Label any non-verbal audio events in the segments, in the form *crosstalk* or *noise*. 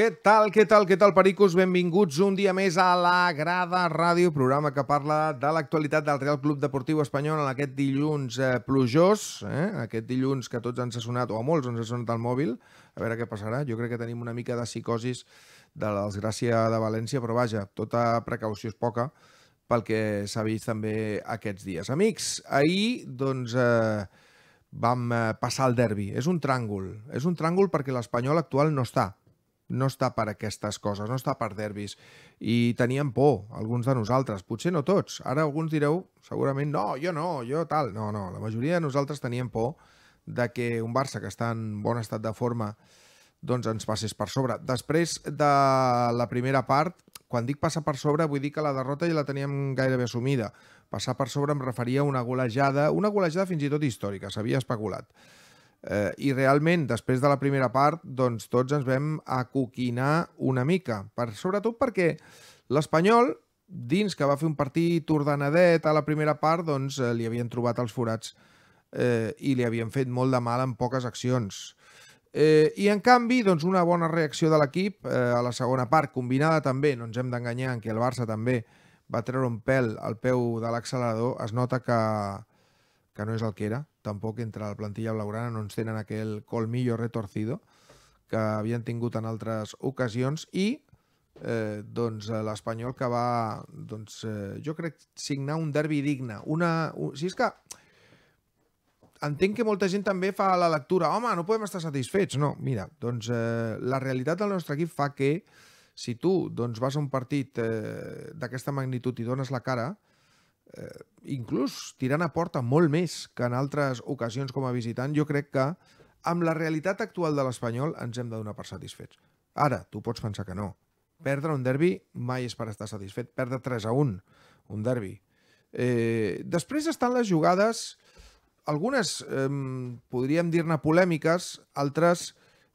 Què tal, què tal, què tal, pericos? Benvinguts un dia més a la Grada Ràdio, programa que parla de l'actualitat del Real Club Deportiu Espanyol en aquest dilluns eh, plujós, eh? aquest dilluns que tots ens ha sonat, o a molts ens ha sonat el mòbil, a veure què passarà. Jo crec que tenim una mica de psicosis de la desgràcia de València, però vaja, tota precaució és poca pel que s'ha vist també aquests dies. Amics, ahir, doncs... Eh, vam eh, passar el derbi. És un tràngol. És un tràngol perquè l'Espanyol actual no està no està per aquestes coses, no està per derbis. I teníem por, alguns de nosaltres, potser no tots. Ara alguns direu, segurament, no, jo no, jo tal. No, no, la majoria de nosaltres teníem por de que un Barça que està en bon estat de forma doncs ens passés per sobre. Després de la primera part, quan dic passar per sobre, vull dir que la derrota ja la teníem gairebé assumida. Passar per sobre em referia a una golejada, una golejada fins i tot històrica, s'havia especulat Eh, I realment, després de la primera part, doncs tots ens vam acoquinar una mica, per, sobretot perquè l'Espanyol, dins que va fer un partit ordenadet a la primera part, doncs eh, li havien trobat els forats eh, i li havien fet molt de mal en poques accions. Eh, I en canvi, doncs una bona reacció de l'equip eh, a la segona part, combinada també, no ens hem d'enganyar en que el Barça també va treure un pèl al peu de l'accelerador, es nota que, que no és el que era, tampoc entre la plantilla blaugrana no ens tenen aquell colmillo retorcido que havien tingut en altres ocasions i eh, doncs, eh, l'Espanyol que va, doncs, eh, jo crec, signar un derbi digne. Una, un, si és que entenc que molta gent també fa la lectura home, no podem estar satisfets. No, mira, doncs eh, la realitat del nostre equip fa que si tu doncs, vas a un partit eh, d'aquesta magnitud i dones la cara, eh, eh, inclús tirant a porta molt més que en altres ocasions com a visitant, jo crec que amb la realitat actual de l'Espanyol ens hem de donar per satisfets. Ara, tu pots pensar que no. Perdre un derbi mai és per estar satisfet. Perdre 3 a 1, un derbi. Eh, després estan les jugades, algunes eh, podríem dir-ne polèmiques, altres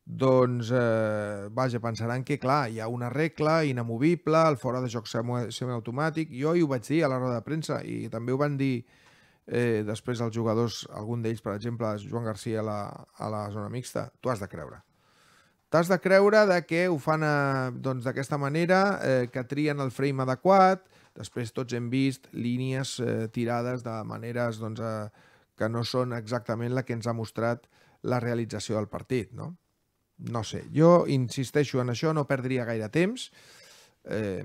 doncs, eh, vaja, pensaran que, clar, hi ha una regla inamovible, el fora de joc semiautomàtic. Jo hi ho vaig dir a la roda de premsa i també ho van dir eh, després els jugadors, algun d'ells, per exemple, Joan Garcia a la, a la zona mixta. Tu has de creure. T'has de creure de que ho fan eh, doncs, d'aquesta doncs, manera, eh, que trien el frame adequat, després tots hem vist línies eh, tirades de maneres doncs, eh, que no són exactament la que ens ha mostrat la realització del partit, no? No sé, jo insisteixo en això, no perdria gaire temps. Eh,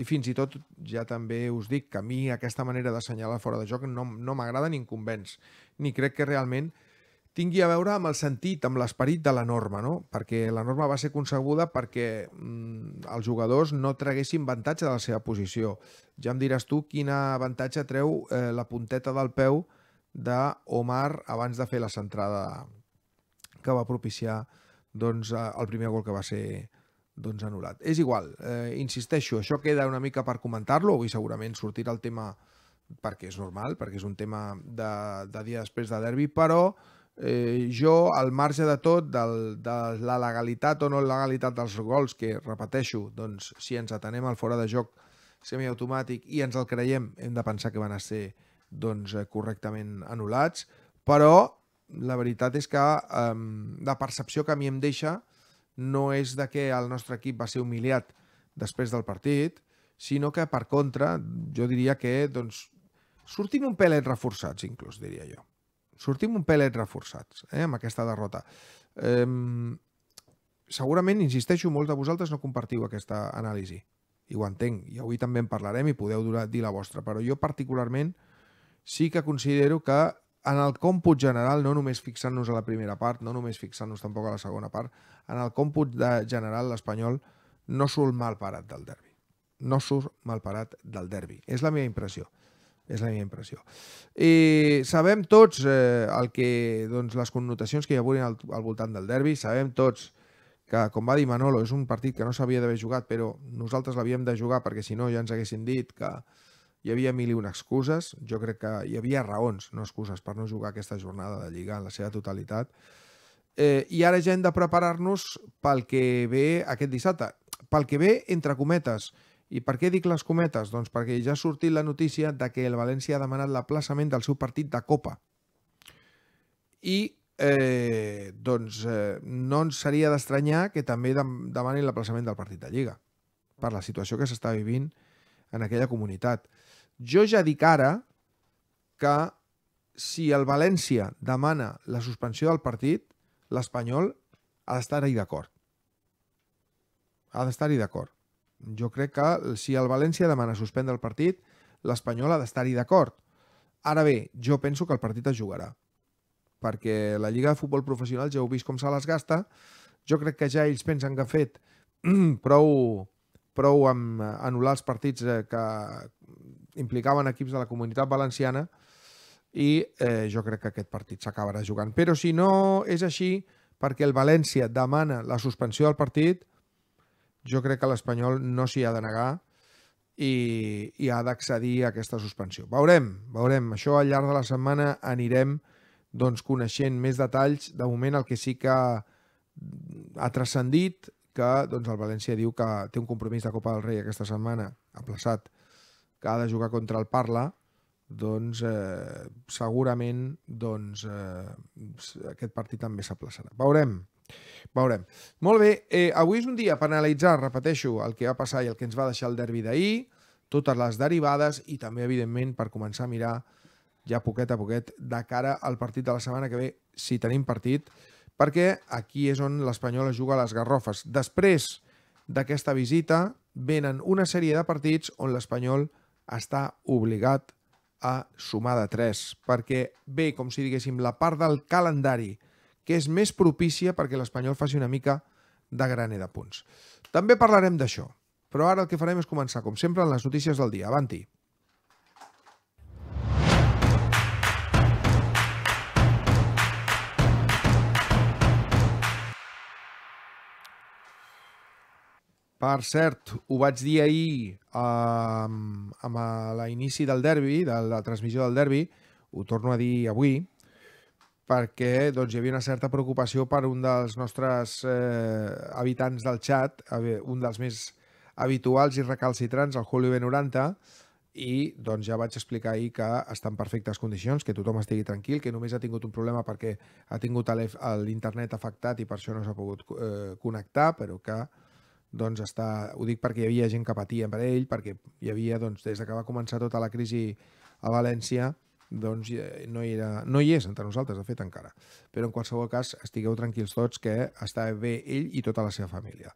I fins i tot ja també us dic que a mi aquesta manera d'assenyalar fora de joc no, no m'agrada ni em convenç, ni crec que realment tingui a veure amb el sentit, amb l'esperit de la norma, no? perquè la norma va ser concebuda perquè mm, els jugadors no traguessin avantatge de la seva posició. Ja em diràs tu quin avantatge treu eh, la punteta del peu d'Omar abans de fer la centrada que va propiciar eh, doncs, eh, el primer gol que va ser doncs, anul·lat. És igual, eh, insisteixo, això queda una mica per comentar-lo, avui segurament sortirà el tema perquè és normal, perquè és un tema de, de dia després de derbi, però eh, jo, al marge de tot, del, de la legalitat o no legalitat dels gols, que repeteixo, doncs, si ens atenem al fora de joc semiautomàtic i ens el creiem, hem de pensar que van a ser doncs, correctament anul·lats, però la veritat és que um, la percepció que a mi em deixa no és de que el nostre equip va ser humiliat després del partit, sinó que, per contra, jo diria que doncs, sortim un pelet reforçats, inclús, diria jo. Sortim un pelet reforçats eh, amb aquesta derrota. Eh, segurament, insisteixo, molts de vosaltres no compartiu aquesta anàlisi. I ho entenc, i avui també en parlarem i podeu dir la vostra, però jo particularment sí que considero que en el còmput general, no només fixant-nos a la primera part, no només fixant-nos tampoc a la segona part, en el còmput de general l'Espanyol no surt mal parat del derbi. No surt mal parat del derbi. És la meva impressió. És la meva impressió. I sabem tots eh, el que, doncs, les connotacions que hi haurien al, al voltant del derbi, sabem tots que, com va dir Manolo, és un partit que no s'havia d'haver jugat, però nosaltres l'havíem de jugar perquè si no ja ens haguessin dit que, hi havia mil i una excuses, jo crec que hi havia raons, no excuses, per no jugar aquesta jornada de Lliga en la seva totalitat. Eh, I ara ja hem de preparar-nos pel que ve aquest dissabte. Pel que ve, entre cometes, i per què dic les cometes? Doncs perquè ja ha sortit la notícia de que el València ha demanat l'aplaçament del seu partit de Copa. I eh, doncs eh, no ens seria d'estranyar que també demanin l'aplaçament del partit de Lliga per la situació que s'està vivint en aquella comunitat. Jo ja dic ara que si el València demana la suspensió del partit, l'Espanyol ha d'estar-hi d'acord. Ha d'estar-hi d'acord. Jo crec que si el València demana suspendre el partit, l'Espanyol ha d'estar-hi d'acord. Ara bé, jo penso que el partit es jugarà, perquè la Lliga de Futbol Professional ja heu vist com se les gasta. Jo crec que ja ells pensen que ha fet *clears throat* prou, prou amb anul·lar els partits eh, que, implicaven equips de la comunitat valenciana i eh, jo crec que aquest partit s'acabarà jugant. Però si no és així, perquè el València demana la suspensió del partit, jo crec que l'Espanyol no s'hi ha de negar i, i ha d'accedir a aquesta suspensió. Veurem, veurem. Això al llarg de la setmana anirem doncs, coneixent més detalls. De moment el que sí que ha transcendit que doncs, el València diu que té un compromís de Copa del Rei aquesta setmana, aplaçat, que ha de jugar contra el Parla, doncs eh, segurament doncs, eh, aquest partit també s'aplaçarà. Veurem. Veurem. Molt bé, eh, avui és un dia per analitzar, repeteixo, el que va passar i el que ens va deixar el derbi d'ahir, totes les derivades i també, evidentment, per començar a mirar ja poquet a poquet de cara al partit de la setmana que ve, si tenim partit, perquè aquí és on l'Espanyol es juga a les garrofes. Després d'aquesta visita venen una sèrie de partits on l'Espanyol juga està obligat a sumar de 3, perquè ve, com si diguéssim, la part del calendari que és més propícia perquè l'Espanyol faci una mica de graner de punts. També parlarem d'això, però ara el que farem és començar, com sempre, en les notícies del dia. Avanti! Per cert, ho vaig dir ahir um, amb, amb l'inici del derbi, de la transmissió del derbi, ho torno a dir avui, perquè doncs, hi havia una certa preocupació per un dels nostres eh, habitants del xat, un dels més habituals i recalcitrants, el Julio B90, i doncs ja vaig explicar ahir que està en perfectes condicions, que tothom estigui tranquil, que només ha tingut un problema perquè ha tingut l'internet afectat i per això no s'ha pogut eh, connectar, però que doncs està, ho dic perquè hi havia gent que patia per ell, perquè hi havia, doncs, des que va començar tota la crisi a València, doncs eh, no hi, era, no hi és entre nosaltres, de fet, encara. Però en qualsevol cas, estigueu tranquils tots que està bé ell i tota la seva família.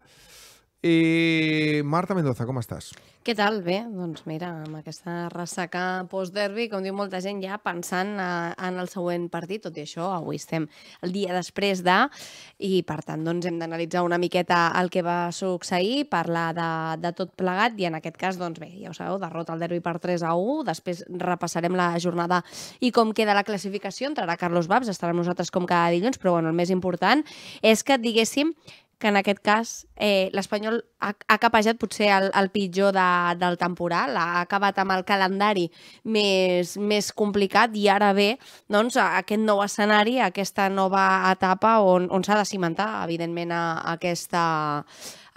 I Marta Mendoza, com estàs? Què tal? Bé, doncs mira, amb aquesta ressaca post-derbi, com diu molta gent, ja pensant eh, en el següent partit, tot i això, avui estem el dia després de, i per tant doncs, hem d'analitzar una miqueta el que va succeir, parlar de, de tot plegat, i en aquest cas, doncs bé, ja ho sabeu, derrota el derbi per 3 a 1, després repassarem la jornada i com queda la classificació, entrarà Carlos Babs, estarà amb nosaltres com cada dilluns, però bueno, el més important és que, diguéssim, que en aquest cas eh, l'Espanyol ha, ha capejat potser el, el pitjor de, del temporal, ha acabat amb el calendari més, més complicat i ara ve doncs, aquest nou escenari, aquesta nova etapa on, on s'ha de cimentar, evidentment, a, a aquesta,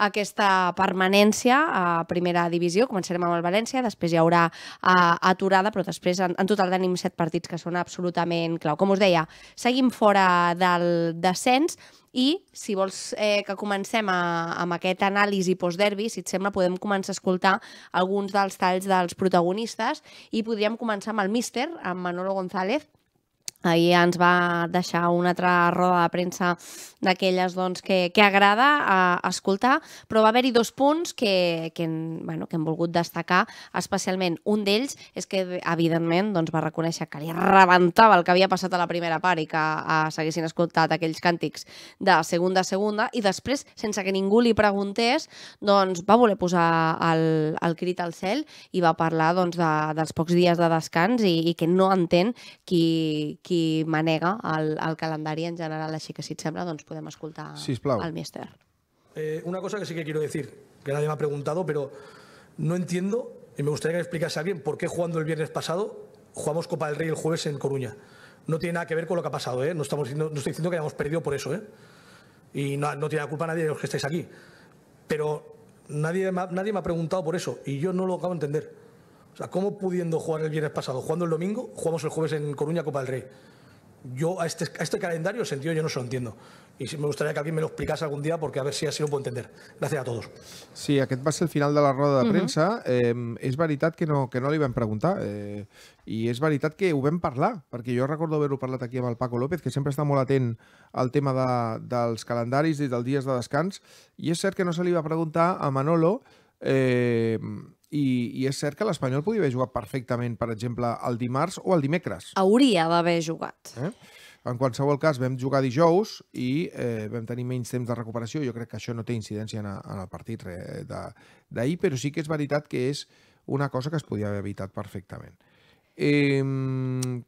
aquesta permanència a primera divisió. Començarem amb el València, després hi haurà eh, aturada, però després en, en total tenim set partits que són absolutament clau. Com us deia, seguim fora del descens, i si vols eh, que comencem a, amb aquest anàlisi postderbi, si et sembla, podem començar a escoltar alguns dels talls dels protagonistes i podríem començar amb el míster, amb Manolo González, Ahir ens va deixar una altra roda de premsa d'aquelles doncs, que, que agrada a eh, escoltar, però va haver-hi dos punts que, que, hem, bueno, que hem volgut destacar especialment. Un d'ells és que, evidentment, doncs, va reconèixer que li rebentava el que havia passat a la primera part i que a, eh, s'haguessin escoltat aquells càntics de segunda a segunda i després, sense que ningú li preguntés, doncs, va voler posar el, el crit al cel i va parlar doncs, de, dels pocs dies de descans i, i que no entén qui, qui qui manega al calendario en general, así que si et sembla doncs podemos escoltar al míster. Eh, una cosa que sí que quiero decir, que nadie me ha preguntado, pero no entiendo, y me gustaría que me explicase a alguien por qué jugando el viernes pasado jugamos Copa del Rey el jueves en Coruña. No tiene nada que ver con lo que ha pasado, ¿eh? no, estamos, estoy diciendo que hayamos perdido por eso, ¿eh? y no, tiene la culpa nadie de los que estáis aquí, pero nadie, nadie me ha preguntado por eso, y yo no lo acabo de entender. O sea, ¿cómo pudiendo jugar el viernes pasado, jugando el domingo, jugamos el jueves en Coruña Copa del Rey? Yo a este, a este calendario, sentido, yo no se lo entiendo. Y me gustaría que alguien me lo explicase algún día, porque a ver si así lo puedo entender. Gracias a todos. Sí, aquest va ser el final de la roda de premsa. Uh -huh. eh, és veritat que no, que no li vam preguntar eh, i és veritat que ho vam parlar, perquè jo recordo haver-ho parlat aquí amb el Paco López, que sempre està molt atent al tema de, dels calendaris i dels dies de descans, i és cert que no se li va preguntar a Manolo eh, i, i és cert que l'Espanyol podia haver jugat perfectament, per exemple, el dimarts o el dimecres. Hauria d'haver jugat. Eh? En qualsevol cas, vam jugar dijous i eh, vam tenir menys temps de recuperació. Jo crec que això no té incidència en, a, en el partit d'ahir, però sí que és veritat que és una cosa que es podia haver evitat perfectament. Eh,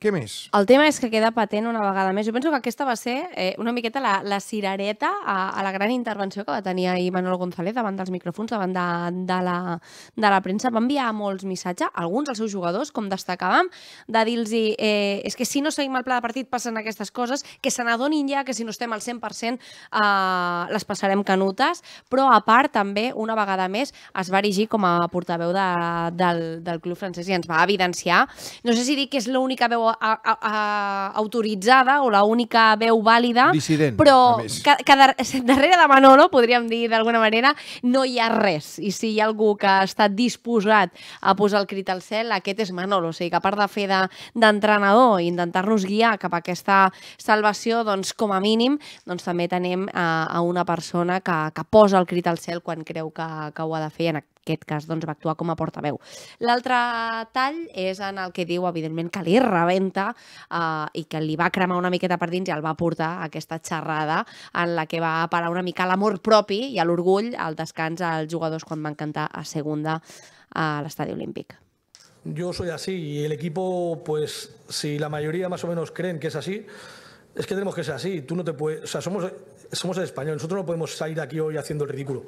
què més? El tema és que queda patent una vegada més. Jo penso que aquesta va ser eh, una miqueta la, la cirereta a, a la gran intervenció que va tenir ahir Manuel González davant dels micròfons, davant de, de, la, de la premsa. Va enviar molts missatges, alguns als seus jugadors, com destacàvem, de dir-los eh, és que si no seguim el pla de partit passen aquestes coses, que se n'adonin ja que si no estem al 100% eh, les passarem canutes, però a part també, una vegada més, es va erigir com a portaveu de, del, del club francès i ens va evidenciar no sé si dir que és l'única veu a, a, a, autoritzada o l'única veu vàlida, Dissident, però que, *laughs* que darrere de Manolo, podríem dir d'alguna manera, no hi ha res. I si hi ha algú que està disposat a posar el crit al cel, aquest és Manolo. O sigui, que a part de fer d'entrenador de, i intentar-nos guiar cap a aquesta salvació, doncs com a mínim, doncs també tenim a, a una persona que, que posa el crit al cel quan creu que, que ho ha de fer en, aquest cas doncs, va actuar com a portaveu. L'altre tall és en el que diu, evidentment, que li rebenta eh, i que li va cremar una miqueta per dins i el va portar a aquesta xerrada en la que va parar una mica l'amor propi i a l'orgull al descans als jugadors quan van cantar a segunda a l'estadi olímpic. Yo soy así y el equipo, pues si la mayoría más o menos creen que es así, es que tenemos que ser así. Tú no te puedes, o sea, somos, somos el español, nosotros no podemos salir aquí hoy haciendo el ridículo.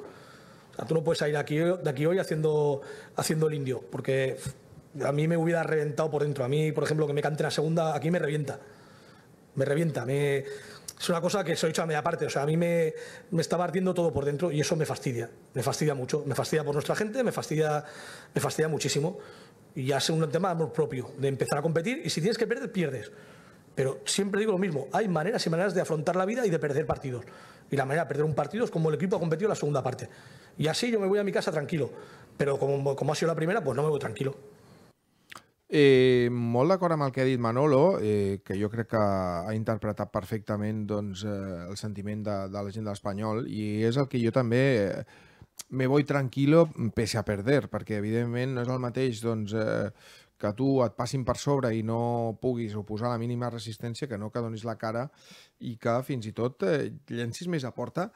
tú no puedes salir de aquí, de aquí hoy haciendo, haciendo el indio, porque a mí me hubiera reventado por dentro. A mí, por ejemplo, que me cante la segunda, aquí me revienta. Me revienta. Es una cosa que se ha hecho a media parte. O sea, a mí me, me estaba ardiendo todo por dentro y eso me fastidia. Me fastidia mucho. Me fastidia por nuestra gente, me fastidia, me fastidia muchísimo. Y ya es un tema amor propio, de empezar a competir. Y si tienes que perder, pierdes. Pero siempre digo lo mismo, hay maneras y maneras de afrontar la vida y de perder partidos. Y la manera de perder un partido es como el equipo ha competido la segunda parte. Y así yo me voy a mi casa tranquilo. Pero como, como ha sido la primera, pues no me voy tranquilo. Eh, molt d'acord amb el que ha dit Manolo, eh, que jo crec que ha interpretat perfectament doncs, eh, el sentiment de, de la gent de l'Espanyol i és el que jo també eh, me voy tranquilo pese a perder, perquè evidentment no és el mateix doncs, eh, que tu et passin per sobre i no puguis oposar la mínima resistència, que no que donis la cara i que fins i tot eh, llencis més a porta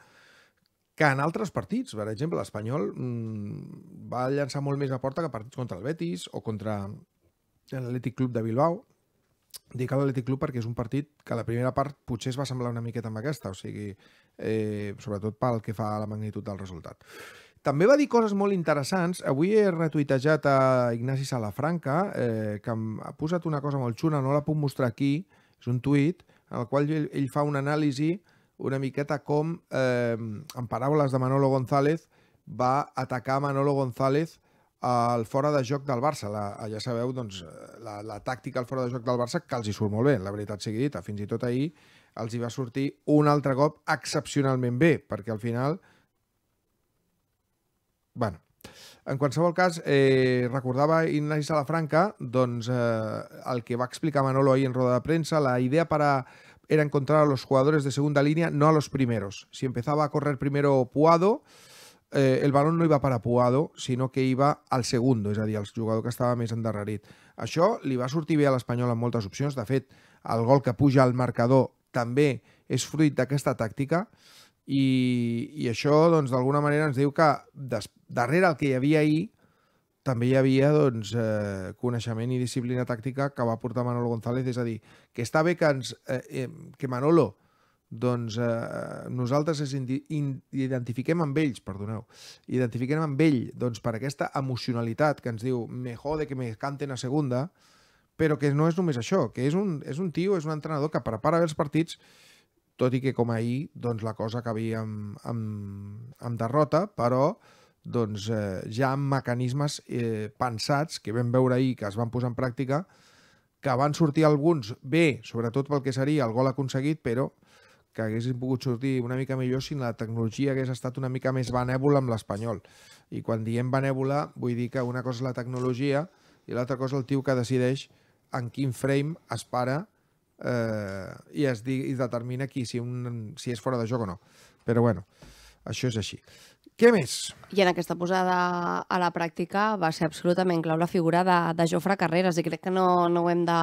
que en altres partits. Per exemple, l'Espanyol mm, va llançar molt més a porta que partits contra el Betis o contra l'Atlètic Club de Bilbao. Dic a l'Atlètic Club perquè és un partit que la primera part potser es va semblar una miqueta amb aquesta, o sigui, eh, sobretot pel que fa a la magnitud del resultat. També va dir coses molt interessants. Avui he retuitejat a Ignasi Salafranca, eh, que ha posat una cosa molt xuna, no la puc mostrar aquí, és un tuit, en el qual ell, ell fa una anàlisi una miqueta com, eh, en paraules de Manolo González, va atacar Manolo González al fora de joc del Barça. La, ja sabeu, doncs, la, la tàctica al fora de joc del Barça, que els hi surt molt bé, la veritat sigui dita. Fins i tot ahir els hi va sortir un altre cop excepcionalment bé, perquè al final bueno, en qualsevol cas, eh, recordava Ignasi Salafranca doncs, eh, el que va explicar Manolo ahir en roda de prensa, la idea para era encontrar a los jugadores de segunda línea, no a los primeros. Si empezaba a correr primero Puado, eh, el balón no iba para Puado, sinó que iba al segundo, és a dir, al jugador que estava més endarrerit. Això li va sortir bé a l'Espanyol amb moltes opcions. De fet, el gol que puja al marcador també és fruit d'aquesta tàctica. I, i això, doncs, d'alguna manera ens diu que des, darrere el que hi havia ahir també hi havia doncs, eh, coneixement i disciplina tàctica que va portar Manolo González, és a dir, que està bé que, ens, eh, eh que Manolo doncs eh, nosaltres es identifiquem amb ells, perdoneu, identifiquem amb ell doncs, per aquesta emocionalitat que ens diu me jode que me canten a segunda, però que no és només això, que és un, és un tio, és un entrenador que prepara bé els partits tot i que com ahir doncs, la cosa acabia amb, amb, amb derrota, però doncs, eh, ja amb mecanismes eh, pensats que vam veure ahir que es van posar en pràctica, que van sortir alguns bé, sobretot pel que seria el gol aconseguit, però que haguessin pogut sortir una mica millor si la tecnologia hagués estat una mica més benèvola amb l'espanyol. I quan diem benèvola, vull dir que una cosa és la tecnologia i l'altra cosa el tio que decideix en quin frame es para eh, i es, di, i determina qui, si, un, si és fora de joc o no. Però bueno, això és així. Què més? I en aquesta posada a la pràctica va ser absolutament clau la figura de, de Jofre Carreras i crec que no, no ho hem de,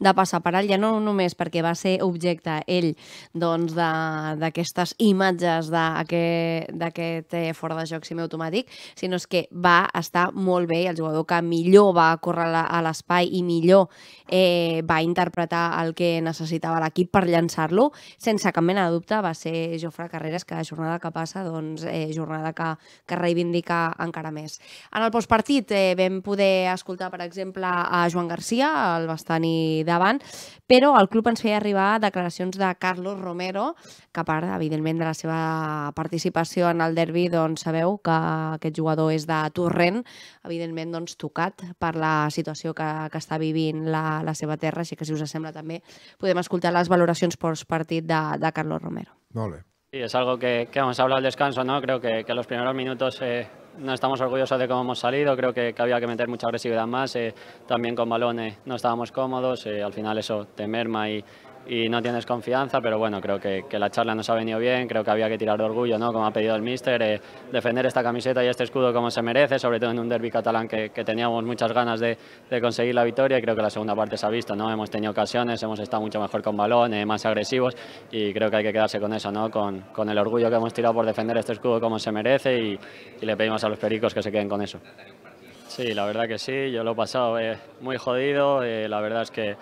de passar per allà, ja no només perquè va ser objecte ell d'aquestes doncs, de, imatges d'aquest eh, fora de joc semiautomàtic, sinó és que va estar molt bé el jugador que millor va córrer la, a l'espai i millor eh, va interpretar el que necessitava l'equip per llançar-lo, sense cap mena de dubte va ser Jofre Carreras que jornada que passa, doncs eh, jornada jornada que, que reivindica encara més. En el postpartit eh, vam poder escoltar, per exemple, a Joan Garcia, el i davant, però el club ens feia arribar declaracions de Carlos Romero, que a part, evidentment, de la seva participació en el derbi, doncs sabeu que aquest jugador és de Torrent, evidentment doncs, tocat per la situació que, que està vivint la, la seva terra, així que si us sembla també podem escoltar les valoracions postpartit de, de Carlos Romero. Molt bé. Sí, es algo que, vamos hemos hablado al descanso, ¿no? Creo que, que los primeros minutos eh, no estamos orgullosos de cómo hemos salido, creo que, había que meter mucha agresividad más, eh, también con balones no estábamos cómodos, eh, al final eso te merma y, y no tienes confianza, pero bueno, creo que, que, la charla nos ha venido bien, creo que había que tirar de orgullo, ¿no? como ha pedido el míster, eh, defender esta camiseta y este escudo como se merece, sobre todo en un derby catalán que, que teníamos muchas ganas de, de, conseguir la victoria y creo que la segunda parte se ha visto, ¿no? hemos tenido ocasiones, hemos estado mucho mejor con balón, eh, más agresivos y creo que hay que quedarse con eso, ¿no? con, con el orgullo que hemos tirado por defender este escudo como se merece y, y le pedimos a los pericos que se queden con eso. Sí, la verdad que sí, yo lo he pasado eh, muy jodido, la verdad es que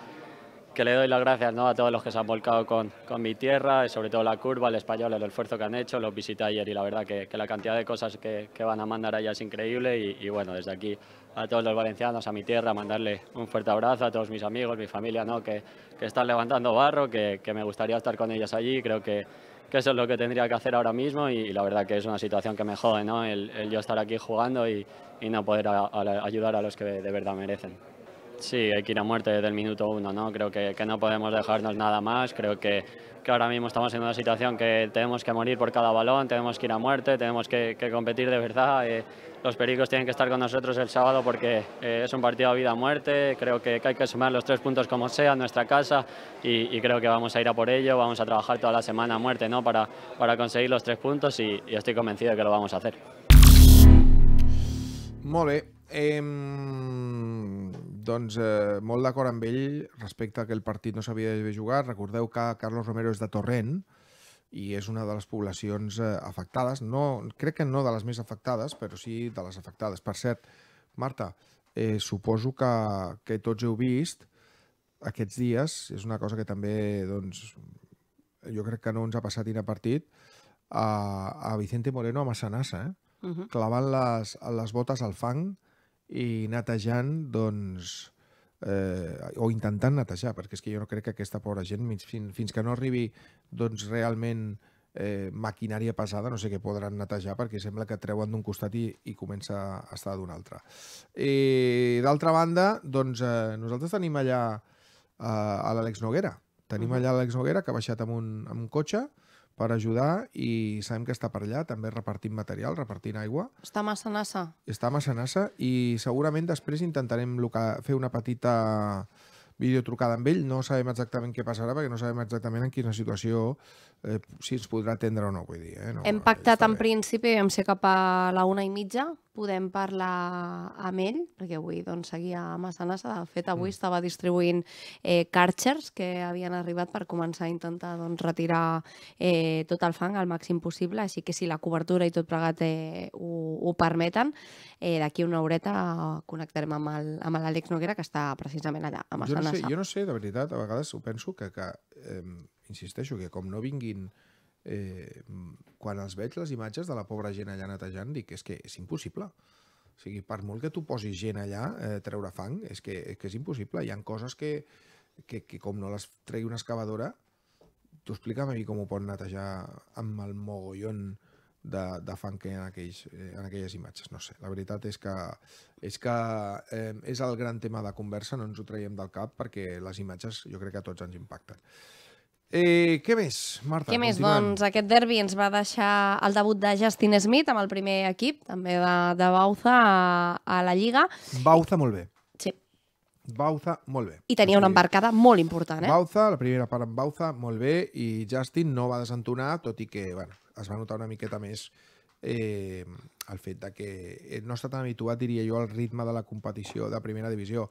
que le doy las gracias a todos los que se han volcado con, mi tierra, y sobre todo la curva, el español, el esfuerzo que han hecho, los visité ayer y la verdad que, la cantidad de cosas que, van a mandar allá es increíble y, bueno, desde aquí a todos los valencianos, a mi tierra, mandarle un fuerte abrazo a todos mis amigos, mi familia, que, están levantando barro, que, me gustaría estar con ellos allí, creo que, eso es lo que tendría que hacer ahora mismo y, la verdad que es una situación que me jode, el, yo estar aquí jugando y, no poder ayudar a los que de verdad merecen. Sí, hay que ir a muerte desde el minuto uno, ¿no? Creo que, no podemos dejarnos nada más, creo que, que ahora mismo estamos en una situación que tenemos que morir por cada balón, tenemos que ir a muerte, tenemos que, competir de verdad. Eh, los pericos tienen que estar con nosotros el sábado porque eh, es un partido a vida-muerte, creo que, hay que sumar los tres puntos como sea en nuestra casa y, creo que vamos a ir a por ello, vamos a trabajar toda la semana a muerte ¿no? para, para conseguir los tres puntos y, estoy convencido de que lo vamos a hacer. Mole. Em, Doncs eh, molt d'acord amb ell respecte a que el partit no s'havia de jugar. Recordeu que Carlos Romero és de Torrent i és una de les poblacions eh, afectades. No, crec que no de les més afectades, però sí de les afectades. Per cert, Marta, eh, suposo que, que tots heu vist aquests dies, és una cosa que també doncs, jo crec que no ens ha passat inapartit, a, a Vicente Moreno a Massanassa, eh? uh -huh. clavant les, les botes al fang, i netejant, doncs, eh, o intentant netejar, perquè és que jo no crec que aquesta pobra gent, fins, fins que no arribi doncs, realment eh, maquinària pesada, no sé què podran netejar, perquè sembla que treuen d'un costat i, i comença a estar d'un altre. I D'altra banda, doncs, eh, nosaltres tenim allà eh, a l'Àlex Noguera. Tenim allà l'Àlex Noguera, que ha baixat amb un, amb un cotxe, per ajudar i sabem que està per allà, també repartint material, repartint aigua. Està massa nassa. Està massa nassa i segurament després intentarem fer una petita videotrucada amb ell. No sabem exactament què passarà perquè no sabem exactament en quina situació eh, si ens podrà atendre o no, vull dir. Eh? No, Hem pactat en principi, vam ser cap a la una i mitja, podem parlar amb ell, perquè avui doncs, seguia a Massanassa, de fet avui mm. estava distribuint eh, càrxers que havien arribat per començar a intentar doncs, retirar eh, tot el fang al màxim possible, així que si la cobertura i tot plegat eh, ho, ho permeten, eh, d'aquí una horeta connectarem amb l'Àlex Noguera, que està precisament allà, a Massanassa. Jo no, sé, jo no sé, de veritat, a vegades ho penso, que, que eh, insisteixo que com no vinguin eh, quan els veig les imatges de la pobra gent allà netejant dic és que és impossible o sigui, per molt que tu posis gent allà eh, treure fang, és que, és que és impossible hi han coses que, que, que com no les tregui una excavadora tu explica'm a mi com ho pot netejar amb el mogollon de, de fang que en, aquells, eh, en aquelles imatges, no sé. La veritat és que, és, que eh, és el gran tema de conversa, no ens ho traiem del cap perquè les imatges jo crec que a tots ens impacten. Eh, què més, Marta? Què més? Doncs aquest derbi ens va deixar el debut de Justin Smith amb el primer equip, també de, de Bauza, a, a la Lliga. Bauza molt bé. Sí. Bauza molt bé. I tenia una embarcada molt important, eh? Bauza, la primera part amb Bauza, molt bé, i Justin no va desentonar, tot i que bueno, es va notar una miqueta més eh, el fet de que eh, no està tan habituat, diria jo, al ritme de la competició de primera divisió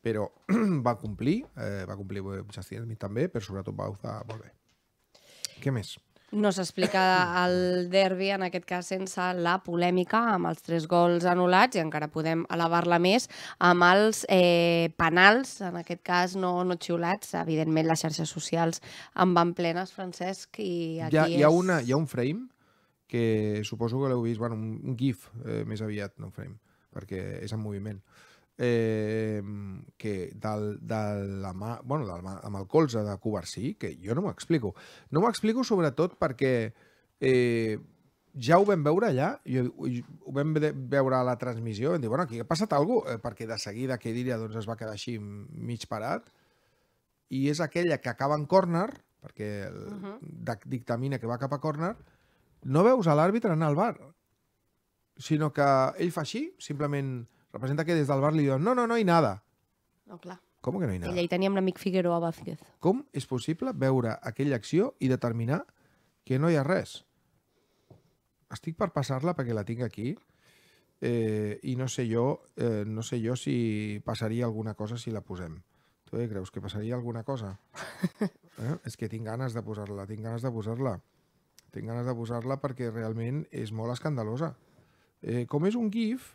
però *clears throat* va complir, eh, va complir els eh, mi també, però sobretot va usar molt bé. Què més? No s'explica *clears throat* el derbi, en aquest cas, sense la polèmica amb els tres gols anul·lats, i encara podem elevar-la més, amb els eh, penals, en aquest cas no, no xiulats. Evidentment, les xarxes socials en van plenes, Francesc, i aquí hi ha, és... Hi ha, una, hi ha un frame que suposo que l'heu vist, bueno, un, un gif eh, més aviat, no un frame, perquè és en moviment eh, que del, de la mà, bueno, del, amb el colze de Covarsí, que jo no m'explico. No m'explico sobretot perquè eh, ja ho vam veure allà, jo, ho vam veure a la transmissió, vam dir, bueno, aquí ha passat alguna cosa, eh, perquè de seguida que diria doncs, es va quedar així mig parat, i és aquella que acaba en córner, perquè el, uh -huh. dictamina que va cap a córner, no veus a l'àrbitre anar al bar, sinó que ell fa així, simplement Representa que des del bar li diuen no, no, no hi nada. No, clar. Com que no hi nada? Ella hi tenia amb l'amic Figueroa Vázquez. Com és possible veure aquella acció i determinar que no hi ha res? Estic per passar-la perquè la tinc aquí eh, i no sé jo eh, no sé jo si passaria alguna cosa si la posem. Tu eh, creus que passaria alguna cosa? *laughs* Eh? És que tinc ganes de posar-la, tinc ganes de posar-la. Tinc ganes de posar-la perquè realment és molt escandalosa. Eh, com és un GIF,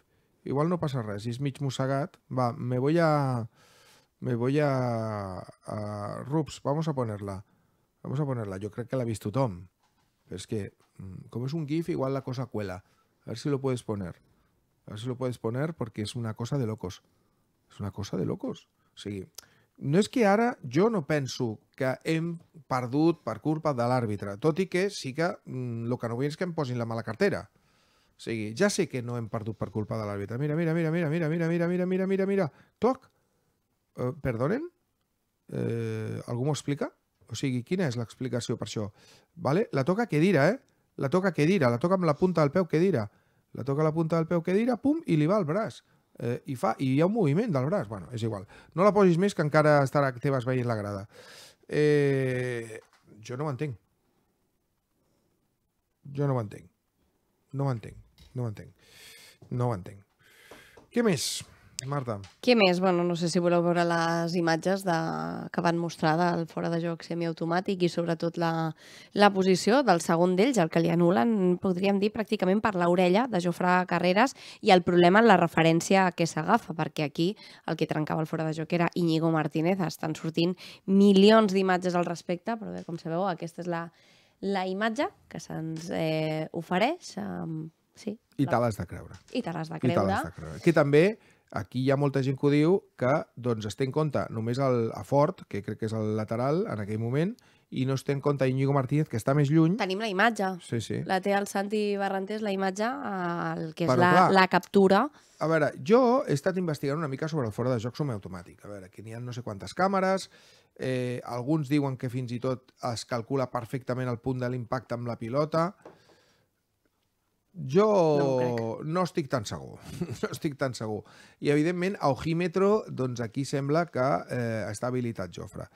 igual no passa res, si és mig mossegat, va, me voy a... Me voy a... a Rups, vamos a ponerla. Vamos a ponerla, jo crec que l'ha vist tothom. Però és que, mm, com és un GIF, igual la cosa cuela. A ver si lo puedes poner. A ver si lo puedes poner porque es una cosa de locos. És una cosa de locos. O sigui, no és que ara jo no penso que hem perdut per culpa de l'àrbitre, tot i que sí que el mm, que no vull és que em posin la mala cartera. O sigui, ja sé que no hem perdut per culpa de l'àrbitre. Mira, mira, mira, mira, mira, mira, mira, mira, mira, mira, mira. Toc. Eh, perdonen? Eh, algú m'ho explica? O sigui, quina és l'explicació per això? Vale? La toca que dira, eh? La toca que dira, la toca amb la punta del peu que dira. La toca la punta del peu que dira, pum, i li va al braç. Eh, i, fa, I hi ha un moviment del braç. Bueno, és igual. No la posis més que encara estarà vas veient la grada. Eh, jo no ho entenc. Jo no ho entenc. No ho entenc. No ho entenc. No ho entenc. Què més, Marta? Què més? Bueno, no sé si voleu veure les imatges de... que van mostrar del fora de joc semiautomàtic i sobretot la, la posició del segon d'ells, el que li anulen, podríem dir, pràcticament per l'orella de Jofre Carreras i el problema en la referència a que s'agafa, perquè aquí el que trencava el fora de joc era Iñigo Martínez. Estan sortint milions d'imatges al respecte, però bé, com sabeu, aquesta és la, la imatge que se'ns eh, ofereix amb eh, Sí. I te l'has de creure. I te l'has de creure. I te l'has de creure. Aquí també aquí hi ha molta gent que ho diu que doncs, es té en compte només el, a Fort, que crec que és el lateral en aquell moment, i no es té en compte Íñigo Martínez, que està més lluny. Tenim la imatge. Sí, sí. La té el Santi Barrantés, la imatge, el que és Però, la, clar, la captura. A veure, jo he estat investigant una mica sobre el fora de joc semiautomàtic. A veure, aquí n'hi ha no sé quantes càmeres, eh, alguns diuen que fins i tot es calcula perfectament el punt de l'impacte amb la pilota... Jo no, no estic tan segur, *laughs* no estic tan segur. I, evidentment, a ojímetro, doncs aquí sembla que eh, està habilitat Jofre.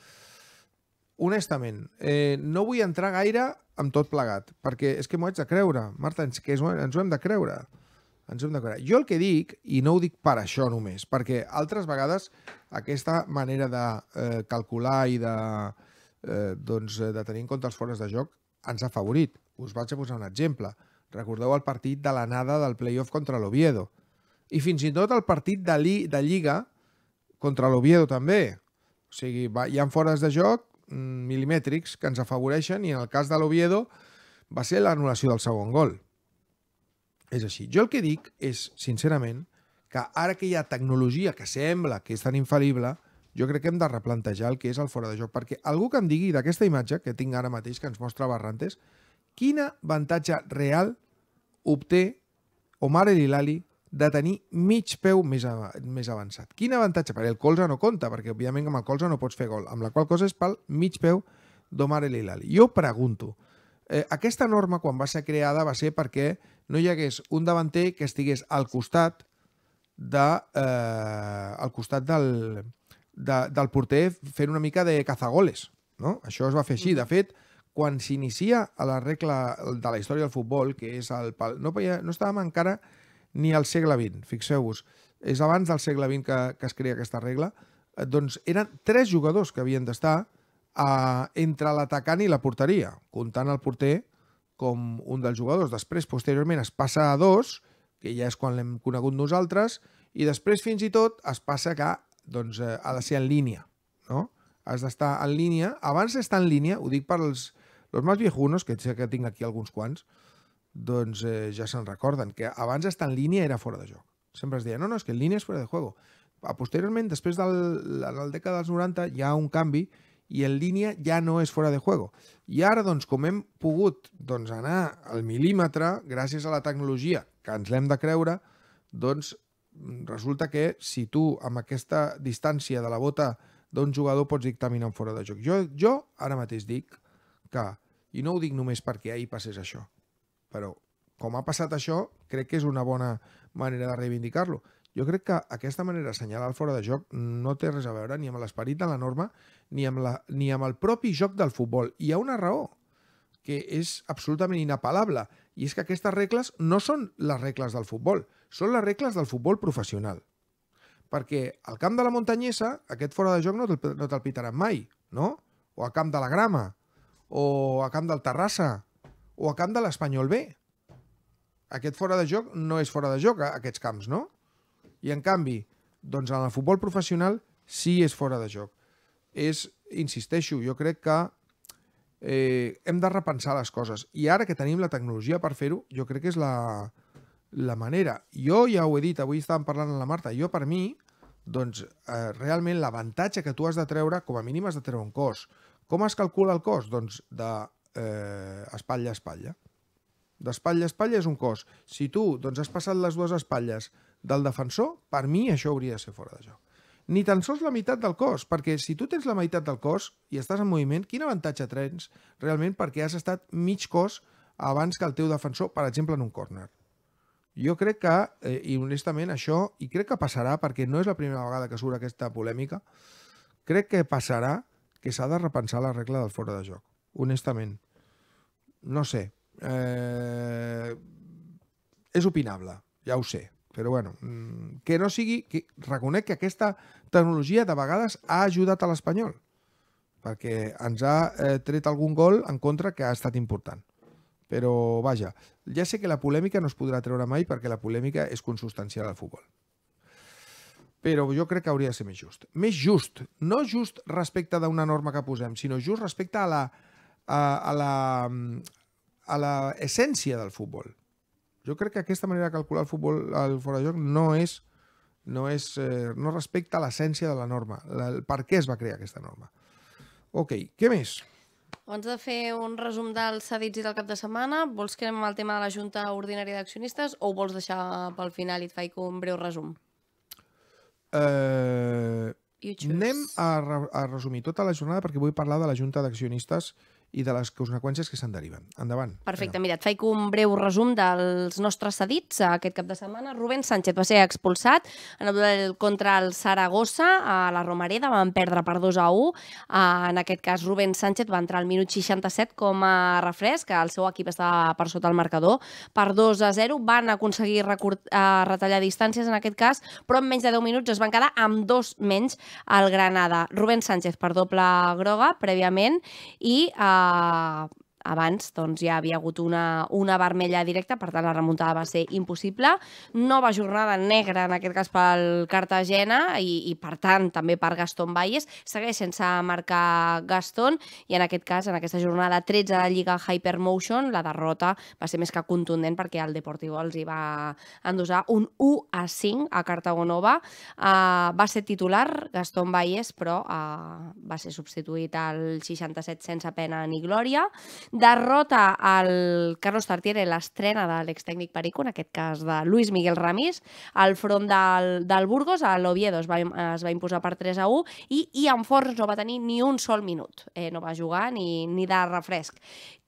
Honestament, eh, no vull entrar gaire amb tot plegat, perquè és que m'ho haig de creure, Marta, ens, que és, ens ho hem de creure. Ens hem de creure. Jo el que dic, i no ho dic per això només, perquè altres vegades aquesta manera de eh, calcular i de, eh, doncs, eh, de tenir en compte els fores de joc ens ha favorit. Us vaig a posar un exemple. Eh, Recordeu el partit de l'anada del playoff contra l'Oviedo. I fins i tot el partit de, Li de Lliga contra l'Oviedo també. O sigui, va, hi han fores de joc mm, mil·limètrics que ens afavoreixen i en el cas de l'Oviedo va ser l'anul·lació del segon gol. És així. Jo el que dic és, sincerament, que ara que hi ha tecnologia que sembla que és tan infal·lible, jo crec que hem de replantejar el que és el fora de joc, perquè algú que em digui d'aquesta imatge que tinc ara mateix, que ens mostra Barrantes, quin avantatge real obté Omar El Hilali de tenir mig peu més, av més avançat. Quin avantatge? Perquè el colze no compta, perquè òbviament amb el colze no pots fer gol, amb la qual cosa és pel mig peu d'Omar El Hilali. Jo pregunto, eh, aquesta norma quan va ser creada va ser perquè no hi hagués un davanter que estigués al costat de, eh, al costat del, de, del porter fent una mica de cazagoles. No? Això es va fer així. De fet, eh, quan s'inicia a la regla de la història del futbol, que és el pal... No, no estàvem encara ni al segle XX, fixeu-vos. És abans del segle XX que, que es crea aquesta regla. Eh, doncs eren tres jugadors que havien d'estar eh, entre l'atacant i la porteria, comptant el porter com un dels jugadors. Després, posteriorment, es passa a dos, que ja és quan l'hem conegut nosaltres, i després, fins i tot, es passa que doncs, eh, ha de ser en línia. No? Has d'estar en línia. Abans d'estar en línia, ho dic pels, los más viejunos, que sé que tinc aquí alguns quants, doncs eh, ja se'n recorden, que abans estar en línia era fora de joc. Sempre es deia, no, no, és que en línia és fora de juego. A posteriorment, després de la, la dècada dels 90, hi ha un canvi i en línia ja no és fora de juego. I ara, doncs, com hem pogut doncs, anar al mil·límetre, gràcies a la tecnologia, que ens l'hem de creure, doncs resulta que si tu amb aquesta distància de la bota d'un jugador pots dictaminar en fora de joc. Jo, jo ara mateix dic que, i no ho dic només perquè ahir passés això, però com ha passat això, crec que és una bona manera de reivindicar-lo. Jo crec que aquesta manera d'assenyalar el fora de joc no té res a veure ni amb l'esperit de la norma ni amb, la, ni amb el propi joc del futbol. Hi ha una raó que és absolutament inapel·lable i és que aquestes regles no són les regles del futbol, són les regles del futbol professional. Perquè al camp de la muntanyesa aquest fora de joc no te'l no te pitaran mai, no? O al camp de la grama, o a camp del Terrassa, o a camp de l'Espanyol B. Aquest fora de joc no és fora de joc, a aquests camps, no? I en canvi, doncs en el futbol professional sí és fora de joc. És, insisteixo, jo crec que eh, hem de repensar les coses. I ara que tenim la tecnologia per fer-ho, jo crec que és la, la manera. Jo ja ho he dit, avui estàvem parlant amb la Marta, jo per mi, doncs eh, realment l'avantatge que tu has de treure, com a mínim has de treure un cos. Com es calcula el cost? Doncs d'espatlla de, eh, a espatlla. D'espatlla a espatlla és un cost. Si tu doncs, has passat les dues espatlles del defensor, per mi això hauria de ser fora de joc. Ni tan sols la meitat del cost, perquè si tu tens la meitat del cost i estàs en moviment, quin avantatge tens realment perquè has estat mig cost abans que el teu defensor, per exemple, en un córner. Jo crec que, eh, i honestament, això, i crec que passarà, perquè no és la primera vegada que surt aquesta polèmica, crec que passarà que s'ha de repensar la regla del fora de joc, honestament. No sé. Eh, és opinable, ja ho sé. Però bueno, mm, que no sigui... Que reconec que aquesta tecnologia de vegades ha ajudat a l'Espanyol perquè ens ha eh, tret algun gol en contra que ha estat important. Però, vaja, ja sé que la polèmica no es podrà treure mai perquè la polèmica és consustancial al futbol però jo crec que hauria de ser més just. Més just, no just respecte d'una norma que posem, sinó just respecte a la, a, a la, a la essència del futbol. Jo crec que aquesta manera de calcular el futbol al fora de joc no és no, és, eh, no respecta l'essència de la norma, la, el per què es va crear aquesta norma. Ok, què més? Abans de fer un resum dels cedits i del cap de setmana, vols que anem al tema de la Junta Ordinària d'Accionistes o vols deixar pel final i et faig un breu resum? Eh, anem a, re a resumir tota la jornada perquè vull parlar de la Junta d'Accionistes i de les conseqüències que se'n deriven. Endavant. Perfecte, mira, et faig un breu resum dels nostres cedits aquest cap de setmana. Rubén Sánchez va ser expulsat en el duel contra el Saragossa a la Romareda, van perdre per 2 a 1. Ah, en aquest cas, Rubén Sánchez va entrar al minut 67 com a refresc, el seu equip estava per sota el marcador. Per 2 a 0 van aconseguir eh, retallar distàncies en aquest cas, però en menys de 10 minuts es van quedar amb dos menys al Granada. Rubén Sánchez per doble groga prèviament i eh, a abans doncs, ja havia hagut una, una vermella directa, per tant la remuntada va ser impossible. Nova jornada negra, en aquest cas pel Cartagena, i, i per tant també per Gaston Valles. Segueix sense marcar Gaston, i en aquest cas, en aquesta jornada 13 de Lliga Hypermotion, la derrota va ser més que contundent perquè el Deportivo els hi va endosar un 1 a 5 a Cartagonova. Uh, va ser titular Gaston Valles, però uh, va ser substituït al 67 sense pena ni glòria derrota el Carlos Tartiere l'estrena de l'extècnic Perico, en aquest cas de Luis Miguel Ramís, al front del, del Burgos, a l'Oviedo es, va, es va imposar per 3 a 1 i Ian Forns no va tenir ni un sol minut, eh, no va jugar ni, ni de refresc.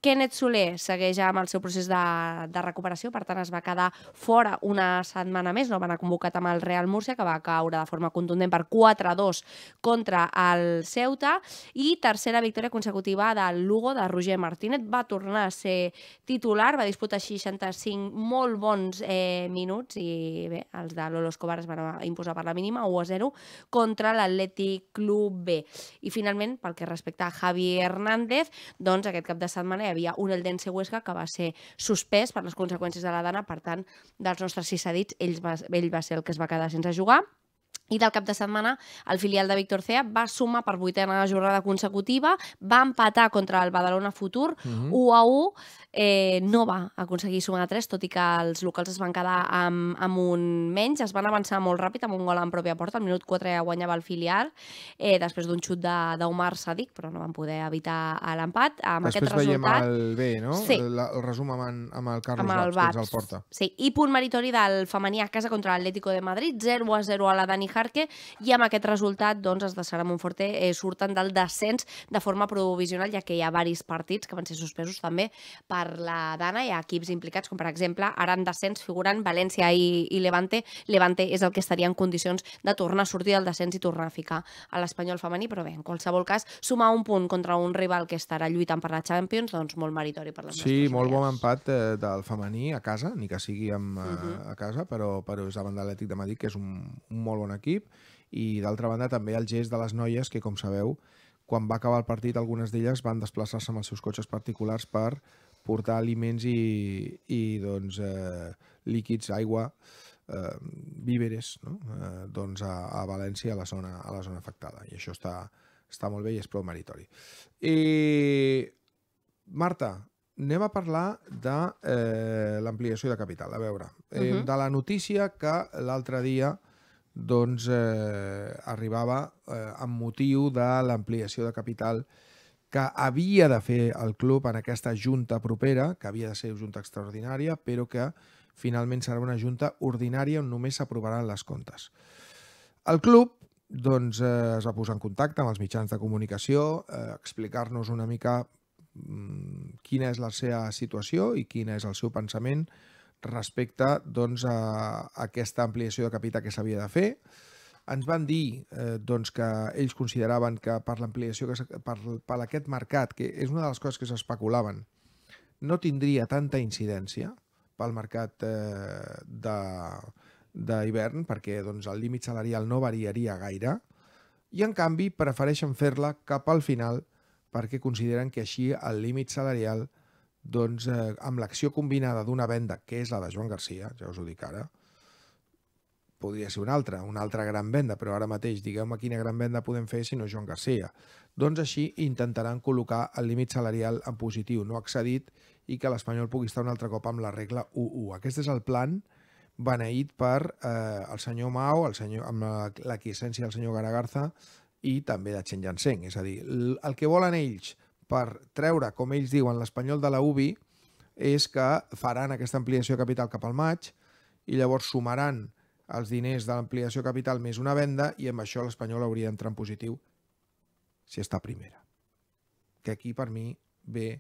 Kenneth Soler segueix amb el seu procés de, de recuperació, per tant es va quedar fora una setmana més, no van a convocat amb el Real Múrcia, que va caure de forma contundent per 4-2 contra el Ceuta, i tercera victòria consecutiva del Lugo de Roger Martínez, va tornar a ser titular, va disputar 65 molt bons eh, minuts i bé, els de Lolo Escobar es van imposar per la mínima, 1-0 contra l'Atlètic Club B. I finalment, pel que respecta a Javi Hernández, doncs aquest cap de setmana havia un eldense Huesca que va ser suspès per les conseqüències de la dana, per tant, dels nostres sis cedits, ell va, ell va ser el que es va quedar sense jugar i del cap de setmana, el filial de Víctor Cea va sumar per vuitena jornada consecutiva, va empatar contra el Badalona Futur, uh -huh. 1 a 1, eh, no va aconseguir sumar 3, tot i que els locals es van quedar amb, amb un menys, es van avançar molt ràpid amb un gol en pròpia porta, al minut 4 guanyava el filial, eh, després d'un xut d'Omar Sadik, però no van poder evitar eh, l'empat. Amb després aquest resultat... veiem el B, no? Sí. El, el resum amb, amb el Carlos amb el Baps, que ens el porta. Sí, i punt meritori del femení a casa contra l'Atlético de Madrid, 0 a 0 a la Dani Hart, Charque i amb aquest resultat doncs, els de Sara Monforte eh, surten del descens de forma provisional ja que hi ha varis partits que van ser suspesos també per la Dana, i ha equips implicats com per exemple ara en descens figuren València i, i Levante, Levante és el que estaria en condicions de tornar a sortir del descens i tornar a ficar a l'Espanyol femení, però bé, en qualsevol cas sumar un punt contra un rival que estarà lluitant per la Champions, doncs molt meritori per les sí, nostres Sí, molt bon empat eh, del femení a casa, ni que sigui amb, eh, uh mhm. -huh. a casa, però, però és davant de l'Atlètic de Madrid, que és un, un molt bon equip l'equip i d'altra banda també el gest de les noies que com sabeu quan va acabar el partit algunes d'elles van desplaçar-se amb els seus cotxes particulars per portar aliments i, i doncs, eh, líquids, aigua, eh, víveres no? eh, doncs a, a València, a la, zona, a la zona afectada. I això està, està molt bé i és prou meritori. I... Marta, anem a parlar de eh, l'ampliació de capital. A veure, eh, mhm. uh -huh. de la notícia que l'altre dia doncs, eh, arribava eh, amb motiu de l'ampliació de capital que havia de fer el club en aquesta junta propera, que havia de ser junta extraordinària, però que finalment serà una junta ordinària on només s'aprovaran les comptes. El club doncs, eh, es va posar en contacte amb els mitjans de comunicació, eh, explicar-nos una mica mm, quina és la seva situació i quin és el seu pensament eh, respecte doncs, a aquesta ampliació de capità que s'havia de fer. Ens van dir eh, doncs, que ells consideraven que per l'ampliació, per, per aquest mercat, que és una de les coses que s'especulaven, no tindria tanta incidència pel mercat eh, de d'hivern, perquè doncs, el límit salarial no variaria gaire, i en canvi prefereixen fer-la cap al final perquè consideren que així el límit salarial eh, doncs eh, amb l'acció combinada d'una venda, que és la de Joan Garcia, ja us ho dic ara, podria ser una altra, una altra gran venda, però ara mateix digueu-me quina gran venda podem fer si no Joan Garcia. Doncs així intentaran col·locar el límit salarial en positiu, no accedit, i que l'Espanyol pugui estar un altre cop amb la regla 1-1. Aquest és el plan beneït per eh, el senyor Mao, el senyor, amb l'equiescència del senyor Garagarza i també de Chen Yanseng. És a dir, el que volen ells, per treure, com ells diuen, l'Espanyol de la UBI és que faran aquesta ampliació de capital cap al maig i llavors sumaran els diners de l'ampliació capital més una venda i amb això l'Espanyol hauria d'entrar en positiu si està a primera. Que aquí per mi ve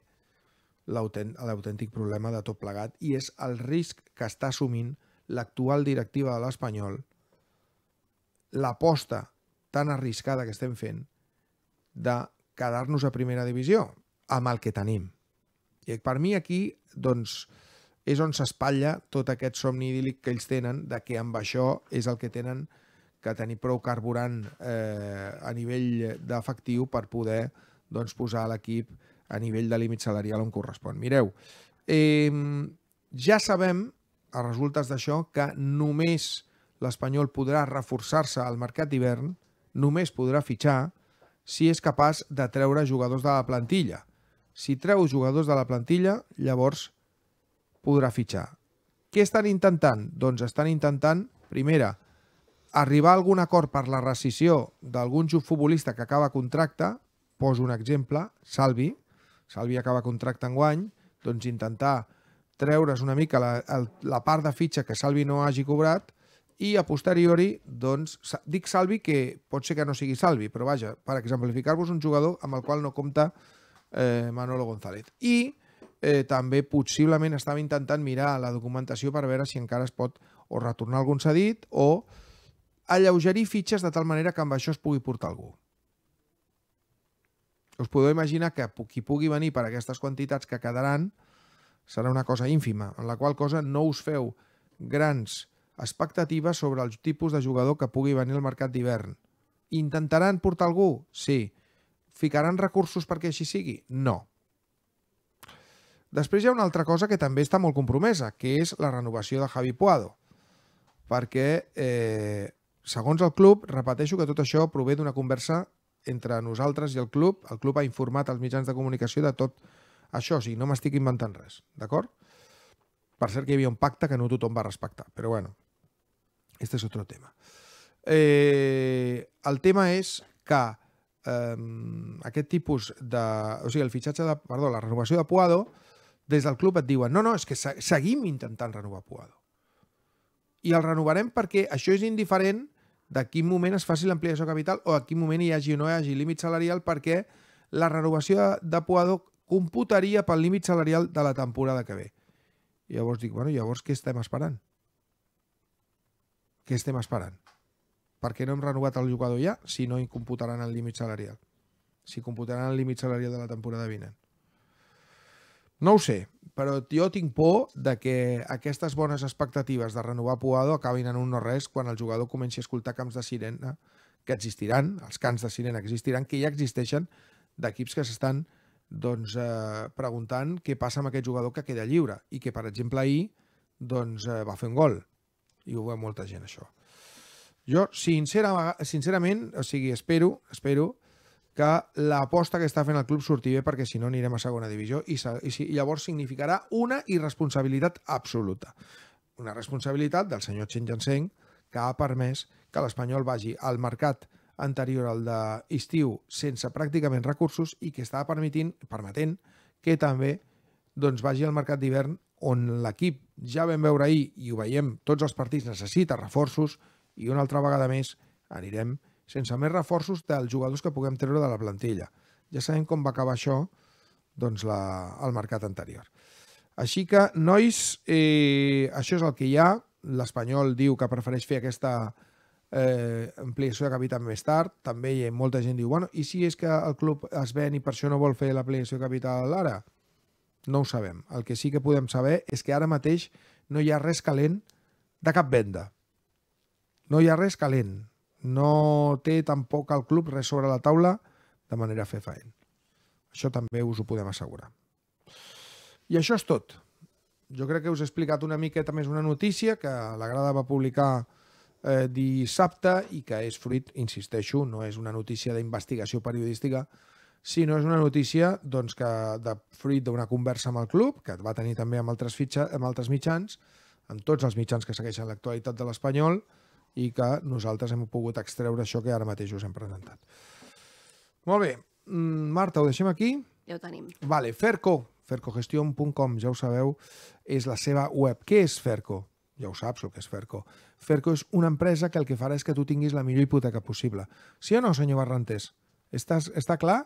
l'autèntic problema de tot plegat i és el risc que està assumint l'actual directiva de l'Espanyol, l'aposta tan arriscada que estem fent de quedar-nos a primera divisió amb el que tenim. I per mi aquí, doncs, és on s'espatlla tot aquest somni idíl·lic que ells tenen de que amb això és el que tenen que tenir prou carburant eh, a nivell d'efectiu per poder doncs, posar l'equip a nivell de límit salarial on correspon. Mireu, eh, ja sabem, a resultes d'això, que només l'Espanyol podrà reforçar-se al mercat d'hivern, només podrà fitxar, si és capaç de treure jugadors de la plantilla. Si treu jugadors de la plantilla, llavors podrà fitxar. Què estan intentant? Doncs estan intentant, primera, arribar a algun acord per la rescisió d'algun futbolista que acaba contracte, poso un exemple, Salvi, Salvi acaba contracte en guany, doncs intentar treure's una mica la, la part de fitxa que Salvi no hagi cobrat i a posteriori, doncs, dic Salvi que pot ser que no sigui Salvi, però vaja, per exemplificar-vos un jugador amb el qual no compta eh, Manolo González. I eh, també possiblement estava intentant mirar la documentació per veure si encara es pot o retornar algun cedit o alleugerir fitxes de tal manera que amb això es pugui portar algú. Us podeu imaginar que qui pugui venir per aquestes quantitats que quedaran serà una cosa ínfima, en la qual cosa no us feu grans expectatives sobre el tipus de jugador que pugui venir al mercat d'hivern. Intentaran portar algú? Sí. Ficaran recursos perquè així sigui? No. Després hi ha una altra cosa que també està molt compromesa, que és la renovació de Javi Puado. Perquè, eh, segons el club, repeteixo que tot això prové d'una conversa entre nosaltres i el club. El club ha informat als mitjans de comunicació de tot això, o sigui, no m'estic inventant res, d'acord? D'acord? Per cert que hi havia un pacte que no tothom va respectar, però bueno, este és otro tema. Eh, el tema és que eh, aquest tipus de... O sigui, el fitxatge de... Perdó, la renovació de Puado, des del club et diuen no, no, és que seguim intentant renovar Puado. I el renovarem perquè això és indiferent de quin moment es faci l'ampliació capital o a quin moment hi hagi o no hi hagi límit salarial perquè la renovació de Puado computaria pel límit salarial de la temporada que ve. I llavors dic, bueno, llavors què estem esperant? Què estem esperant? Per què no hem renovat el jugador ja si no computaran el límit salarial? Si computaran el límit salarial de la temporada vinent? No ho sé, però jo tinc por de que aquestes bones expectatives de renovar Puado acabin en un no res quan el jugador comenci a escoltar camps de sirena que existiran, els cants de sirena existiran, que ja existeixen d'equips que s'estan doncs, eh, preguntant què passa amb aquest jugador que queda lliure i que, per exemple, ahir doncs, eh, va fer un gol. I ho veu molta gent, això. Jo, sincera, sincerament, o sigui, espero, espero que l'aposta que està fent el club surti bé perquè si no anirem a segona divisió i, i, i llavors significarà una irresponsabilitat absoluta. Una responsabilitat del senyor Chen Janseng que ha permès que l'Espanyol vagi al mercat anterior al d'estiu sense pràcticament recursos i que estava permetint, permetent que també doncs, vagi al mercat d'hivern on l'equip, ja vam veure ahir i ho veiem, tots els partits necessita reforços i una altra vegada més anirem sense més reforços dels jugadors que puguem treure de la plantilla. Ja sabem com va acabar això doncs, la, el mercat anterior. Així que, nois, eh, això és el que hi ha. L'Espanyol diu que prefereix fer aquesta eh, ampliació de capital més tard, també hi ha molta gent que diu, bueno, i si és que el club es ven i per això no vol fer l'ampliació de capital ara? No ho sabem. El que sí que podem saber és que ara mateix no hi ha res calent de cap venda. No hi ha res calent. No té tampoc el club res sobre la taula de manera fefaent. Això també us ho podem assegurar. I això és tot. Jo crec que us he explicat una miqueta més una notícia que la Grada va publicar eh, dissabte i que és fruit, insisteixo, no és una notícia d'investigació periodística, sinó és una notícia doncs, que de fruit d'una conversa amb el club, que va tenir també amb altres, fitxa, amb altres mitjans, amb tots els mitjans que segueixen l'actualitat de l'Espanyol, i que nosaltres hem pogut extreure això que ara mateix us hem presentat. Molt bé, mm, Marta, ho deixem aquí? Ja ho tenim. Vale, Ferco, fercogestion.com, ja ho sabeu, és la seva web. Què és Ferco? ja ho saps el que és Ferco. Ferco és una empresa que el que farà és que tu tinguis la millor hipoteca possible. Sí o no, senyor Barrantes? Estàs, està clar?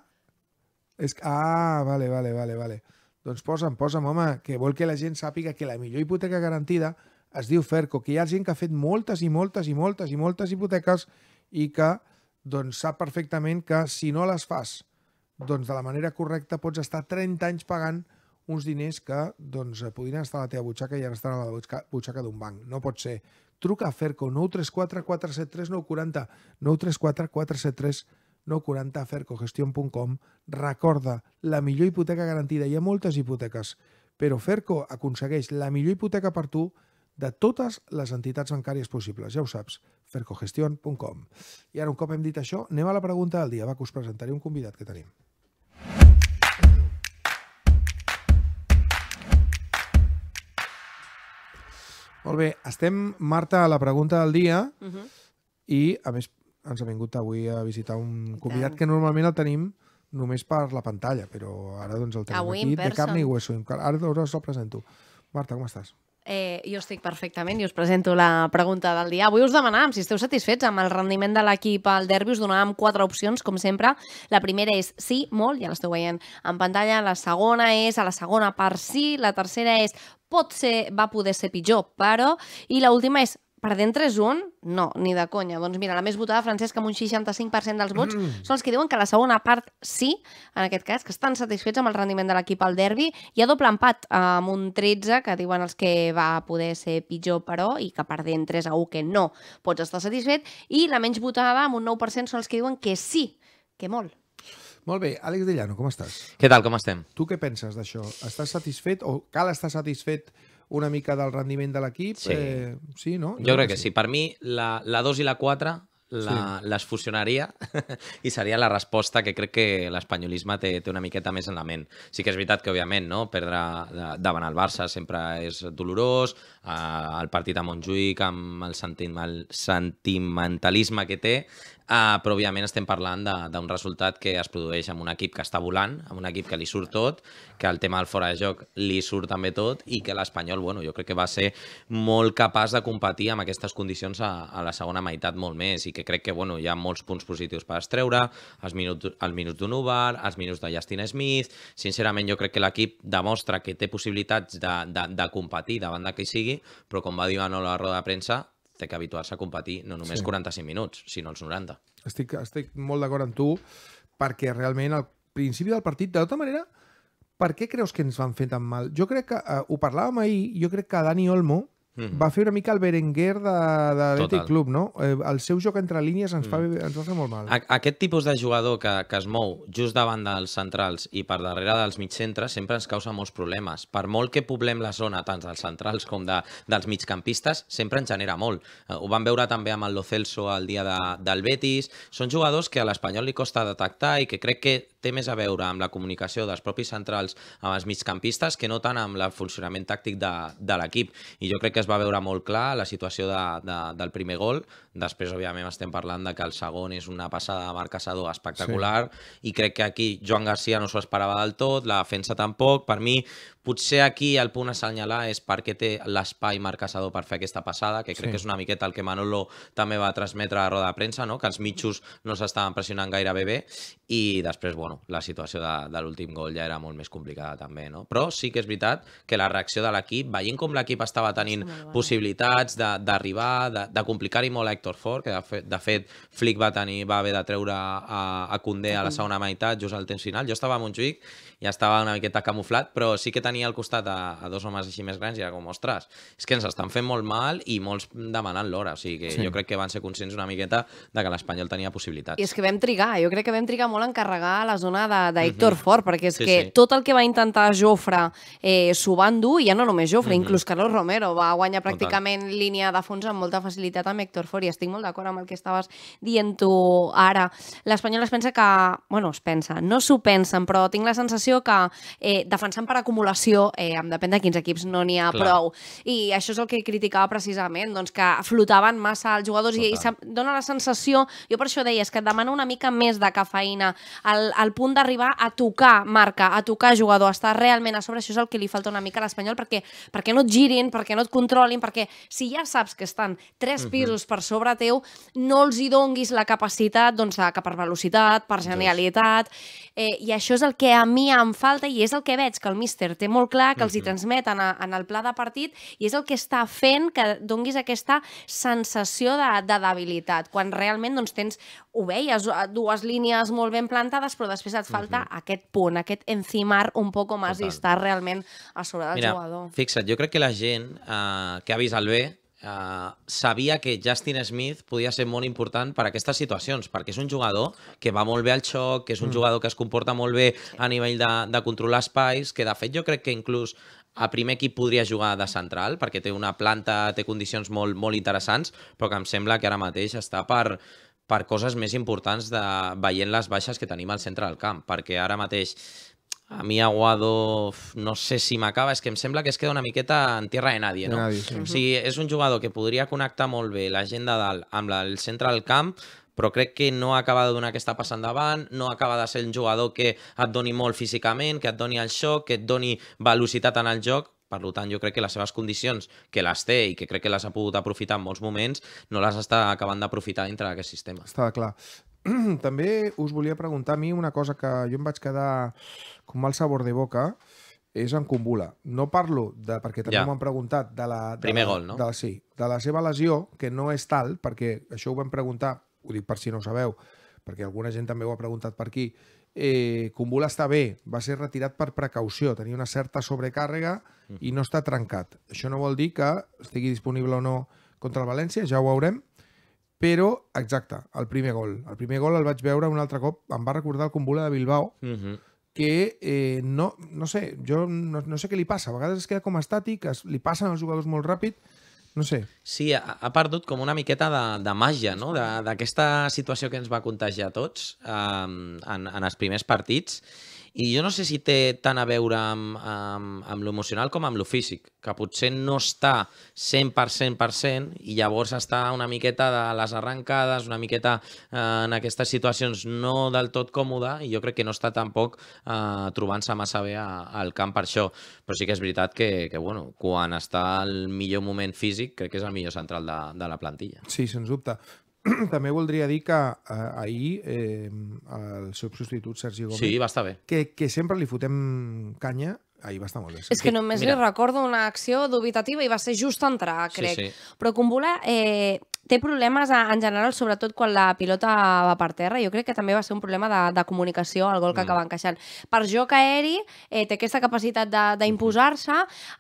És... Ah, vale, vale, vale, vale. Doncs posa'm, posa'm, home, que vol que la gent sàpiga que la millor hipoteca garantida es diu Ferco, que hi ha gent que ha fet moltes i moltes i moltes i moltes hipoteques i que doncs, sap perfectament que si no les fas doncs, de la manera correcta pots estar 30 anys pagant uns diners que doncs, eh, podrien estar a la teva butxaca i ara estan a la butxaca d'un banc. No pot ser. Truca a Ferco 934 473 940 934 473 940 fercogestion.com. Recorda, la millor hipoteca garantida. Hi ha moltes hipoteques, però Ferco aconsegueix la millor hipoteca per tu de totes les entitats bancàries possibles. Ja ho saps, fercogestion.com. I ara, un cop hem dit això, anem a la pregunta del dia. Va, que us presentaré un convidat que tenim. Molt bé, estem, Marta, a la pregunta del dia uh mhm. -huh. i, a més, ens ha vingut avui a visitar un convidat que normalment el tenim només per la pantalla, però ara doncs el tenim avui aquí de carn i hueso. Ara, ara us el presento. Marta, com estàs? Eh, jo estic perfectament i us presento la pregunta del dia. Avui us demanàvem si esteu satisfets amb el rendiment de l'equip al derbi. Us donàvem quatre opcions, com sempre. La primera és sí, molt, ja l'esteu veient en pantalla. La segona és a la segona part sí. La tercera és pot ser, va poder ser pitjor, però... I l'última és, dintre 3-1, no, ni de conya. Doncs mira, la més votada, Francesc, amb un 65% dels vots, mm. són els que diuen que la segona part sí, en aquest cas, que estan satisfets amb el rendiment de l'equip al derbi. Hi ha doble empat amb un 13, que diuen els que va poder ser pitjor, però, i que dintre 3-1, que no pots estar satisfet. I la menys votada, amb un 9%, són els que diuen que sí, que molt. Molt bé, Àlex de Llano, com estàs? Què tal, com estem? Tu què penses d'això? Estàs satisfet o cal estar satisfet una mica del rendiment de l'equip? Sí. Eh, sí, no? Jo, jo crec que sí. sí. Per mi, la, la 2 i la 4 la, sí. les fusionaria *laughs* i seria la resposta que crec que l'espanyolisme té, té una miqueta més en la ment. Sí que és veritat que, òbviament, no? perdre davant el Barça sempre és dolorós, eh, el partit a Montjuïc, amb el sentimentalisme que té, eh, però òbviament estem parlant d'un resultat que es produeix amb un equip que està volant, amb un equip que li surt tot, que el tema del fora de joc li surt també tot i que l'Espanyol, bueno, jo crec que va ser molt capaç de competir amb aquestes condicions a, a la segona meitat molt més i que crec que bueno, hi ha molts punts positius per estreure, els minuts, el minuts d'un Ubar, els minuts de Justin Smith, sincerament jo crec que l'equip demostra que té possibilitats de, de, de competir davant de qui sigui però com va dir Manolo a la roda de premsa, té que habituar-se a competir no només sí. 45 minuts, sinó els 90. Estic, estic molt d'acord amb tu, perquè realment al principi del partit, de tota manera, per què creus que ens van fer tan mal? Jo crec que, eh, ho parlàvem ahir, jo crec que Dani Olmo -hmm. Va fer una mica el Berenguer de, de l'Atlètic Club, no? Eh, el seu joc entre línies ens, fa, mhm. ens va fer molt mal. A Aquest tipus de jugador que, que es mou just davant dels centrals i per darrere dels migcentres sempre ens causa molts problemes. Per molt que poblem la zona, tant dels centrals com de, dels migcampistes, sempre ens genera molt. Eh, ho vam veure també amb el Lo Celso el dia de, del Betis. Són jugadors que a l'Espanyol li costa detectar i que crec que té més a veure amb la comunicació dels propis centrals amb els migcampistes que no tant amb el funcionament tàctic de, de l'equip. I jo crec que es va veure molt clar la situació de, de, del primer gol, Després, òbviament, estem parlant de que el segon és una passada de Marc Casado espectacular sí. i crec que aquí Joan Garcia no s'ho esperava del tot, la defensa tampoc. Per mi, potser aquí el punt a assenyalar és perquè té l'espai Marc Casado per fer aquesta passada, que crec sí. que és una miqueta el que Manolo també va transmetre a la roda de premsa, no? que els mitjos no s'estaven pressionant gaire bé bé i després, bueno, la situació de, de l'últim gol ja era molt més complicada també, no? Però sí que és veritat que la reacció de l'equip, veient com l'equip estava tenint possibilitats d'arribar, de, de, de complicar-hi molt sector fort, que de fet, de fet Flick va tenir va haver de treure a, a Condé a la segona meitat, just al temps final. Jo estava a Montjuïc i estava una miqueta camuflat, però sí que tenia al costat a, a dos homes així més grans i era com, ostres, és que ens estan fent molt mal i molts demanant l'hora. O sigui que sí. jo crec que van ser conscients una miqueta de que l'Espanyol tenia possibilitats. I és que vam trigar, jo crec que vam trigar molt a encarregar la zona d'Héctor mm -hmm. Fort, perquè és sí, que sí. tot el que va intentar Jofre eh, s'ho va endur, i ja no només Jofre, mm -hmm. inclús Carlos Romero va guanyar pràcticament línia de fons amb molta facilitat amb Héctor Fort, i estic molt d'acord amb el que estaves dient tu ara. L'Espanyol es pensa que... Bueno, es pensa, no s'ho pensen, però tinc la sensació que eh, defensant per acumulació, eh, em depèn de quins equips, no n'hi ha Clar. prou. I això és el que criticava precisament, doncs que flotaven massa els jugadors Total. i, i dona la sensació, jo per això deia, és que et demana una mica més de cafeïna, al, al punt d'arribar a tocar marca, a tocar jugador, a estar realment a sobre, això és el que li falta una mica a l'Espanyol, perquè, perquè no et girin, perquè no et controlin, perquè si ja saps que estan tres pisos per sobre sobre teu no els hi donguis la capacitat doncs, que per velocitat, per genialitat... Eh, I això és el que a mi em falta i és el que veig que el míster té molt clar, que els hi mm-hmm. transmet en, a, en el pla de partit i és el que està fent que donguis aquesta sensació de, de debilitat, quan realment doncs, tens, ho veies, eh, dues línies molt ben plantades, però després et falta uh mm-hmm. -huh. aquest punt, aquest encimar un poc més has i realment a sobre del Mira, jugador. Fixa't, jo crec que la gent eh, que ha vist el B Uh, sabia que Justin Smith podia ser molt important per a aquestes situacions, perquè és un jugador que va molt bé al xoc, que és un mm. jugador que es comporta molt bé a nivell de, de controlar espais, que de fet jo crec que inclús a primer equip podria jugar de central, perquè té una planta, té condicions molt, molt interessants, però que em sembla que ara mateix està per, per coses més importants de veient les baixes que tenim al centre del camp, perquè ara mateix a mi Aguado, no sé si m'acaba, és que em sembla que es queda una miqueta en tierra de nadie, no? nadie, sí. O sigui, és un jugador que podria connectar molt bé la gent de dalt amb la, el centre del camp, però crec que no acaba de donar aquesta passa endavant, no acaba de ser un jugador que et doni molt físicament, que et doni el xoc, que et doni velocitat en el joc, per tant, jo crec que les seves condicions, que les té i que crec que les ha pogut aprofitar en molts moments, no les està acabant d'aprofitar dintre d'aquest sistema. Està clar. *clears throat* també us volia preguntar a mi una cosa que jo em vaig quedar com mal sabor de boca, és en Kumbula. No parlo, de, perquè també ja. m'han preguntat, de la... De Primer la, gol, no? De, sí, de la seva lesió, que no és tal, perquè això ho vam preguntar, ho dic per si no ho sabeu, perquè alguna gent també ho ha preguntat per aquí, eh, Kumbula està bé, va ser retirat per precaució, tenia una certa sobrecàrrega i no està trencat. Això no vol dir que estigui disponible o no contra el València, ja ho veurem, però, exacte, el primer gol. El primer gol el vaig veure un altre cop, em va recordar el Combula de Bilbao, uh mhm. -huh. que eh, no, no sé, jo no, no sé què li passa. A vegades es queda com estàtic, es, li passen els jugadors molt ràpid, no sé. Sí, ha, ha perdut com una miqueta de, de màgia, no? D'aquesta situació que ens va contagiar a tots um, en, en els primers partits i jo no sé si té tant a veure amb, amb, amb l'emocional com amb lo físic, que potser no està 100% i llavors està una miqueta de les arrencades, una miqueta eh, en aquestes situacions no del tot còmoda i jo crec que no està tampoc eh, trobant-se massa bé a, al camp per això. Però sí que és veritat que, que bueno, quan està el millor moment físic crec que és el millor central de, de la plantilla. Sí, sens dubte. *clears throat* també voldria dir que eh, ahir eh, el seu substitut, Sergi Gómez... Sí, va estar bé. Que, que sempre li fotem canya, ahir va estar molt bé. És que només Mira. li recordo una acció dubitativa i va ser just entrar, crec. Sí, sí. Però voler... eh, té problemes en general, sobretot quan la pilota va per terra. Jo crec que també va ser un problema de, de comunicació el gol que mm. acaba encaixant. Per joc aeri eh, té aquesta capacitat d'imposar-se.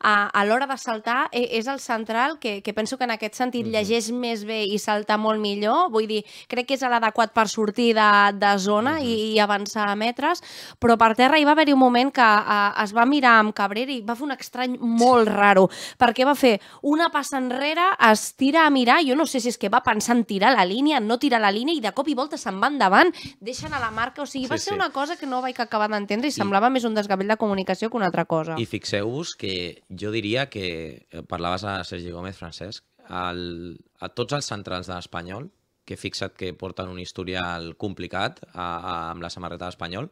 A, a l'hora de saltar eh, és el central que, que penso que en aquest sentit mm-hmm. llegeix més bé i salta molt millor. Vull dir, crec que és l'adequat per sortir de, de zona mm -hmm. i, mm-hmm. i avançar a metres. Però per terra hi va haver-hi un moment que a, es va mirar amb Cabrera i va fer un estrany molt raro, perquè va fer una passa enrere, es tira a mirar, jo no sé si és que va pensar en tirar la línia, no tirar la línia, i de cop i volta se'n va endavant, deixen a la marca... O sigui, va sí, ser sí. una cosa que no vaig acabar d'entendre i, I semblava més un desgavell de comunicació que una altra cosa. I fixeu-vos que jo diria que... Eh, parlaves a Sergi Gómez, Francesc, el, a tots els centrals de l'Espanyol, que fixa't que porten un historial complicat a, a, amb la samarreta d'Espanyol.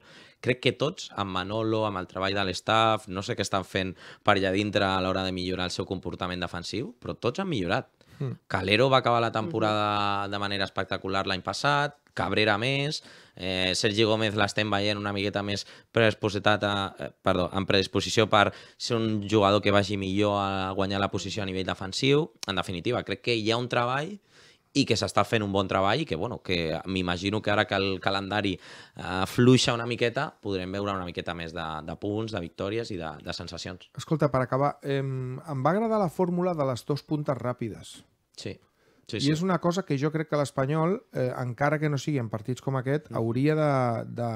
Crec que tots, amb Manolo, amb el treball de l'estaf, no sé què estan fent per allà dintre a l'hora de millorar el seu comportament defensiu, però tots han millorat. Mm. Calero va acabar la temporada de manera espectacular l'any passat, Cabrera més, eh, Sergi Gómez l'estem veient una miqueta més predisposat a, eh, perdó, en predisposició per ser un jugador que vagi millor a guanyar la posició a nivell defensiu. En definitiva, crec que hi ha un treball i que s'està fent un bon treball i que, bueno, que m'imagino que ara que el calendari eh, fluixa una miqueta podrem veure una miqueta més de, de punts, de victòries i de, de sensacions. Escolta, per acabar, eh, em va agradar la fórmula de les dues puntes ràpides. Sí. Sí, sí. I és una cosa que jo crec que l'Espanyol, eh, encara que no en partits com aquest, mm. hauria de... de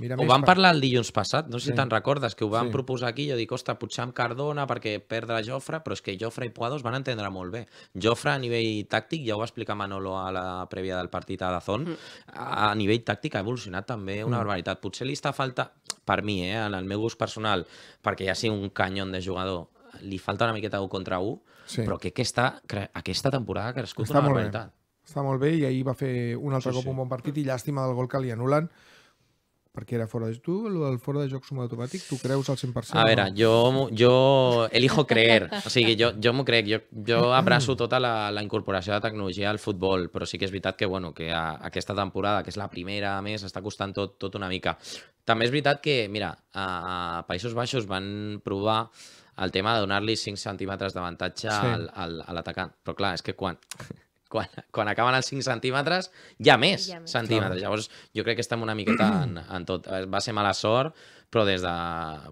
Mira ho més vam per... parlar el dilluns passat, no sé sí. si te'n recordes, que ho vam sí. proposar aquí, jo dic, ostres, potser amb Cardona perquè perdre Jofre, però és que Jofre i Puados van entendre molt bé. Jofre a nivell tàctic, ja ho va explicar Manolo a la prèvia del partit a Dazón, mm. a nivell tàctic ha evolucionat també una mm. barbaritat. Potser li està falta, per mi, eh, en el meu gust personal, perquè ja sigui un canyon de jugador, li falta una miqueta un contra un, sí. però que aquesta, aquesta temporada ha crescut Està una molt barbaritat. Bé. Està molt bé i ahir va fer un altre sí, cop sí. un bon partit i llàstima del gol que li anulen perquè era fora de... Tu, el fora de joc automàtic, tu creus al 100%? A veure, jo, jo elijo creer. O sigui, jo, jo m'ho crec. Jo, jo abraço tota la, la incorporació de tecnologia al futbol, però sí que és veritat que, bueno, que a, aquesta temporada, que és la primera, a més, està costant tot, tot una mica. També és veritat que, mira, a, a Països Baixos van provar el tema de donar-li 5 centímetres d'avantatge sí. al, al, a l'atacant. Però clar, és que quan, *laughs* quan, quan acaben els 5 centímetres, hi ha més, hi ha més. centímetres. Clar. Llavors, jo crec que estem una miqueta en, en tot. Eh, va ser mala sort, però des de...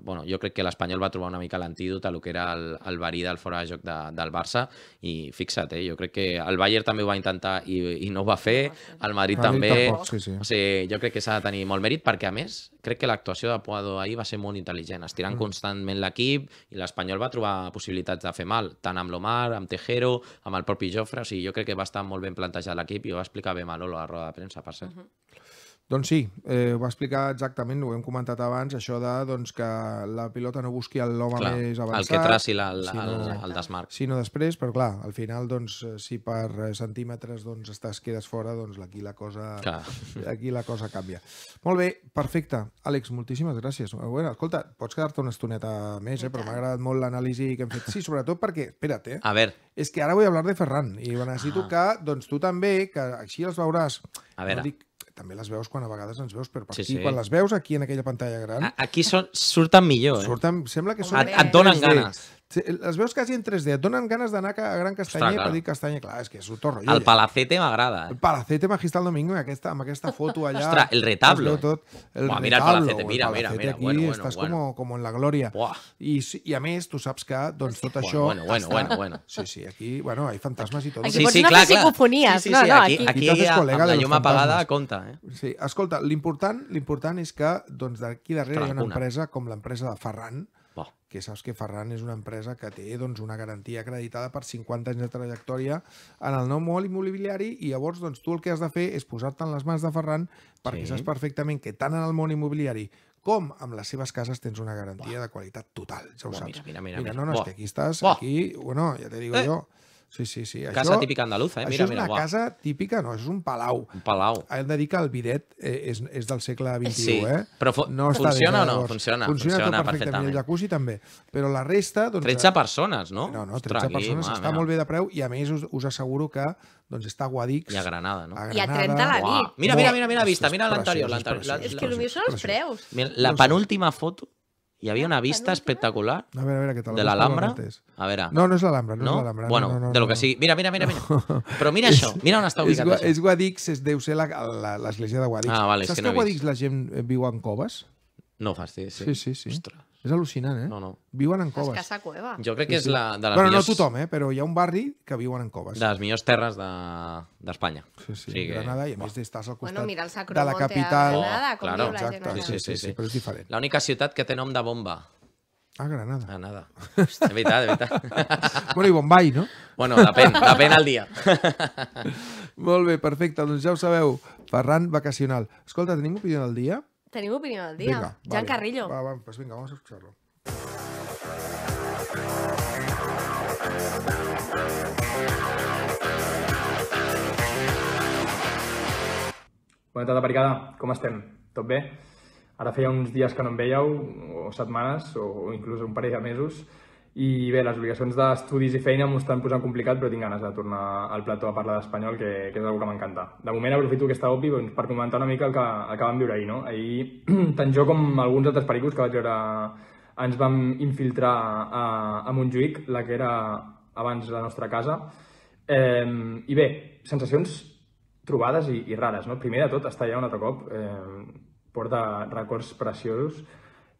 Bueno, jo crec que l'Espanyol va trobar una mica l'antídot a el que era el, el verí del fora de joc de, del Barça i fixa't, eh, jo crec que el Bayern també ho va intentar i, i no ho va fer, el Madrid, també... Tampoc, sí, sí. O sigui, jo crec que s'ha de tenir molt mèrit perquè, a més, crec que l'actuació de Poado ahir va ser molt intel·ligent, estirant mm. constantment l'equip i l'Espanyol va trobar possibilitats de fer mal, tant amb l'Omar, amb Tejero, amb el propi Jofre, o sigui, jo crec que va estar molt ben plantejat l'equip i ho va explicar bé Manolo a la roda de premsa, per cert. Mm -hmm. Doncs sí, eh, ho va explicar exactament, ho hem comentat abans, això de doncs, que la pilota no busqui l'home més avançat. El que traci la, la, sinó, el, el desmarc. Sinó després, però clar, al final, doncs, si per eh, centímetres doncs, estàs, quedes fora, doncs aquí la cosa, clar. *laughs* aquí la cosa canvia. Molt bé, perfecte. Àlex, moltíssimes gràcies. Eh, bueno, escolta, pots quedar-te una estoneta més, eh? però m'ha agradat molt l'anàlisi que hem fet. Sí, sobretot perquè, espera't, eh? A veure. És que ara vull hablar de Ferran i necessito ah. que doncs, tu també, que així els veuràs. A veure. No dic, també les veus quan a vegades ens veus per aquí. Sí, Quan les veus aquí en aquella pantalla gran... A aquí són, surten millor, eh? Surten, sembla que són... Et, et donen ganes. Les veus quasi en 3D. Et donen ganes d'anar a Gran Castanyer Està, per dir Castanyer. Clar, és que és un torro. El Palacete m'agrada. Eh? El Palacete Magistral Domingo amb aquesta, amb aquesta foto allà. Ostres, el retablo. Tot, el Buah, mira retablo, el Palacete, mira, el palacete mira, mira. Aquí bueno, bueno, estàs bueno. Com, com en la glòria. I, I a més, tu saps que doncs, tot això... Bueno, bueno, bueno, bueno, bueno. Sí, sí, aquí, bueno, hi ha fantasmes i tot. Aquí sí, pots sí, anar clar, clar. psicofonies. Sí, sí, no, sí, no, aquí, aquí, aquí, aquí amb la llum apagada compta. Eh? Sí, escolta, l'important l'important és que doncs, d'aquí darrere hi ha una empresa com l'empresa de Ferran, que saps que Ferran és una empresa que té doncs, una garantia acreditada per 50 anys de trajectòria en el nou mòbil immobiliari i llavors doncs, tu el que has de fer és posar-te en les mans de Ferran perquè sí. saps perfectament que tant en el món immobiliari com amb les seves cases tens una garantia Buah. de qualitat total, ja ho Buah, saps. Mira, mira, mira, mira, mira. no, no, és que aquí estàs, Buah. aquí, bueno, ja te digo eh. jo, Sí, sí, sí. Casa això, típica andaluza, eh? Mira, això és mira, una uau. casa típica, no, és un palau. Un palau. Hem de dir que el bidet eh, és, és del segle XXI, sí, eh? Però fu no funciona o no? Funciona, funciona, funciona tot perfectament. El jacuzzi també. Però la resta... Doncs, 13 persones, no? No, no, 13 Ostres, aquí, persones, mà, està mira. molt bé de preu i a més us, us asseguro que doncs està a Guadix. I a Granada, no? A Granada, I a 30 a la nit. Uau. Mira, mira, mira, mira la vista, mira l'anterior. És, és, és, és que millor són els preus. Mira, la penúltima foto hi havia una vista espectacular a veure, a veure, tal, de l'Alhambra. A veure. No, no és l'Alhambra, no, no és l'Alhambra. Bueno, no, no, no, de lo que sigui. Mira, mira, mira. mira. No. Però mira *laughs* això, mira on està ubicat és, això. És Guadix, és, deu ser l'església de Guadix. Ah, vale, Saps que, no que Guadix la gent viu en coves? No sí, sí. Sí, sí, sí. Ostres. És al·lucinant, eh? No, no. Viuen en coves. És casa cueva. Jo crec que és la, de les bueno, millors... no tothom, eh? Però hi ha un barri que viuen en coves. De les millors terres d'Espanya. De... Sí, sí, o sigui que... Granada, i a més d'estàs al costat bueno, mira el de la capital. A Granada, com oh, claro. diu la sí, sí, sí, sí, però és diferent. L'única ciutat que té nom de bomba. Ah, Granada. Granada. De veritat, de veritat. *laughs* bueno, i Bombay, no? Bueno, depèn, depèn al dia. *laughs* Molt bé, perfecte. Doncs ja ho sabeu, Ferran Vacacional. Escolta, tenim opinió del dia? Tenim opinió del dia. Vinga, Jan vale. Carrillo. Va, va, pues vinga, vamos a escucharlo. Bona tarda, Pericada. Com estem? Tot bé? Ara feia uns dies que no em veieu, o setmanes, o inclús un parell de mesos, i bé, les obligacions d'estudis i feina m'ho estan posant complicat, però tinc ganes de tornar al plató a parlar d'espanyol, que, que és una que m'encanta. De moment aprofito aquesta OPI doncs, per comentar una mica el que, el que vam viure ahir. No? Ahir, *clears throat* tant jo com alguns altres pericos que vaig veure ens vam infiltrar a, a Montjuïc, la que era abans la nostra casa. Eh, I bé, sensacions trobades i, i rares. No? Primer de tot, estar allà un altre cop eh, porta records preciosos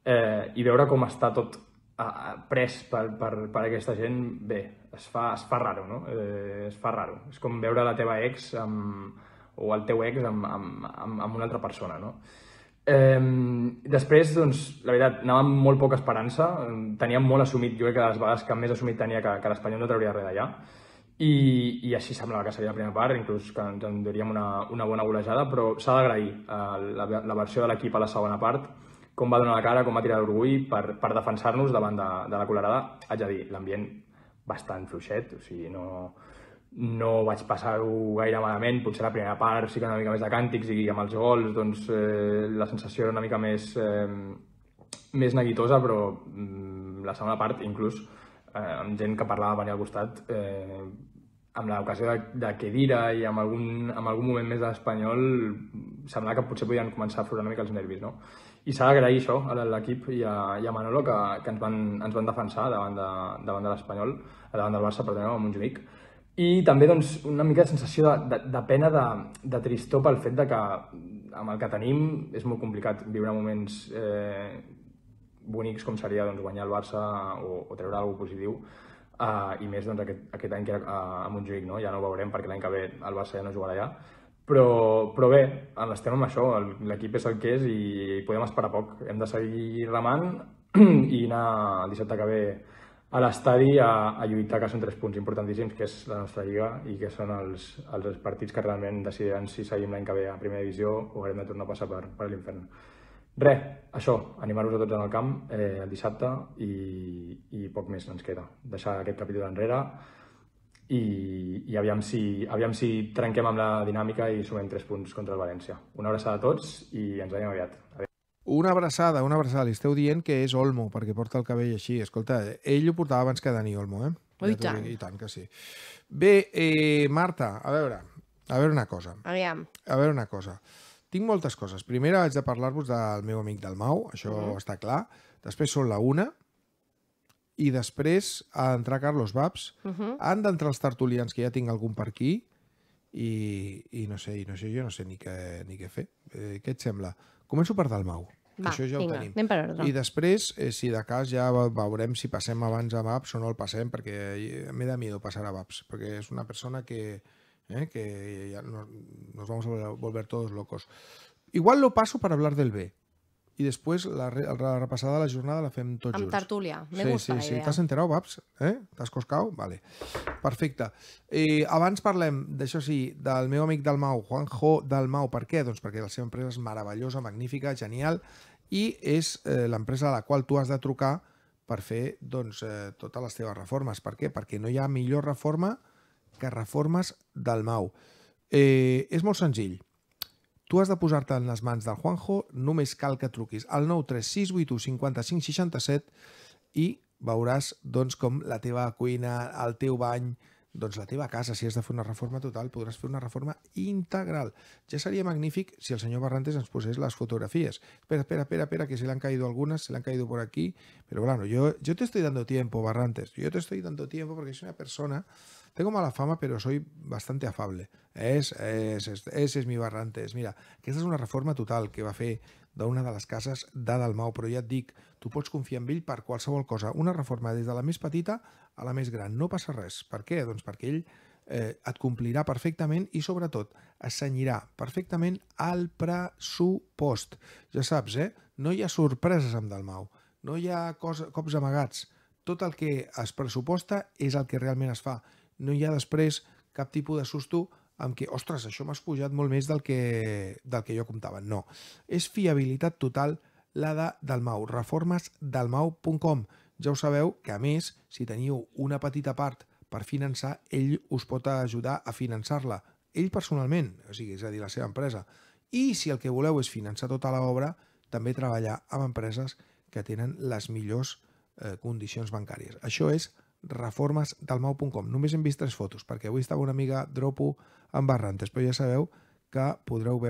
eh, i veure com està tot uh, pres per, per, per aquesta gent, bé, es fa, es fa raro, no? Eh, es fa raro. És com veure la teva ex amb, o el teu ex amb, amb, amb, amb una altra persona, no? Eh, després, doncs, la veritat, anava amb molt poca esperança. Tenia molt assumit, jo crec que les vegades que més assumit tenia que, que l'Espanyol no trauria res d'allà. I, I així semblava que seria la primera part, inclús que ens en duríem una, una bona golejada, però s'ha d'agrair eh, la, la versió de l'equip a la segona part com va donar la cara, com va tirar l'orgull per, per defensar-nos davant de, de la colorada. Haig de dir, l'ambient bastant fluixet, o sigui, no, no vaig passar-ho gaire malament, potser la primera part sí que una mica més de càntics i amb els gols doncs, eh, la sensació era una mica més, eh, més neguitosa, però mm, la segona part inclús eh, amb gent que parlava venir al costat eh, amb l'ocasió de, de Kedira i amb algun, amb algun moment més d'espanyol semblava que potser podien començar a florar una mica els nervis, no? i s'ha d'agrair això a l'equip i, a, i a Manolo que, que ens, van, ens van defensar davant de, davant de l'Espanyol, davant del Barça, perdoneu, a Montjuïc. I també doncs, una mica de sensació de, de, de pena, de, de tristor pel fet de que amb el que tenim és molt complicat viure moments eh, bonics com seria doncs, guanyar el Barça o, o treure alguna positiu. Uh, I més doncs, aquest, aquest any que era eh, a Montjuïc, no? ja no ho veurem perquè l'any que ve el Barça ja no jugarà allà. Ja però, però bé, estem amb això, l'equip és el que és i podem esperar poc. Hem de seguir remant *clears throat* i anar el dissabte que ve a l'estadi a, a lluitar, que són tres punts importantíssims, que és la nostra lliga i que són els, els partits que realment decidiran si seguim l'any que ve a primera divisió o haurem de tornar a passar per, per l'infern. Re, això, animar-vos a tots en el camp eh, el dissabte i, i poc més ens queda. Deixar aquest capítol enrere, i, i aviam, si, aviam si trenquem amb la dinàmica i sumem tres punts contra el València. Una abraçada a tots i ens veiem aviat. Adéu. Una abraçada, una abraçada. Li esteu dient que és Olmo, perquè porta el cabell així. Escolta, ell ho portava abans que Dani Olmo, eh? Oh, ja i, tant. I tant que sí. Bé, eh, Marta, a veure, a veure una cosa. Aviam. A veure una cosa. Tinc moltes coses. Primera, haig de parlar-vos del meu amic Dalmau, això uh mm-hmm. -huh. està clar. Després són la una, i després ha d'entrar Carlos Babs, uh -huh. han d'entrar els tertulians, que ja tinc algun per aquí, i, i no sé, i no sé, jo no sé ni què, ni què fer. Eh, què et sembla? Començo per Dalmau. Va, això ja vinga, ho tenim. per ordre. I després, eh, si de cas, ja veurem si passem abans a Babs o no el passem, perquè eh, m'he de miedo passar a Babs, perquè és una persona que, eh, que ja nos, nos vamos a volver todos locos. Igual lo paso para hablar del B, i després la, la repassada de la jornada la fem tots junts. Amb tertúlia, m'he sí, gustat sí, sí. T'has enterat, Babs? Eh? T'has coscau? Vale. Perfecte. Eh, abans parlem, d'això sí, del meu amic Dalmau, Juanjo Dalmau. Per què? Doncs perquè la seva empresa és meravellosa, magnífica, genial, i és eh, l'empresa a la qual tu has de trucar per fer doncs, eh, totes les teves reformes. Per què? Perquè no hi ha millor reforma que reformes Dalmau. Eh, és molt senzill. Tu has de posar-te en les mans del Juanjo, només cal que truquis al 936815567 i veuràs doncs, com la teva cuina, el teu bany, doncs la teva casa, si has de fer una reforma total, podràs fer una reforma integral. Ja seria magnífic si el senyor Barrantes ens posés les fotografies. Espera, espera, espera, espera que se le han caído algunas, se le han caído por aquí. Pero bueno, yo, yo te estoy dando tiempo, Barrantes. Yo te estoy dando tiempo porque es una persona Tengo mala fama, pero soy bastante afable. És, es, és, és, és mi barrantes. Mira, aquesta és una reforma total que va fer d'una de les cases de Dalmau, però ja et dic, tu pots confiar en ell per qualsevol cosa. Una reforma des de la més petita a la més gran. No passa res. Per què? Doncs perquè ell eh, et complirà perfectament i, sobretot, assenyirà perfectament al pressupost. Ja saps, eh? No hi ha sorpreses amb Dalmau. No hi ha cosa, cops amagats. Tot el que es pressuposta és el que realment es fa no hi ha després cap tipus de susto amb que, ostres, això m'ha pujat molt més del que, del que jo comptava. No. És fiabilitat total la de Dalmau, reformesdalmau.com. Ja ho sabeu que, a més, si teniu una petita part per finançar, ell us pot ajudar a finançar-la, ell personalment, o sigui, és a dir, la seva empresa. I si el que voleu és finançar tota l'obra, també treballar amb empreses que tenen les millors eh, condicions bancàries. Això és reformasdalmau.com. Només hem vist tres fotos, perquè avui estava una amiga, Dropu en barrantes, pero ya sabeu que podreu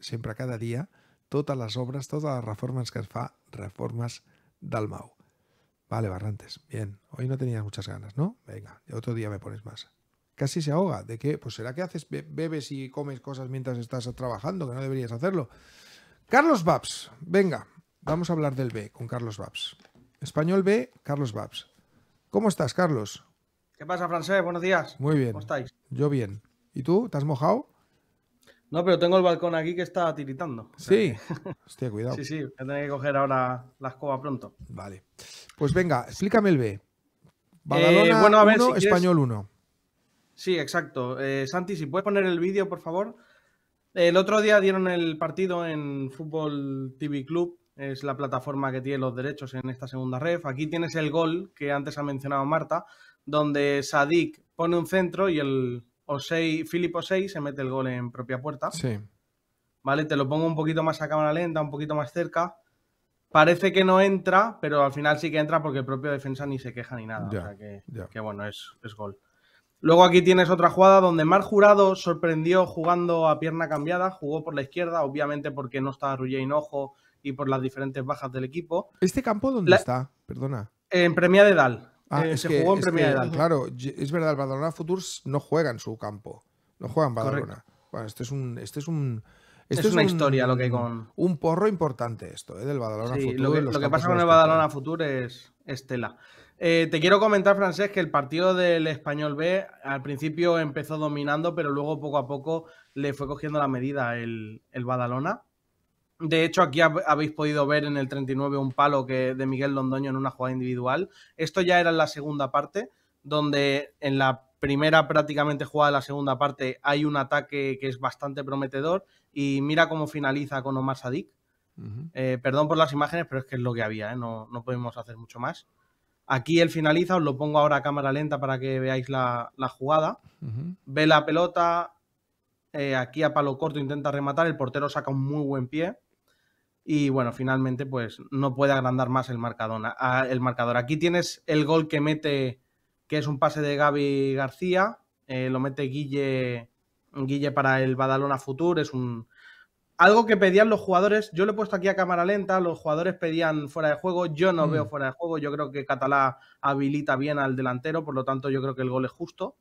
siempre a cada día todas las obras, todas las reformas que es fa Reformas Dalmau. Vale, Barrantes, bien. Hoy no tenías muchas ganas, ¿no? Venga, otro día me pones más. Casi se ahoga. ¿De qué? Pues será que haces bebes y comes cosas mientras estás trabajando, que no deberías hacerlo. Carlos Babs, venga, vamos a hablar del B con Carlos Babs. Español B, Carlos Babs. ¿Cómo estás, Carlos? ¿Qué pasa, Francés? Buenos días. Muy bien. ¿Cómo estáis? Yo bien. ¿Y tú? ¿Te has mojado? No, pero tengo el balcón aquí que está tiritando. Sí. *laughs* Hostia, cuidado. Sí, sí, voy que coger ahora la escoba pronto. Vale. Pues venga, explícame el B. Eh, Badalona eh, Español 1. Sí, exacto. Eh, Santi, si puedes poner el vídeo, por favor. El otro día dieron el partido en Fútbol TV Club es la plataforma que tiene los derechos en esta segunda ref. Aquí tienes el gol que antes ha mencionado Marta, donde Sadik pone un centro y el Osei, Philip Osei se mete el gol en propia puerta. Sí. Vale, te lo pongo un poquito más a cámara lenta, un poquito más cerca. Parece que no entra, pero al final sí que entra porque el propio defensa ni se queja ni nada. o sea que, bueno, es, gol. Luego aquí tienes otra jugada donde Mar Jurado sorprendió jugando a pierna cambiada, jugó por la izquierda, obviamente porque no estaba en Hinojo, y por las diferentes bajas del equipo. ¿Este campo dónde está? Perdona. En Premia de Dal. Ah, eh, se jugó en Premia de Dal. Claro, es verdad, el Badalona Futurs no juega en su campo. No juega en Badalona. Bueno, este es un. Este es un esto es una historia lo que hay con. Un porro importante esto, ¿eh? del Badalona Lo que, pasa con el Badalona Futur es Estela. Eh, te quiero comentar, Francés, que el partido del Español B al principio empezó dominando, pero luego poco a poco le fue cogiendo la medida el, el Badalona. De hecho, aquí habéis podido ver en el 39 un palo que, de Miguel Londoño en una jugada individual. Esto ya era en la segunda parte, donde en la primera prácticamente jugada de la segunda parte hay un ataque que es bastante prometedor y mira cómo finaliza con Omar Sadik. Eh, perdón por las imágenes, pero es que es lo que había, ¿eh? no, podemos hacer mucho más. Aquí él finaliza, os lo pongo ahora a cámara lenta para que veáis la, jugada. Ve la pelota, eh, aquí a palo corto intenta rematar, el portero saca un muy buen pie y bueno, finalmente pues no puede agrandar más el, el marcador. Aquí tienes el gol que mete, que es un pase de Gaby García, eh, lo mete Guille, Guille para el Badalona Futur. es un... Algo que pedían los jugadores, yo lo he puesto aquí a cámara lenta, los jugadores pedían fuera de juego, yo no veo mm. fuera de juego, yo creo que Catalá habilita bien al delantero, por lo tanto yo creo que el gol es justo.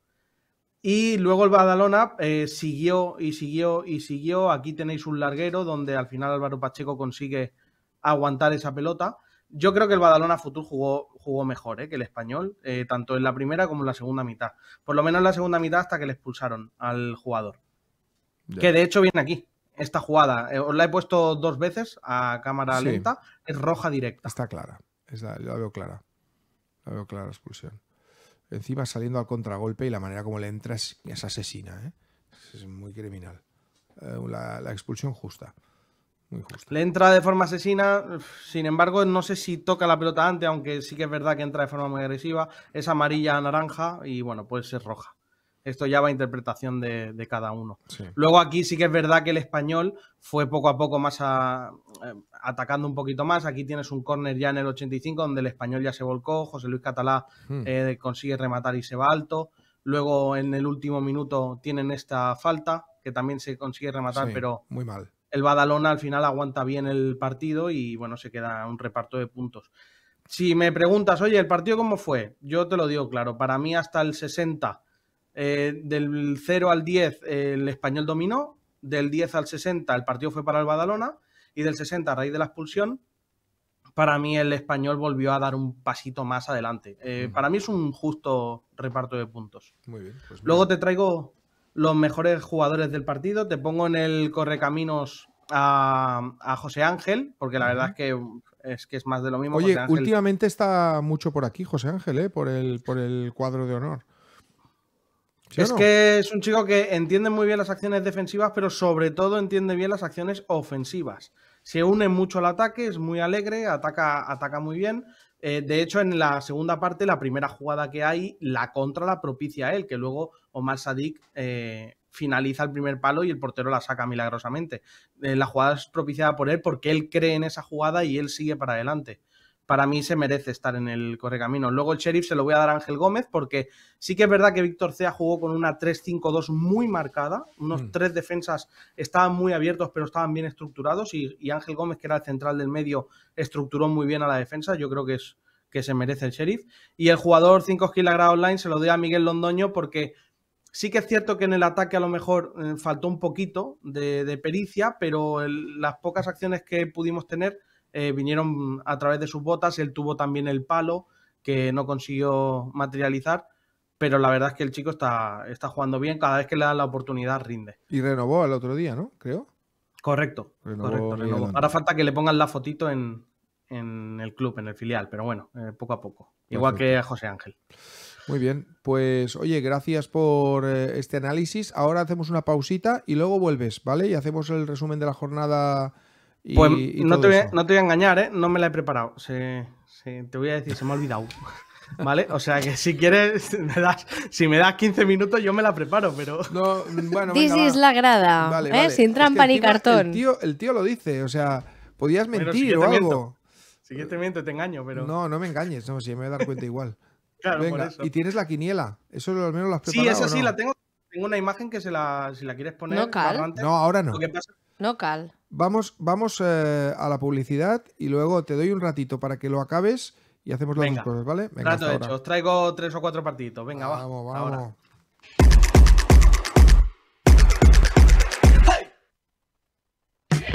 Y luego el Badalona eh, siguió y siguió y siguió. Aquí tenéis un larguero donde al final Álvaro Pacheco consigue aguantar esa pelota. Yo creo que el Badalona Futur jugó, jugó mejor eh, que el español, eh, tanto en la primera como en la segunda mitad. Por lo menos en la segunda mitad hasta que le expulsaron al jugador. Que de hecho viene aquí, esta jugada. os la he puesto dos veces a cámara lenta. Es roja directa. Está clara. Es la, la veo clara. La veo clara la expulsión encima saliendo al contragolpe y la manera como le entra es, asesina. ¿eh? Es muy criminal. Eh, la, expulsión justa. Muy justa. Le entra de forma asesina, sin embargo, no sé si toca la pelota antes, aunque sí que es verdad que entra de forma muy agresiva. Es amarilla, naranja y bueno, puede ser roja. Esto ya va a interpretación de, cada uno. Luego aquí sí que es verdad que el español fue poco a poco más eh, atacando un poquito más. Aquí tienes un córner ya en el 85 donde el español ya se volcó. José Luis Catalá hmm. eh, consigue rematar y se va alto. Luego en el último minuto tienen esta falta que también se consigue rematar, pero muy mal. El Badalona al final aguanta bien el partido y bueno, se queda un reparto de puntos. Si me preguntas, oye, ¿el partido cómo fue? Yo te lo digo claro, para mí hasta el 60 eh, del 0 al 10 el español dominó, del 10 al 60 el partido fue para el Badalona y del 60 a raíz de la expulsión, para mí el español volvió a dar un pasito más adelante. Eh, para mí es un justo reparto de puntos. Muy bien. Pues Luego te traigo los mejores jugadores del partido, te pongo en el correcaminos a, a José Ángel, porque la verdad mm, es que es más de lo mismo. Oye, últimamente está mucho por aquí José Ángel, ¿eh? por, el, por el cuadro de honor es que es un chico que entiende muy bien las acciones defensivas, pero sobre todo entiende bien las acciones ofensivas. Se une mucho al ataque, es muy alegre, ataca, ataca muy bien. Eh, de hecho, en la segunda parte, la primera jugada que hay, la contra la propicia a él, que luego Omar Sadik eh, finaliza el primer palo y el portero la saca milagrosamente. Eh, la jugada es propiciada por él porque él cree en esa jugada y él sigue para adelante para mí se merece estar en el correcamino. Luego el sheriff se lo voy a dar a Ángel Gómez porque sí que es verdad que Víctor Cea jugó con una 3-5-2 muy marcada, unos mm. tres defensas estaban muy abiertos pero estaban bien estructurados y, Ángel Gómez, que era el central del medio, estructuró muy bien a la defensa, yo creo que es que se merece el sheriff. Y el jugador 5 kilogramos Online se lo doy a Miguel Londoño porque sí que es cierto que en el ataque a lo mejor eh, faltó un poquito de, pericia, pero las pocas acciones que pudimos tener eh, vinieron a través de sus botas, él tuvo también el palo que no consiguió materializar, pero la verdad es que el chico está, está jugando bien, cada vez que le dan la oportunidad rinde. Y renovó el otro día, ¿no? Creo. Correcto, correcto, Ahora falta que le pongan la fotito en, el club, en el filial, pero bueno, eh, poco a poco. Igual que José Ángel. Muy bien, pues oye, gracias por eh, este análisis. Ahora hacemos una pausita y luego vuelves, ¿vale? Y hacemos el resumen de la jornada pues no, te voy, no, te voy, a engañar, ¿eh? no me la he preparado. te voy a decir, se me ha olvidado. *laughs* ¿Vale? O sea que si quieres, *laughs* si me das 15 minutos, yo me la preparo, pero. *laughs* No, This is la grada. ¿eh? Sin trampa ni cartón. El tío, el tío, lo dice, o sea, podías mentir o algo. Si te miento, te engaño, pero. No, no me engañes, no, si me voy a cuenta igual. claro, y tienes la quiniela. Eso al menos lo has preparado. Sí, esa sí, la tengo tengo una imagen que se la, si la quieres poner. No, Cal. no ahora no. No, Cal. Vamos, vamos eh, a la publicidad y luego te doy un ratito para que lo acabes y hacemos los Venga. ¿vale? Venga, Rato hecho. Os traigo tres o cuatro partiditos. Venga, vamos, va. vamos.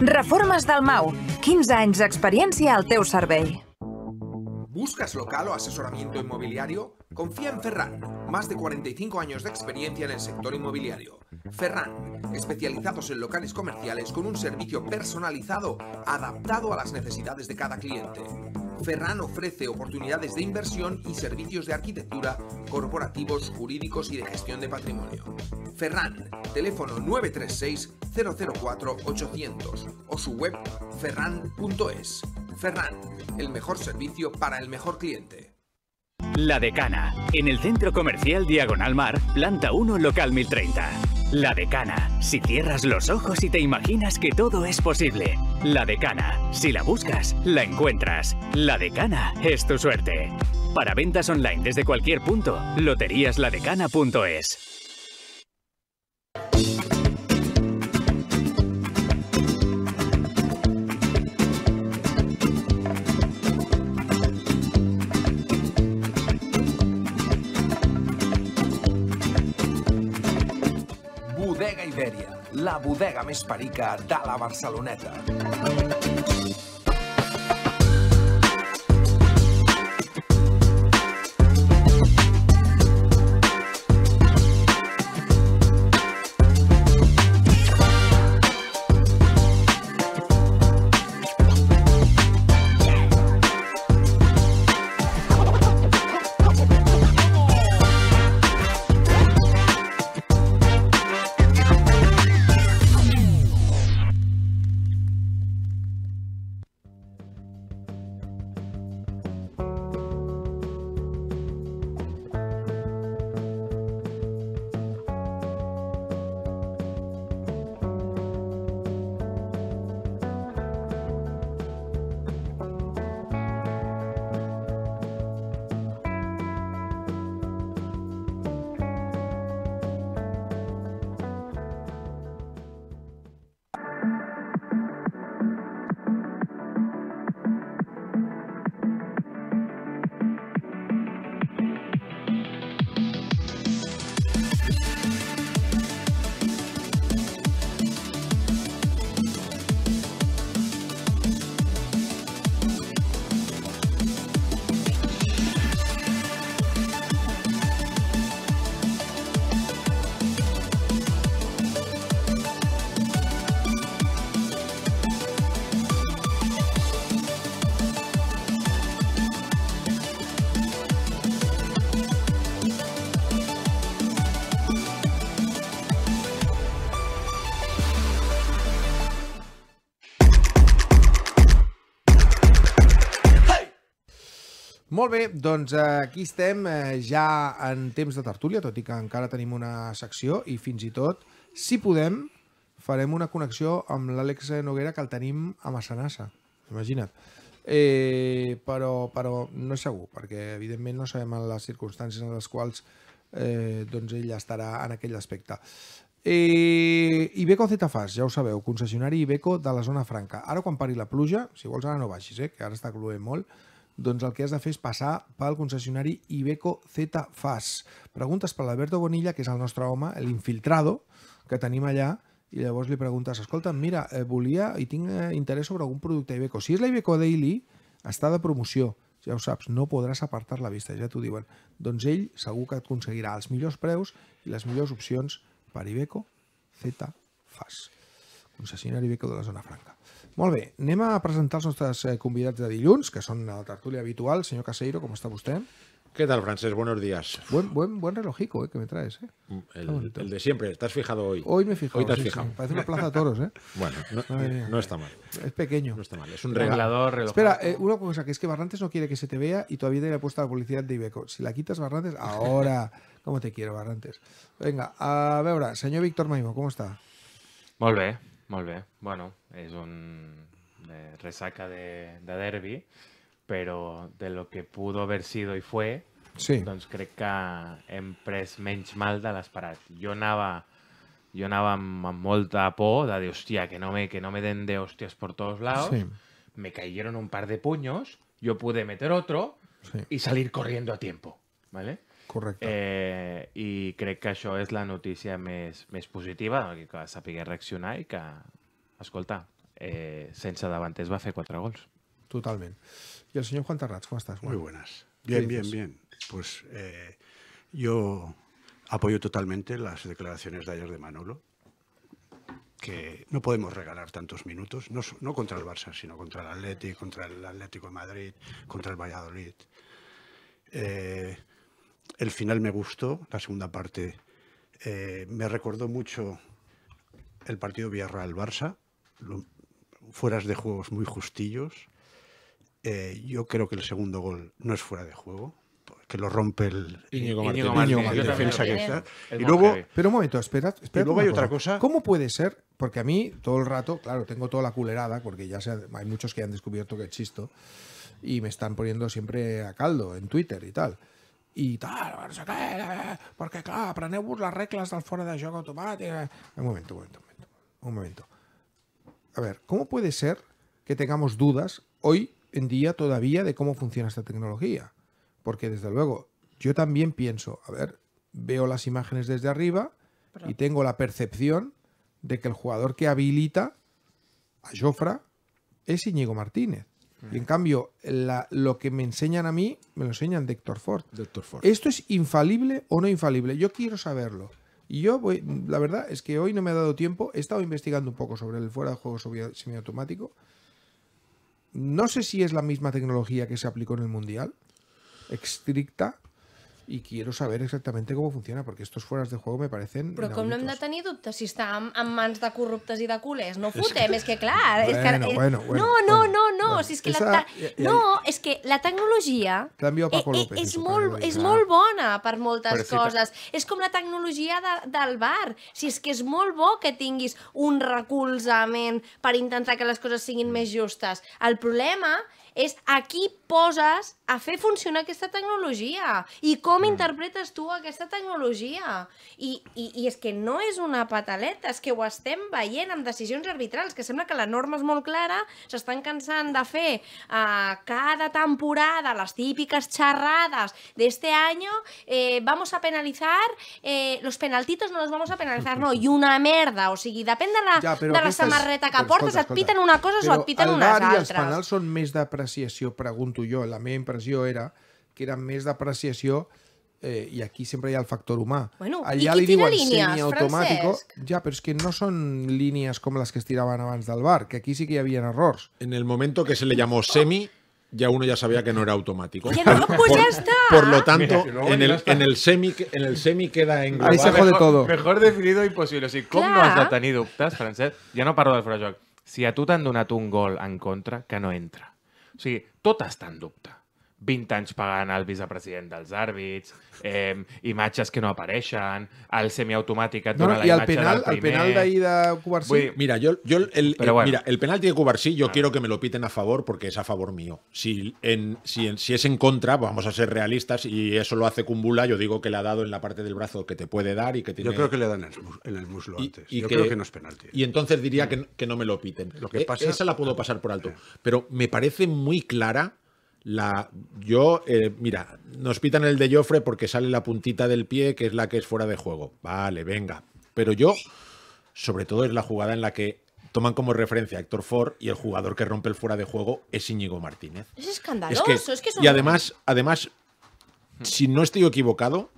Reformas Dalmau. 15 de experiencia al teu servei. ¿Buscas local o asesoramiento inmobiliario? Confía en Ferran, más de 45 años de experiencia en el sector inmobiliario. Ferran, especializados en locales comerciales con un servicio personalizado adaptado a las necesidades de cada cliente. Ferran ofrece oportunidades de inversión y servicios de arquitectura, corporativos, jurídicos y de gestión de patrimonio. Ferran, teléfono 936-004-800 o su web ferran.es. Ferran, el mejor servicio para el mejor cliente. La Decana, en el Centro Comercial Diagonal Mar, planta 1, local 1030. La Decana, si cierras los ojos y te imaginas que todo es posible. La Decana, si la buscas, la encuentras. La Decana es tu suerte. Para ventas online desde cualquier punto, loteríasladecana.es. Libèria, la bodega més perica de la Barceloneta. Molt bé, doncs eh, aquí estem eh, ja en temps de tertúlia, tot i que encara tenim una secció i fins i tot, si podem, farem una connexió amb l'Àlex Noguera que el tenim a Massanassa. Imagina't. Eh, però, però no és segur, perquè evidentment no sabem les circumstàncies en les quals eh, doncs ell estarà en aquell aspecte. Eh, Ibeco Zetafas, ja ho sabeu, concessionari Ibeco de la zona franca. Ara quan pari la pluja, si vols ara no baixis, eh, que ara està cloent molt, doncs el que has de fer és passar pel concessionari Ibeco Z Fas. Preguntes per l'Alberto Bonilla, que és el nostre home, l'infiltrado, que tenim allà, i llavors li preguntes, escolta, mira, eh, volia i tinc eh, interès sobre algun producte Ibeco. Si és la Ibeco Daily, està de promoció, ja ho saps, no podràs apartar la vista, ja t'ho diuen. Doncs ell segur que et aconseguirà els millors preus i les millors opcions per Ibeco Z Fas, concessionari Ibeco de la zona franca. Volve, Nema a presentar els nostres eh, de dilluns, que son la tertúlia habitual. Señor Caseiro, ¿cómo está usted? ¿Qué tal, francés? Buenos días. Buen, buen, relojico eh, que me traes. Eh. Mm, el, de siempre, estás fijado hoy? Hoy me he fijado. Hoy te parece una plaza de toros. ¿eh? *laughs* bueno, no, está mal. Es pequeño. No está mal, es un regalador. Espera, una cosa, que es que Barrantes no quiere que se te vea y todavía le he puesto la publicidad de Ibeco. Si la quitas, Barrantes, ahora. *laughs* ¿Cómo te quiero, Barrantes? Venga, a ver ahora, señor Víctor Maimo, ¿cómo está? Vuelve bueno, es un eh, resaca de, derby, derbi, de lo que pudo haber sido y fue, entonces doncs que hem pres menys mal de l'esperat. Jo Yo jo anava amb, amb de hostia que no me, que no me den de hostias por todos lados, me cayeron un par de puños, yo pude meter otro y salir corriendo a tiempo, ¿vale? Correcte. Eh, I crec que això és la notícia més, més positiva, que sapigué reaccionar i que, escolta, eh, sense davanters va fer quatre gols. Totalment. I el senyor Juan Tarrats, com estàs? Muy buenas. Bien, bien, bien. Pues eh, yo apoyo totalmente las declaraciones de ayer de Manolo, que no podemos regalar tantos minutos, no, no contra el Barça, sino contra el Atlético, contra el Atlético de Madrid, contra el Valladolid. Eh, El final me gustó, la segunda parte eh, me recordó mucho el partido Villarreal-Barça, fueras de juegos muy justillos. Eh, yo creo que el segundo gol no es fuera de juego, que lo rompe el defensa y luego, pero un momento, espera espera. luego hay otra cosa. ¿Cómo puede ser? Porque a mí todo el rato, claro, tengo toda la culerada, porque ya hay muchos que han descubierto que existo y me están poniendo siempre a caldo en Twitter y tal. Y tal, no sé què, eh, eh, perquè clar, las reglas del foro de eh. Un momento, un momento, un momento. A ver, ¿cómo puede ser que tengamos dudas hoy en día todavía de cómo funciona esta tecnología? Porque desde luego, yo también pienso, a ver, veo las imágenes desde arriba y tengo la percepción de que el jugador que habilita a Jofra es Íñigo Martínez. Y en cambio, lo que me enseñan a mí, me lo enseñan de Ford. Ford. ¿Esto es infalible o no infalible? Yo quiero saberlo. Y yo, voy, la verdad es que hoy no me ha dado tiempo. He estado investigando un poco sobre el fuera de juego semiautomático. No sé si es la misma tecnología que se aplicó en el Mundial, estricta, i quiero saber exactament com funciona, perquè estos fueras de juego me parecen... Però com no hem de tenir dubtes si està en, en mans de corruptes i de culers? No fotem, és que clar... és que, bueno, bueno, no, no, no, no, si és que la, no, és que la tecnologia e-, e és, molt, és molt bona per moltes coses. És com la tecnologia de, del bar. Si és que és molt bo que tinguis un recolzament per intentar que les coses siguin mm. més justes. El problema és a qui poses a fer funcionar aquesta tecnologia i com mm. interpretes tu aquesta tecnologia. I, i, I és que no és una pataleta, és que ho estem veient amb decisions arbitrals, que sembla que la norma és molt clara, s'estan cansant de fer uh, cada temporada les típiques xerrades d'este any, eh, vamos a penalizar, eh, los penaltitos no los vamos a penalizar, no, i una merda, o sigui, depèn de la, ja, de la aquestes... samarreta que portes, escolta, escolta, et piten una cosa o et piten unes altres. Però el bar i els penals són més d'apreciació, pregunto tu i jo. La meva impressió era que era més d'apreciació eh, i aquí sempre hi ha el factor humà. Bueno, Allà li diuen semiautomàtic. Ja, però és que no són línies com les que es tiraven abans del bar, que aquí sí que hi havia errors. En el moment que se le llamó semi, ya uno ya sabía que no era automático. Que no, pues por, ya está. Por lo tanto, Mira, en, el, en, el semi, en el semi queda englobado. Ahí se jode mejor, todo. Mejor definido imposible. O sigui, com Clar. no has de tenir dubtes, Francesc? Ja no parlo del joc. Si a tu t'han donat un gol en contra, que no entra. O sigui, tot està en dubte. 20 pagan al vicepresidente al àrbits, eh, imatges que no aparecen, al semiautomática et no, la penal, del el penal de Cubarsí... Mira, yo, el, mira, el penalti de Cubarsí yo quiero que me lo piten a favor porque es a favor mío. Si, en, si, es en contra, pues vamos a ser realistas y eso lo hace Cumbula, yo digo que le ha dado en la parte del brazo que te puede dar y que tiene... Yo creo que le dan en el muslo antes. yo creo que no es penalti. ¿eh? Y entonces diría mm. que, no me lo piten. Lo que e, pasa... Esa la puedo ah. pasar por alto. Pero me parece muy clara la, yo, eh, mira, nos pitan el de Joffre porque sale la puntita del pie, que es la que es fuera de juego. Vale, venga. Pero yo, sobre todo, es la jugada en la que toman como referencia a Héctor Ford y el jugador que rompe el fuera de juego es Íñigo Martínez. Es escandaloso. Y además, además, si no estoy equivocado,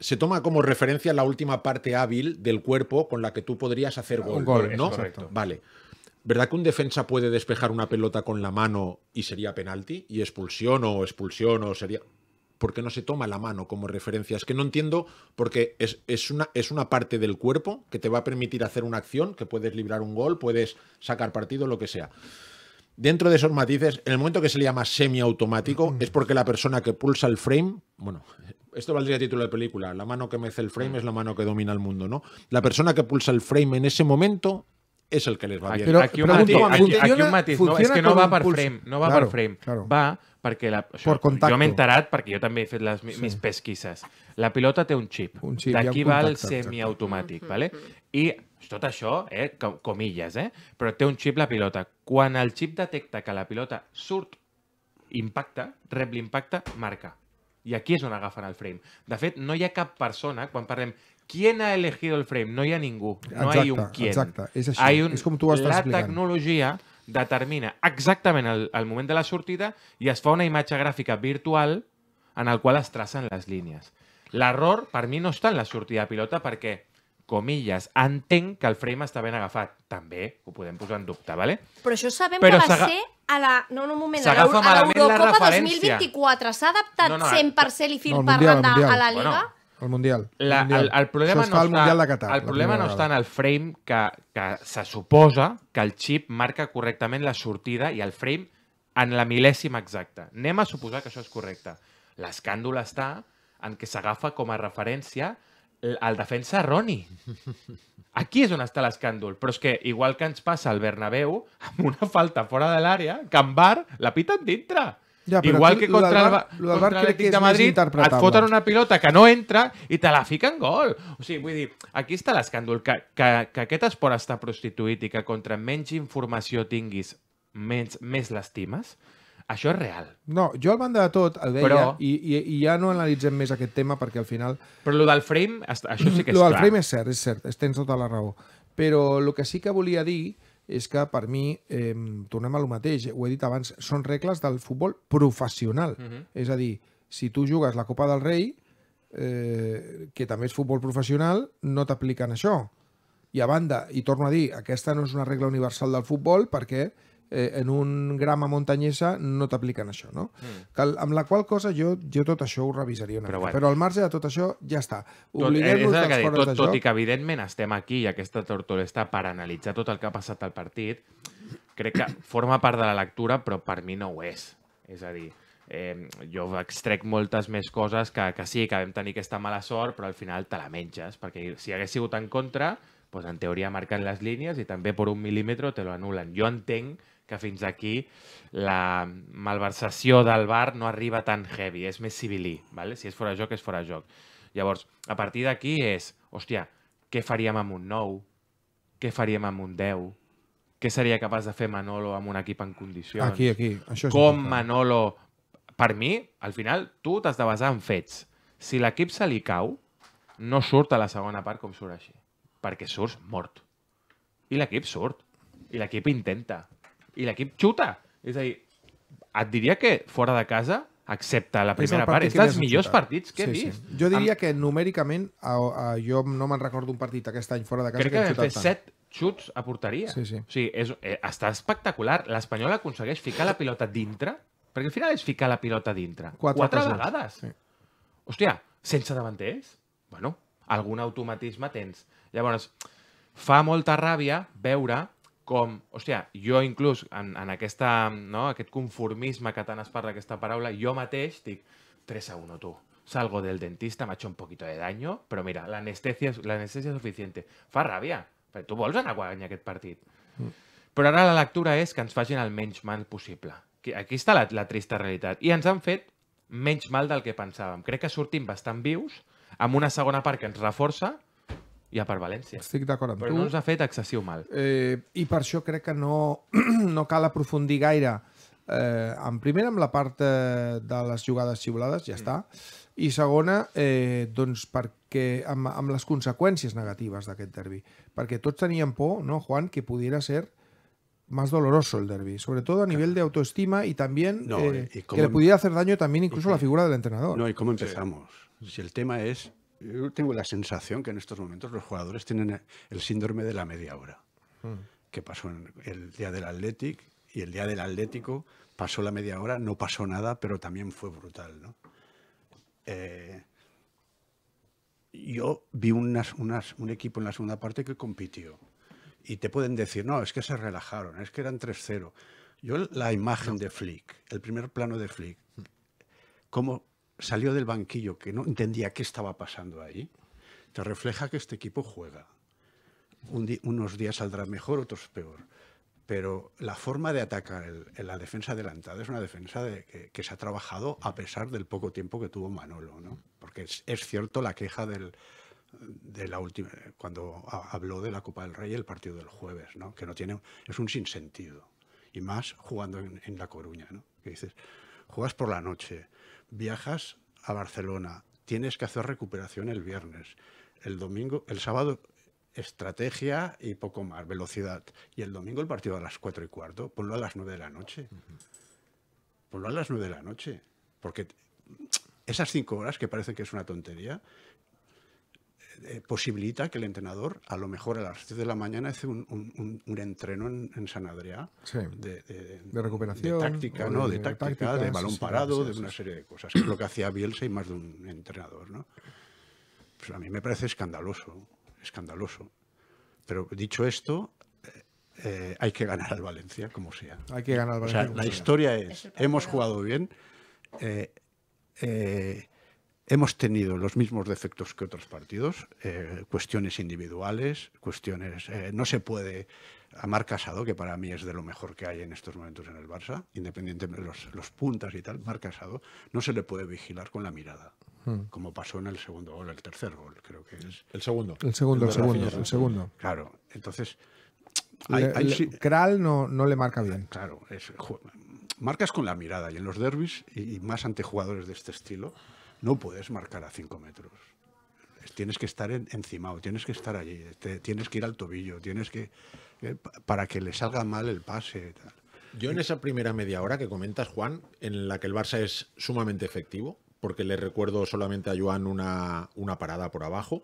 se toma como referencia la última parte hábil del cuerpo con la que tú podrías hacer gol, gol ¿no? Correcto. Vale. ¿Verdad que un defensa puede despejar una pelota con la mano y sería penalti? Y expulsión o expulsión o sería... ¿Por qué no se toma la mano como referencia? Es que no entiendo porque es, una, es una parte del cuerpo que te va a permitir hacer una acción, que puedes librar un gol, puedes sacar partido, lo que sea. Dentro de esos matices, en el momento que se le llama semiautomático, mm. es porque la persona que pulsa el frame, bueno, esto valdría título de película, la mano que mece el frame mm. es la mano que domina el mundo, ¿no? La persona que pulsa el frame en ese momento és el que les va bien. aquí un pregunto, aquí, aquí un matís. No, és que no va per impuls. frame, no va claro, per frame. Claro. Va perquè... La, això, per contacto. jo m'he enterat perquè jo també he fet les sí. mis pesquises. La pilota té un xip. Un xip D'aquí va el semiautomàtic. vale? I tot això, eh, com, comilles, eh? però té un xip la pilota. Quan el xip detecta que la pilota surt, impacta, rep l'impacte, marca. I aquí és on agafen el frame. De fet, no hi ha cap persona, quan parlem Quién ha elegido el frame? No hi ha ningú. No exacte, hi ha un quién. Exacte, és així. Hay un... És com tu ho estàs la explicant. La tecnologia determina exactament el, el moment de la sortida i es fa una imatge gràfica virtual en el qual es tracen les línies. L'error, per mi, no està en la sortida de pilota perquè, comillas, entenc que el frame està ben agafat. També ho podem posar en dubte, ¿vale? Però això sabem Però que va ser a la... No, no, un moment, a l'Eurocopa 2024. S'ha adaptat no, no, 100% i fil no, per randa a la Liga? Bueno, el Mundial. La, el, el, problema no el mundial de Qatar. El problema no està en el frame que, que se suposa que el xip marca correctament la sortida i el frame en la mil·lèsima exacta. Anem a suposar que això és correcte. L'escàndol està en què s'agafa com a referència el defensa Roni. Aquí és on està l'escàndol. Però és que, igual que ens passa al Bernabéu, amb una falta fora de l'àrea, en Bar la piten dintre. Ja, Igual que contra el, contra l'Atlètic de Madrid et foten una pilota que no entra i te la fiquen gol. O sigui, vull dir, aquí està l'escàndol, que, que, que aquest esport està prostituït i que contra menys informació tinguis, menys, més l'estimes, això és real. No, jo al banda de tot el veia però... i, i, i ja no analitzem més aquest tema perquè al final... Però el del frame, això sí que és clar. El del frame és cert, és cert, tens tota la raó. Però el que sí que volia dir és que per mi, eh, tornem a lo mateix, eh, ho he dit abans, són regles del futbol professional. Uh mhm. -huh. És a dir, si tu jugues la Copa del Rei, eh, que també és futbol professional, no t'apliquen això. I a banda, i torno a dir, aquesta no és una regla universal del futbol perquè eh, en un grama muntanyesa no t'apliquen això, no? Mm. Cal, amb la qual cosa jo, jo tot això ho revisaria una però, mica. Bueno. Però al marge de tot això, ja està. Eh, Oblidem-nos dels que tot, de tot i que evidentment estem aquí i aquesta tortola està per analitzar tot el que ha passat al partit, crec que forma part de la lectura, però per mi no ho és. És a dir, eh, jo extrec moltes més coses que, que sí, que vam tenir aquesta mala sort, però al final te la menges, perquè si hagués sigut en contra, pues doncs en teoria marquen les línies i també per un mil·límetre te lo anulen. Jo entenc que fins aquí la malversació del bar no arriba tan heavy, és més civilí, ¿vale? si és fora joc, és fora joc. Llavors, a partir d'aquí és, hòstia, què faríem amb un nou? Què faríem amb un 10? Què seria capaç de fer Manolo amb un equip en condicions? Aquí, aquí. Això és Com important. Manolo... Per mi, al final, tu t'has de basar en fets. Si l'equip se li cau, no surt a la segona part com surt així. Perquè surts mort. I l'equip surt. I l'equip intenta i l'equip xuta. És a dir, et diria que fora de casa, excepte la primera és part, és dels millors xutat. partits que sí, he vist. Sí. Jo diria Am... que numèricament, a, a, jo no me'n recordo un partit aquest any fora de casa Crec que, que hem fet tant. set xuts a porteria. Sí, sí. O sigui, és, eh, està espectacular. L'Espanyol aconsegueix ficar la pilota dintre, perquè al final és ficar la pilota dintre. Quatre, Quatre vegades. Sí. Hòstia, sense davanters? Bueno, algun automatisme tens. Llavors, fa molta ràbia veure com, hòstia, jo inclús en, en aquesta, no, aquest conformisme que tant es parla aquesta paraula, jo mateix dic 3 a 1, tu. Salgo del dentista, m'ha hecho un poquito de daño, però mira, l'anestèsia la és suficiente. Fa ràbia, perquè tu vols anar a guanyar aquest partit. Mm. Però ara la lectura és que ens facin el menys mal possible. Aquí està la, la trista realitat. I ens han fet menys mal del que pensàvem. Crec que sortim bastant vius, amb una segona part que ens reforça, ja per València. Estic d'acord amb Però tu. Però no ens ha fet excessiu mal. Eh, I per això crec que no, *clears throat* no cal aprofundir gaire eh, en primera amb la part eh, de les jugades xiulades, ja mm. està, i segona, eh, doncs perquè amb, amb les conseqüències negatives d'aquest derbi. Perquè tots teníem por, no, Juan, que pudiera ser más doloroso el derbi, sobre todo a nivel de autoestima y también no, eh, y que le pudiera hacer daño también incluso a la figura del entrenador. No, y cómo empezamos. Sí. Si el tema es yo tengo la sensación que en estos momentos los jugadores tienen el síndrome de la media hora, hmm. que pasó en el día del Athletic y el día del Atlético pasó la media hora, no pasó nada, pero también fue brutal. ¿no? Eh, yo vi unas, unas, un equipo en la segunda parte que compitió y te pueden decir, no, es que se relajaron, es que eran 3-0. Yo la imagen de Flick, el primer plano de Flick, cómo salió del banquillo, que no entendía qué estaba pasando ahí, te refleja que este equipo juega. unos días saldrá mejor, otros peor. Pero la forma de atacar en la defensa adelantada es una defensa que, se ha trabajado a pesar del poco tiempo que tuvo Manolo. ¿no? Porque es, cierto la queja del, de la última cuando habló de la Copa del Rey el partido del jueves, ¿no? Que no tiene es un sinsentido y más jugando en, la Coruña, Que dices juegas por la noche, viajas a Barcelona, tienes que hacer recuperación el viernes, el domingo, el sábado estrategia y poco más, velocidad. Y el domingo el partido a las cuatro y cuarto, ponlo a las nueve de la noche. Ponlo a las nueve de la noche, porque esas cinco horas que parece que es una tontería, eh, posibilita que el entrenador, a lo mejor a las 7 de la mañana, hace un, entreno en, San Adrià de, recuperación, de táctica, ¿no? de, táctica, de balón parado, de una serie de cosas, que es lo que hacía Bielsa y más de un entrenador. Pues a mí me parece escandaloso, escandaloso. Pero dicho esto, eh, eh, hay que ganar al Valencia, como sea. Hay que ganar al Valencia. la historia es, hemos jugado bien, Hemos tenido los mismos defectos que otros partidos, eh, cuestiones individuales, cuestiones... Eh, no se puede... Amar Casado, que para mí es de lo mejor que hay en estos momentos en el Barça, independientemente de los, los puntas y tal, marcasado Casado no se le puede vigilar con la mirada, hmm. como pasó en el segundo gol, el tercer gol, creo que es. El segundo. El segundo, el, segundo, el segundo. Claro, entonces... Hay, Kral no, le marca bien. Claro, es, marcas con la mirada y en los derbis y más ante jugadores de este estilo no puedes marcar a 5 metros. Tienes que estar encima encimado, tienes que estar allí, tienes que ir al tobillo, tienes que. Eh, para que le salga mal el pase. Yo en esa primera media hora que comentas, Juan, en la que el Barça es sumamente efectivo, porque le recuerdo solamente a Joan una, una parada por abajo.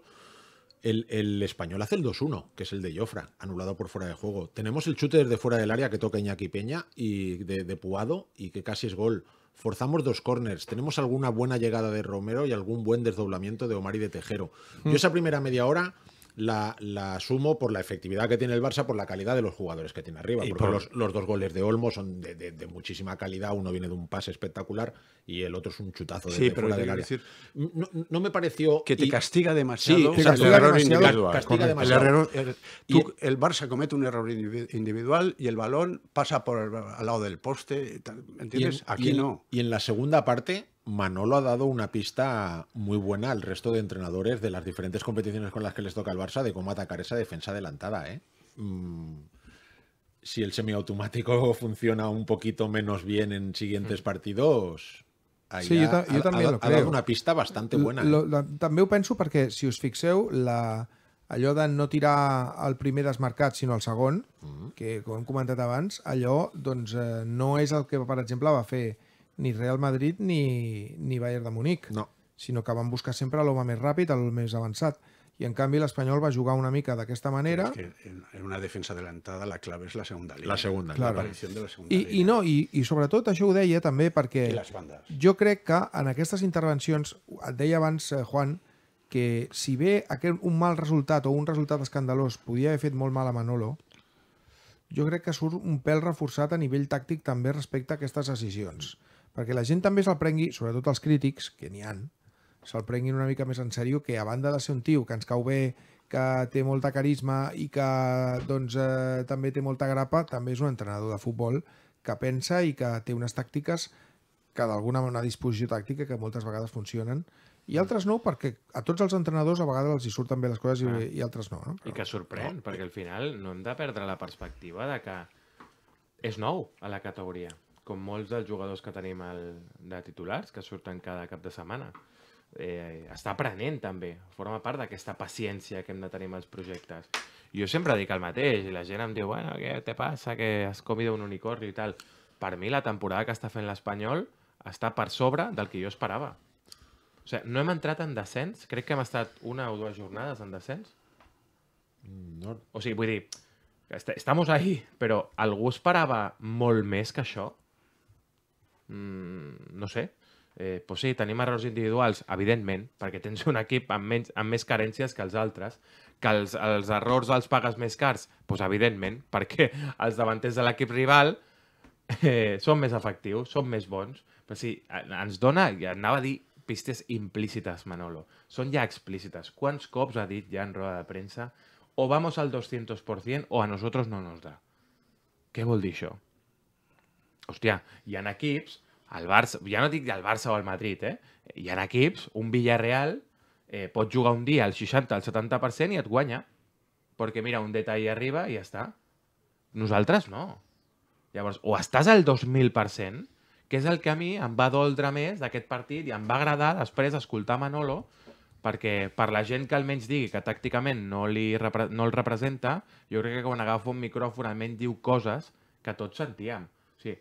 El, español hace el 2-1, que es el de Jofra, anulado por fuera de juego. Tenemos el chute desde fuera del área que toca Iñaki Peña y de Puado y que casi es gol forzamos dos corners, tenemos alguna buena llegada de Romero y algún buen desdoblamiento de Omar y de Tejero. Y Yo mm. esa primera media hora la, la, sumo por la efectividad que tiene el Barça, por la calidad de los jugadores que tiene arriba. porque los, dos goles de Olmo son de, muchísima calidad. Uno viene de un pase espectacular y el otro es un chutazo de, sí, pero fuera Decir, no, me pareció. Que te castiga demasiado. el Error er, El, Barça comete un error individual y el balón pasa por al lado del poste. ¿Entiendes? Aquí no. Y en la segunda parte Manolo ha dado una pista muy buena al resto de entrenadores de las diferentes competiciones con las que les toca el Barça de cómo atacar esa defensa adelantada. ¿eh? Mm, si el semiautomático *laughs* funciona un poquito menos bien en siguientes mm. partidos, ahí sí, ha, yo también ha, ha, ha dado una pista bastante buena. Lo, ¿eh? lo, també ho penso perquè, si us fixeu, la, allò de no tirar el primer desmarcat sinó el segon, mm. que com hem comentat abans, allò doncs, eh, no és el que, per exemple, va fer ni Real Madrid ni, ni Bayern de Múnich, no. sinó que van buscar sempre l'home més ràpid, el més avançat. I en canvi l'Espanyol va jugar una mica d'aquesta manera... Però és que en, una defensa adelantada la clave és la segunda línia. La segunda, claro. aparició de la segunda I, línia. I, no, i, I sobretot això ho deia també perquè... I les bandes. Jo crec que en aquestes intervencions, et deia abans, eh, Juan, que si bé aquest, un mal resultat o un resultat escandalós podia haver fet molt mal a Manolo, jo crec que surt un pèl reforçat a nivell tàctic també respecte a aquestes decisions. Mm perquè la gent també se'l prengui, sobretot els crítics, que n'hi han, se'l prenguin una mica més en sèrio, que a banda de ser un tio que ens cau bé, que té molta carisma i que doncs, eh, també té molta grapa, també és un entrenador de futbol que pensa i que té unes tàctiques que d'alguna una disposició tàctica que moltes vegades funcionen i altres no, perquè a tots els entrenadors a vegades els hi surten bé les coses i, ah. i altres no. no? Però... I que sorprèn, no. perquè al final no hem de perdre la perspectiva de que és nou a la categoria com molts dels jugadors que tenim el, de titulars, que surten cada cap de setmana. Eh, està aprenent també, forma part d'aquesta paciència que hem de tenir amb els projectes. Jo sempre dic el mateix, i la gent em diu, bueno, què te passa, que has comido un unicorn i tal. Per mi la temporada que està fent l'Espanyol està per sobre del que jo esperava. O sigui, no hem entrat en descens, crec que hem estat una o dues jornades en descens. No. O sigui, vull dir, estamos ahí, però algú esperava molt més que això? mm, no sé, eh, pues sí, tenim errors individuals, evidentment, perquè tens un equip amb, menys, amb més carències que els altres, que els, els errors els pagues més cars, pues evidentment, *laughs* perquè els davanters de l'equip rival eh, són més efectius, són més bons. Però sí, ens dona, ja anava a dir pistes implícites, Manolo. Són ja explícites. Quants cops ha dit ja en roda de premsa o vamos al 200% o a nosotros no nos da. Què vol dir això? Hòstia, hi ha equips el Barça, ja no dic el Barça o el Madrid, eh? Hi ha equips, un Villarreal eh, pot jugar un dia al 60, al 70% i et guanya. Perquè mira, un detall arriba i ja està. Nosaltres no. Llavors, o estàs al 2000%, que és el que a mi em va doldre més d'aquest partit i em va agradar després escoltar Manolo, perquè per la gent que almenys digui que tàcticament no, li repre no el representa, jo crec que quan agafa un micròfon almenys diu coses que tots sentíem. O sigui,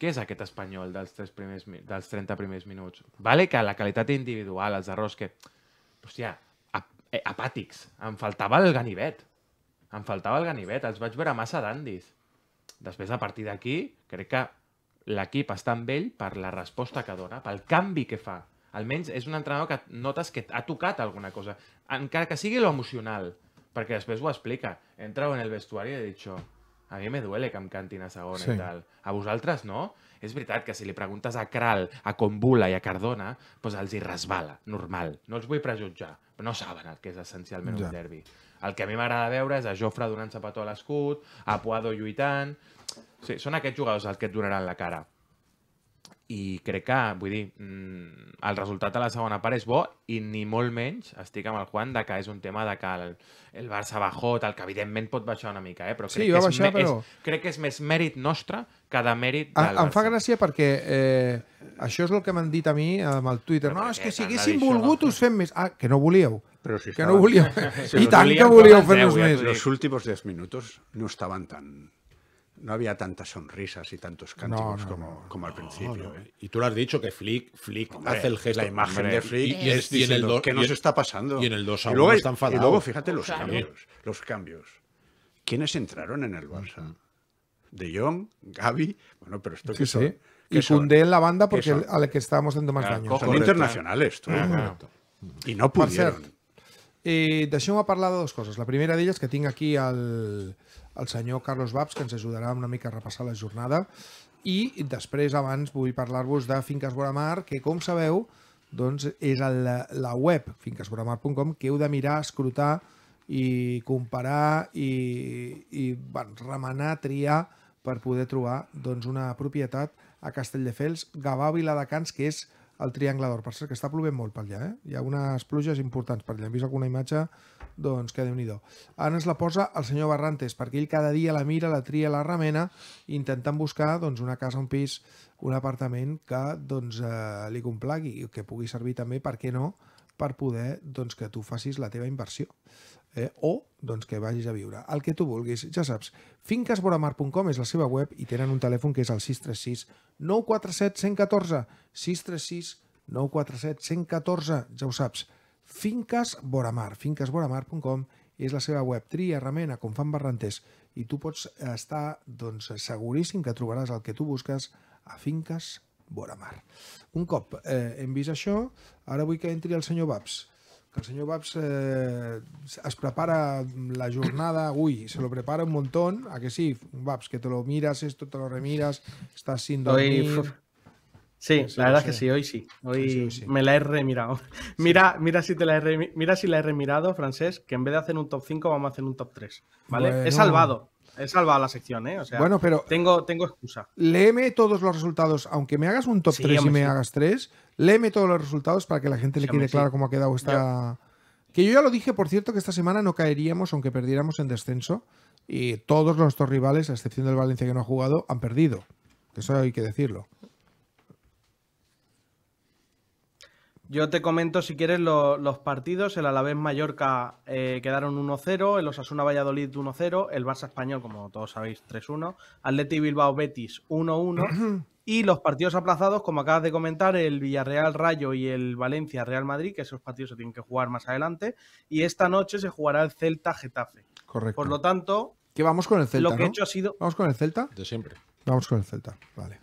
què és aquest espanyol dels, tres primers, dels 30 primers minuts? Vale que la qualitat individual, els errors que... Hòstia, ap eh, apàtics. Em faltava el ganivet. Em faltava el ganivet. Els vaig veure massa dandis. Després, a partir d'aquí, crec que l'equip està amb ell per la resposta que dona, pel canvi que fa. Almenys és un entrenador que notes que ha tocat alguna cosa. Encara que sigui lo emocional, perquè després ho explica. Entra en el vestuari i he dit això a mi me duele que em cantin a segona sí. i tal. A vosaltres no? És veritat que si li preguntes a Kral, a Combula i a Cardona, doncs els hi resbala, normal. No els vull prejutjar, però no saben el que és essencialment ja. un derbi. El que a mi m'agrada veure és a Jofre donant-se petó a l'escut, a Puado lluitant... Sí, són aquests jugadors els que et donaran la cara i crec que, vull dir, mm, el resultat de la segona part és bo i ni molt menys estic amb el Juan de que és un tema de que el, el Barça bajó, tal, que evidentment pot baixar una mica, eh? però, crec, sí, que és baixar, però... És, crec que és més mèrit nostre que de mèrit ah, del a, Barça. Em fa gràcia perquè eh, això és el que m'han dit a mi amb el Twitter. Però no, és que si haguéssim volgut us fem més. Ah, que no volíeu. Però si que estava... no volíeu. *laughs* Si I tant que volíeu fer-nos més. Els últims 10 minuts no estaven tan no había tantas sonrisas y tantos cánticos como, como, al principio. ¿eh? Y tú lo has dicho que Flick, Flick hace el gesto. La imagen de Flick y, es en el nos está pasando? Y en el 2 a 1 están Y luego fíjate los cambios. Los cambios. ¿Quiénes entraron en el Barça? De Jong, ¿Gaby? bueno, pero esto sí, que Y fundé en la banda porque a al que estábamos dando más daño. Son internacionales, Y no pudieron. Eh, de eh, ha hablado de dos cosas. La primera de ellas que tiene aquí al... el senyor Carlos Babs, que ens ajudarà una mica a repassar la jornada. I després, abans, vull parlar-vos de Finques Boramar, que, com sabeu, doncs és el, la web fincasboramar.com que heu de mirar, escrutar i comparar i, i bueno, remenar, triar per poder trobar doncs, una propietat a Castelldefels, Gavà, Viladecans, que és el Triangle d'Or. Per cert, que està plovent molt per allà, eh? Hi ha unes pluges importants per allà. Hem vist alguna imatge doncs que déu nhi -do. Ara ens la posa el senyor Barrantes, perquè ell cada dia la mira, la tria, la remena, intentant buscar doncs, una casa, un pis, un apartament que doncs, eh, li complagui i que pugui servir també, per què no, per poder doncs, que tu facis la teva inversió eh, o doncs, que vagis a viure. El que tu vulguis, ja saps. Fincasboramar.com és la seva web i tenen un telèfon que és el 636 947 114 636 947 114, ja ho saps. Finques Boramar. Finquesboramar.com és la seva web. Tria, remena, com fan barranters. I tu pots estar doncs, seguríssim que trobaràs el que tu busques a Finques Boramar. Un cop eh, hem vist això, ara vull que entri el senyor Babs que el senyor Babs eh, es prepara la jornada, ui, se lo prepara un montón, a que sí, Babs, que te lo miras esto, te lo remiras, estás sin dormir... Hoy, Pues sí, la verdad es que sí, hoy sí. Hoy me la he remirado. *laughs* Mira, mira, si te la he mira si la he remirado, Francés, que en vez de hacer un top 5, vamos a hacer un top 3. ¿Vale? He salvado. He salvado la sección, ¿eh? O sea, bueno, pero tengo, tengo excusa. Léeme todos los resultados, aunque me hagas un top 3 y me hagas 3, léeme todos los resultados para que la gente le quede claro cómo ha quedado esta. Que yo ya lo dije, por cierto, que esta semana no caeríamos, aunque perdiéramos en descenso. Y todos nuestros rivales, a excepción del Valencia que no ha jugado, han perdido. Eso hay que decirlo. Yo te comento, si quieres, los partidos. El Alavés Mallorca eh, quedaron 1-0, el Osasuna Valladolid 1-0, el Barça Español, como todos sabéis, 3-1, Atleti Bilbao Betis 1-1. *clears throat* y los partidos aplazados, como acabas de comentar, el Villarreal Rayo y el Valencia Real Madrid, que esos partidos se tienen que jugar más adelante. Y esta noche se jugará el Celta Getafe. Correcto. Por lo tanto. Que vamos con el Celta. Lo que he hecho ha sido. Vamos con el Celta. De siempre. Vamos con el Celta, vale.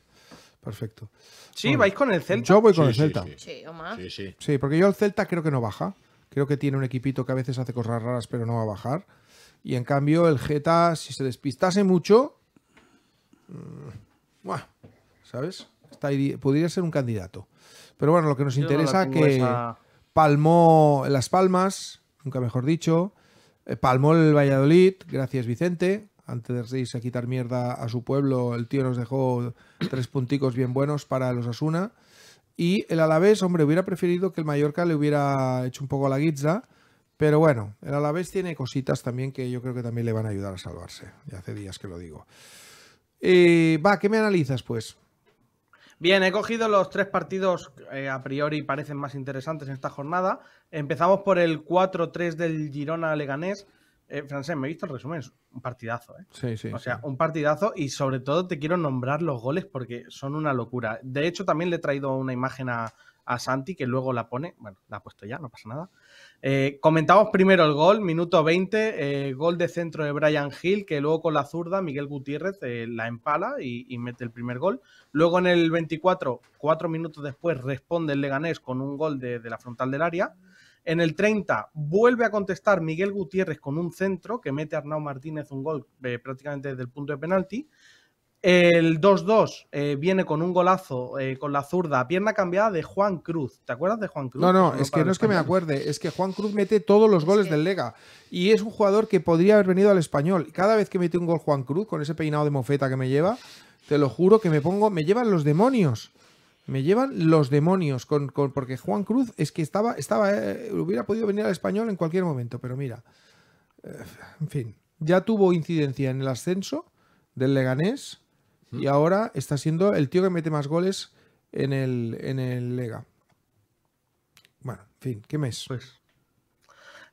Perfecto. Sí, vais con el Celta. Yo voy con el Celta. Sí, sí, porque yo el Celta creo que no baja. Creo que tiene un equipito que a veces hace cosas raras, pero no va a bajar. Y en cambio, el Geta, si se despistase mucho. Mm, ¿Sabes? podría ser un candidato. Pero bueno, lo que nos interesa que palmó Las Palmas, nunca mejor dicho. Eh, palmó el Valladolid, gracias Vicente antes de irse a quitar mierda a su pueblo, el tío nos dejó tres punticos bien buenos para los Asuna. Y el Alavés, hombre, hubiera preferido que el Mallorca le hubiera hecho un poco la guizza, pero bueno, el Alavés tiene cositas también que yo creo que también le van a ayudar a salvarse. Ya hace días que lo digo. va, ¿qué me analizas pues? Bien, he cogido los tres partidos que eh, a priori parecen más interesantes en esta jornada. Empezamos por el 4-3 del Girona Leganés. Eh, Francés, me he visto el resumen, es un partidazo, ¿eh? Sí, sí. O sea, un partidazo y sobre todo te quiero nombrar los goles porque son una locura. De hecho, también le he traído una imagen a, Santi que luego la pone. Bueno, la ha puesto ya, no pasa nada. Eh, comentamos primero el gol, minuto 20, eh, gol de centro de Brian Hill, que luego con la zurda Miguel Gutiérrez eh, la empala y, mete el primer gol. Luego en el 24, cuatro minutos después, responde el Leganés con un gol de la frontal del área. En el 30 vuelve a contestar Miguel Gutiérrez con un centro que mete a Arnau Martínez un gol eh, prácticamente desde el punto de penalti. El 2-2 eh, viene con un golazo eh, con la zurda, pierna cambiada de Juan Cruz. ¿Te acuerdas de Juan Cruz? No, no, es que no es que me acuerde, es que Juan Cruz mete todos los goles del Lega y es un jugador que podría haber venido al español. Cada vez que mete un gol Juan Cruz con ese peinado de mofeta que me lleva, te lo juro que me pongo, me llevan los demonios. Me llevan los demonios, porque Juan Cruz es que estaba, estaba eh, hubiera podido venir al español en cualquier momento, pero mira, eh, en fin, ya tuvo incidencia en el ascenso del Leganés y mm. ahora está siendo el tío que mete más goles en el, en el Lega. Bueno, en fin, ¿qué mes? Pues.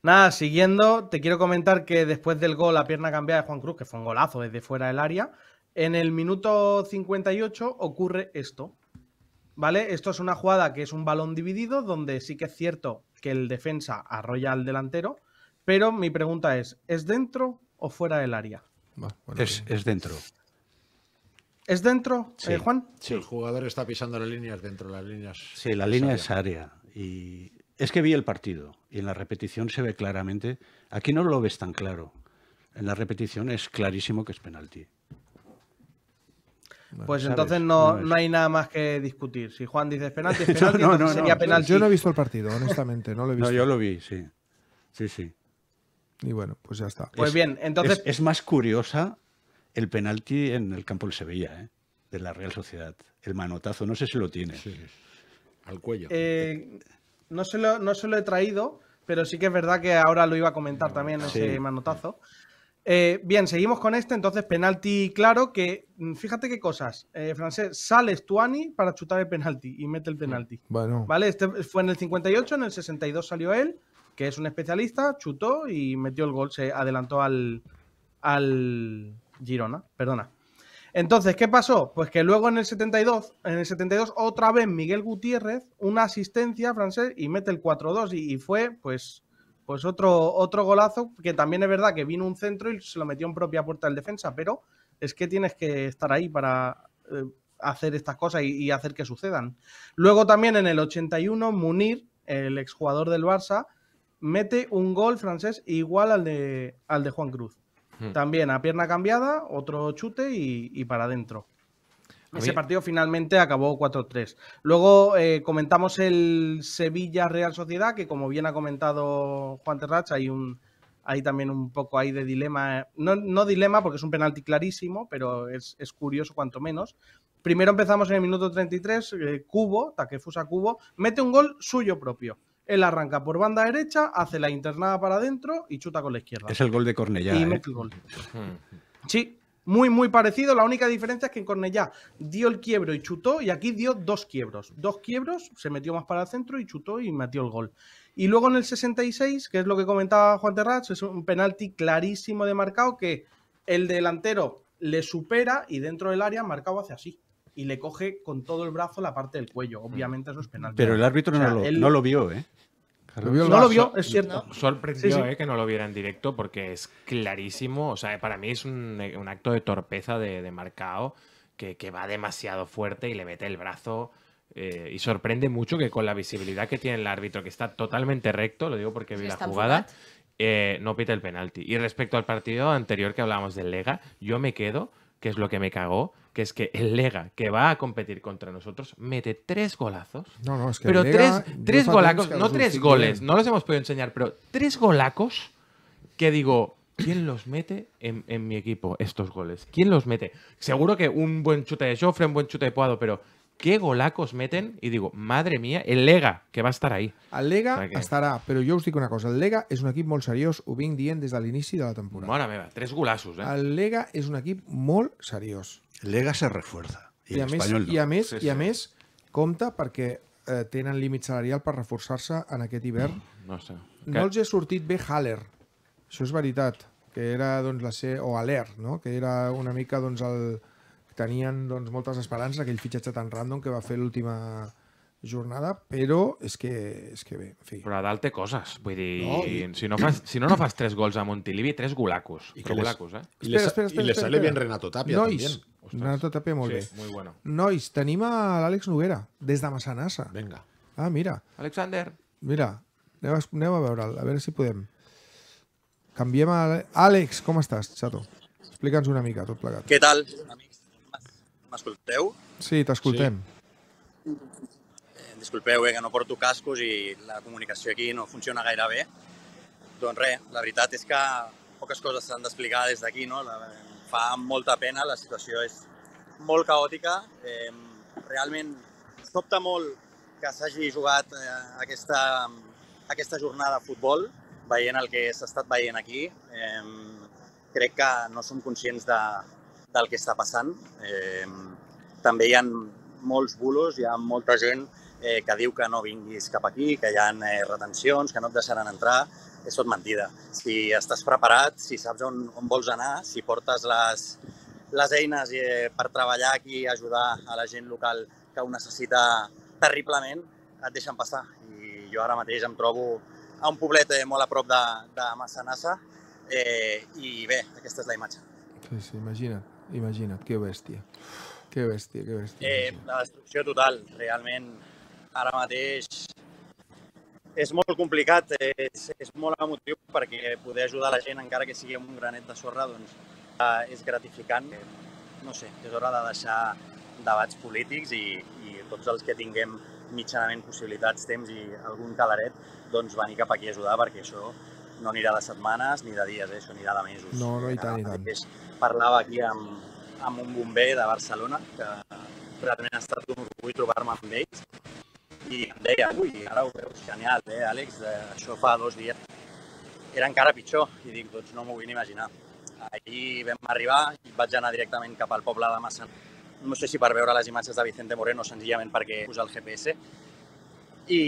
Nada, siguiendo, te quiero comentar que después del gol a pierna cambiada de Juan Cruz, que fue un golazo desde fuera del área, en el minuto 58 ocurre esto. ¿Vale? Esto es una jugada que es un balón dividido, donde sí que es cierto que el defensa arrolla al delantero, pero mi pregunta es, ¿es dentro o fuera del área? es, dentro. ¿Es dentro, eh, Juan? Sí. El jugador está pisando las líneas dentro, las líneas. Sí, la línea es área. Y es que vi el partido y en la repetición se ve claramente. Aquí no lo ves tan claro. En la repetición es clarísimo que es penalti. Pues entonces no, hay nada más que discutir. Si Juan dice penalti, es *laughs* penalti, no, no, sería penalti. Yo no he visto el partido, honestamente, no lo he visto. No, yo lo vi, sí. Sí, sí. Y bueno, pues ya está. Pues bien, entonces. Es, más curiosa el penalti en el campo del Sevilla, ¿eh? de la Real Sociedad. El manotazo, no sé si lo tiene. Sí. Al cuello. Eh, no, se lo, no se lo he traído, pero sí que es verdad que ahora lo iba a comentar también ese manotazo. Eh, bien, seguimos con este, entonces penalti claro, que mm, fíjate qué cosas. Eh, francés, sale Stuani para chutar el penalti y mete el mm, penalti. Bueno. ¿Vale? Este fue en el 58, en el 62 salió él, que es un especialista, chutó y metió el gol, se adelantó al, al Girona, perdona. Entonces, ¿qué pasó? Pues que luego en el 72, en el 72 otra vez Miguel Gutiérrez, una asistencia francés y mete el 4-2 y, fue pues pues otro, otro golazo que también es verdad que vino un centro y se lo metió en propia puerta del defensa, pero es que tienes que estar ahí para eh, hacer estas cosas y, hacer que sucedan. Luego también en el 81, Munir, el exjugador del Barça, mete un gol francés igual al de, al de Juan Cruz. Hmm. También a pierna cambiada, otro chute y, y para adentro. Ese partido finalmente acabó 4-3. Luego eh, comentamos el Sevilla Real Sociedad, que como bien ha comentado Juan Terracha, hay un hay también un poco ahí de dilema. No, dilema, porque es un penalti clarísimo, pero es, curioso cuanto menos. Primero empezamos en el minuto 33, eh, Cubo, Taquefusa Cubo, mete un gol suyo propio. Él arranca por banda derecha, hace la internada para adentro y chuta con la izquierda. Es el gol de Cornellá. Y ¿eh? mete el gol. Sí, muy, muy parecido. La única diferencia es que en Cornellá dio el quiebro y chutó, y aquí dio dos quiebros. Dos quiebros, se metió más para el centro y chutó y metió el gol. Y luego en el 66, que es lo que comentaba Juan Terraz, es un penalti clarísimo de marcado que el delantero le supera y dentro del área marcado hace así. Y le coge con todo el brazo la parte del cuello. Obviamente eso es penalti. Pero el árbitro no, lo, no lo vio, ¿eh? no lo vio, es cierto. Sorprendió eh, que no lo viera en directo porque es clarísimo. O sea, para mí es un, acto de torpeza de, de Marcao que, va demasiado fuerte y le mete el brazo. Eh, y sorprende mucho que con la visibilidad que tiene el árbitro, que está totalmente recto, lo digo porque vi la jugada, eh, no pite el penalti. Y respecto al partido anterior que hablábamos del Lega, yo me quedo, que es lo que me cagó, que es que el Lega, que va a competir contra nosotros, mete tres golazos. No, no, es que Pero tres, tres golacos, no tres goles, no los hemos podido enseñar, pero tres golacos que digo, ¿Quién los mete en, mi equipo estos goles? ¿Quién los mete? Seguro que un buen chute de Joffre, un buen chute de Poado, pero qué golacos meten y digo, madre mía, el Lega, que va a estar ahí. El Lega o sea que... estarà, però jo us dic una cosa, el Lega és un equip molt seriós, ho vinc dient des de l'inici de la temporada. Mora meva, tres golaços, eh? El Lega és un equip molt seriós. El Lega se refuerza. I, I, a, més, no. i, a, més, sí, sí. I a més, compta perquè eh, tenen límit salarial per reforçar-se en aquest hivern. No, no sé. No que... els ha sortit bé Haller, això és veritat, que era doncs, la C... o Aler, no? que era una mica doncs, el, tenien doncs, moltes esperances aquell fitxatge tan random que va fer l'última jornada, però és que, és que bé, en fi. Però a dalt té coses, vull dir, no, i... si, no fas, si no, no fas tres gols a Montilivi, tres golacos. I que golacos, eh? I espera, espera, espera, i espera, espera, bien Renato Tapia, Nois, també. Renato Tapia molt sí, bé. Muy bueno. Nois, tenim a l'Àlex Noguera, des de Massanassa. Vinga. Ah, mira. Alexander. Mira, anem a, anem a veure'l, a veure si podem. Canviem a... Àlex, com estàs, xato? Explica'ns una mica tot plegat. Què tal? M'escolteu? Sí, t'escoltem. Sí. Eh, disculpeu, eh, que no porto cascos i la comunicació aquí no funciona gaire bé. Doncs res, la veritat és que poques coses s'han d'explicar des d'aquí, no? La, fa molta pena, la situació és molt caòtica. Eh, realment sobta molt que s'hagi jugat eh, aquesta, aquesta jornada de futbol, veient el que s'ha estat veient aquí. Eh, crec que no som conscients de, del que està passant. Eh, també hi ha molts bulos, hi ha molta gent eh, que diu que no vinguis cap aquí, que hi ha eh, retencions, que no et deixaran entrar. És tot mentida. Si estàs preparat, si saps on, on vols anar, si portes les, les eines eh, per treballar aquí i ajudar a la gent local que ho necessita terriblement, et deixen passar. I jo ara mateix em trobo a un poblet eh, molt a prop de, de Massanassa eh, i bé, aquesta és la imatge. Sí, sí, imagina't. Imagina't, que bèstia. Que bèstia, que bèstia. Eh, la destrucció total, realment, ara mateix és molt complicat, és, és molt emotiu perquè poder ajudar la gent, encara que sigui un granet de sorra, doncs eh, és gratificant. No sé, és hora de deixar debats polítics i, i tots els que tinguem mitjanament possibilitats, temps i algun calaret, doncs venir cap aquí a ajudar perquè això no anirà de setmanes ni de dies, eh? això anirà de mesos. No, no, i tant, i tant. Parlava aquí amb, amb un bomber de Barcelona, que realment ha estat un orgull trobar-me amb ells, i em deia, ui, ara ho veus genial, eh, Àlex, eh, això fa dos dies era encara pitjor, i dic, doncs no m'ho vull ni imaginar. Ahir vam arribar i vaig anar directament cap al poble de Massan. No sé si per veure les imatges de Vicente Moreno, senzillament perquè usa el GPS. I,